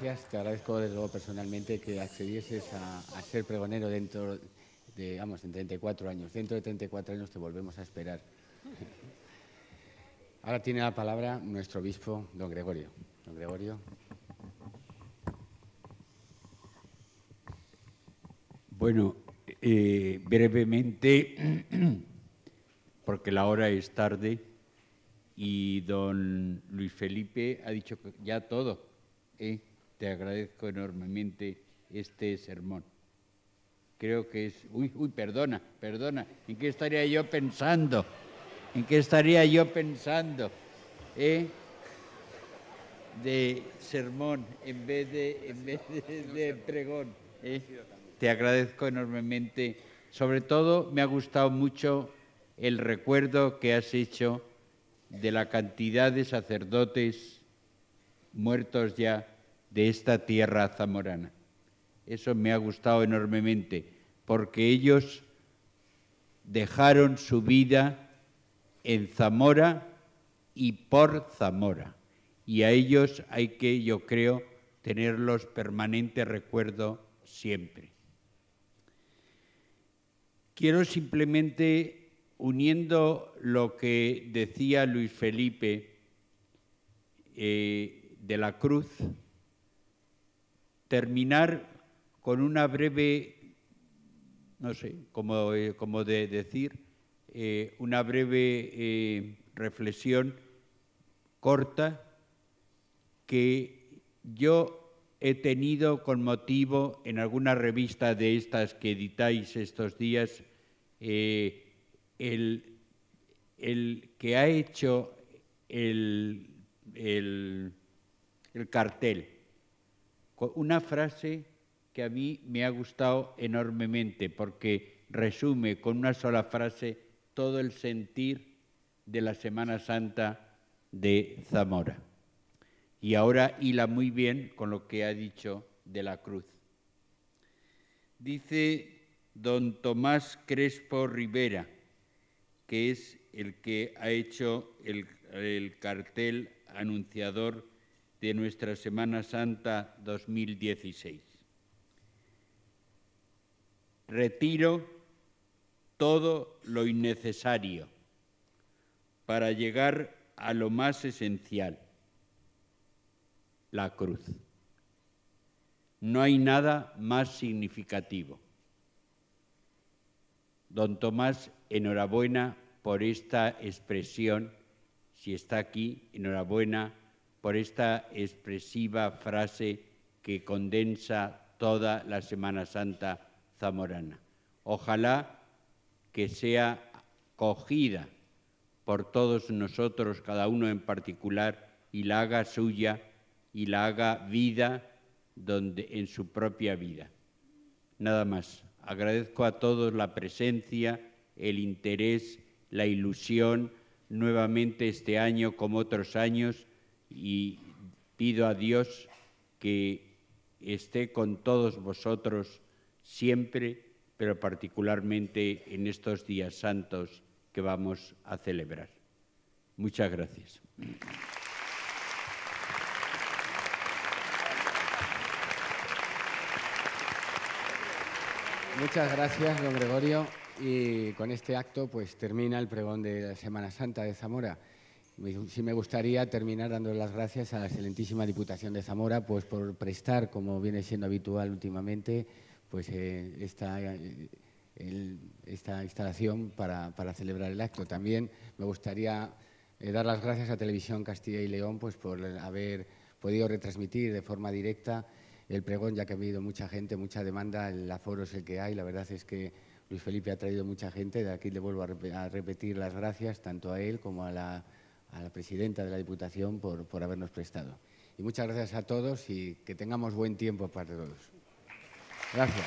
gracias. Te agradezco desde luego personalmente que accedieses a, ser pregonero dentro de, vamos, en 34 años. Dentro de 34 años te volvemos a esperar. Ahora tiene la palabra nuestro obispo, don Gregorio. Don Gregorio. Bueno, eh, brevemente, [CLEARS THROAT] porque la hora es tarde y don Luis Felipe ha dicho ya todo. ¿eh? te agradezco enormemente este sermón. Creo que es, uy, uy, perdona, perdona, ¿en qué estaría yo pensando? ¿En qué estaría yo pensando? Eh? De sermón en vez de, en vez de, pregón. Eh. Te agradezco enormemente. Sobre todo me ha gustado mucho el recuerdo que has hecho de la cantidad de sacerdotes muertos ya de esta tierra zamorana. Eso me ha gustado enormemente, porque ellos dejaron su vida en Zamora y por Zamora. Y a ellos hay que, yo creo, tenerlos permanente recuerdo siempre. Quiero simplemente, uniendo lo que decía Luis Felipe eh, de la Cruz, terminar con una breve, no sé, como, eh, de decir, eh, una breve eh, reflexión corta que yo he tenido con motivo en alguna revista de estas que editáis estos días, el, que ha hecho el cartel una frase que a mí me ha gustado enormemente porque resume con una sola frase todo el sentir de la Semana Santa de Zamora. Y ahora hila muy bien con lo que ha dicho de la cruz. Dice don Tomás Crespo Rivera, que es el que ha hecho el, el cartel anunciador de nuestra Semana Santa 2016. Retiro todo lo innecesario para llegar a lo más esencial, la cruz. No hay nada más significativo. Don Tomás, enhorabuena por esta expresión. Si está aquí, enhorabuena por esta expresiva frase que condensa toda la Semana Santa zamorana. Ojalá que sea cogida por todos nosotros, cada uno en particular, y la haga suya y la haga vida en su propia vida. Nada más. Agradezco a todos la presencia, el interés, la ilusión, nuevamente este año como otros años y pido a Dios que esté con todos vosotros siempre, pero particularmente en estos días santos que vamos a celebrar. Muchas gracias. Muchas gracias, don Gregorio. Y con este acto pues termina el pregón de la Semana Santa de Zamora. Sí me gustaría terminar dando las gracias a la excelentísima Diputación de Zamora pues, por prestar, como viene siendo habitual últimamente, pues, eh, eh, esta, instalación para, celebrar el acto. También me gustaría eh, dar las gracias a Televisión Castilla y León pues, por haber podido retransmitir de forma directa el pregón, ya que ha habido mucha gente, mucha demanda, el aforo es el que hay. La verdad es que Luis Felipe ha traído mucha gente, de aquí le vuelvo a repetir las gracias tanto a él como a la a la presidenta de la Diputación por, habernos prestado. Y muchas gracias a todos y que tengamos buen tiempo para todos. Gracias.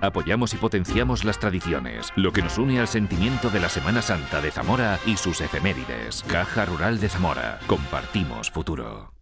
apoyamos y potenciamos las tradiciones, lo que nos une al sentimiento de la Semana Santa de Zamora y sus efemérides. Caja Rural de Zamora. Compartimos futuro.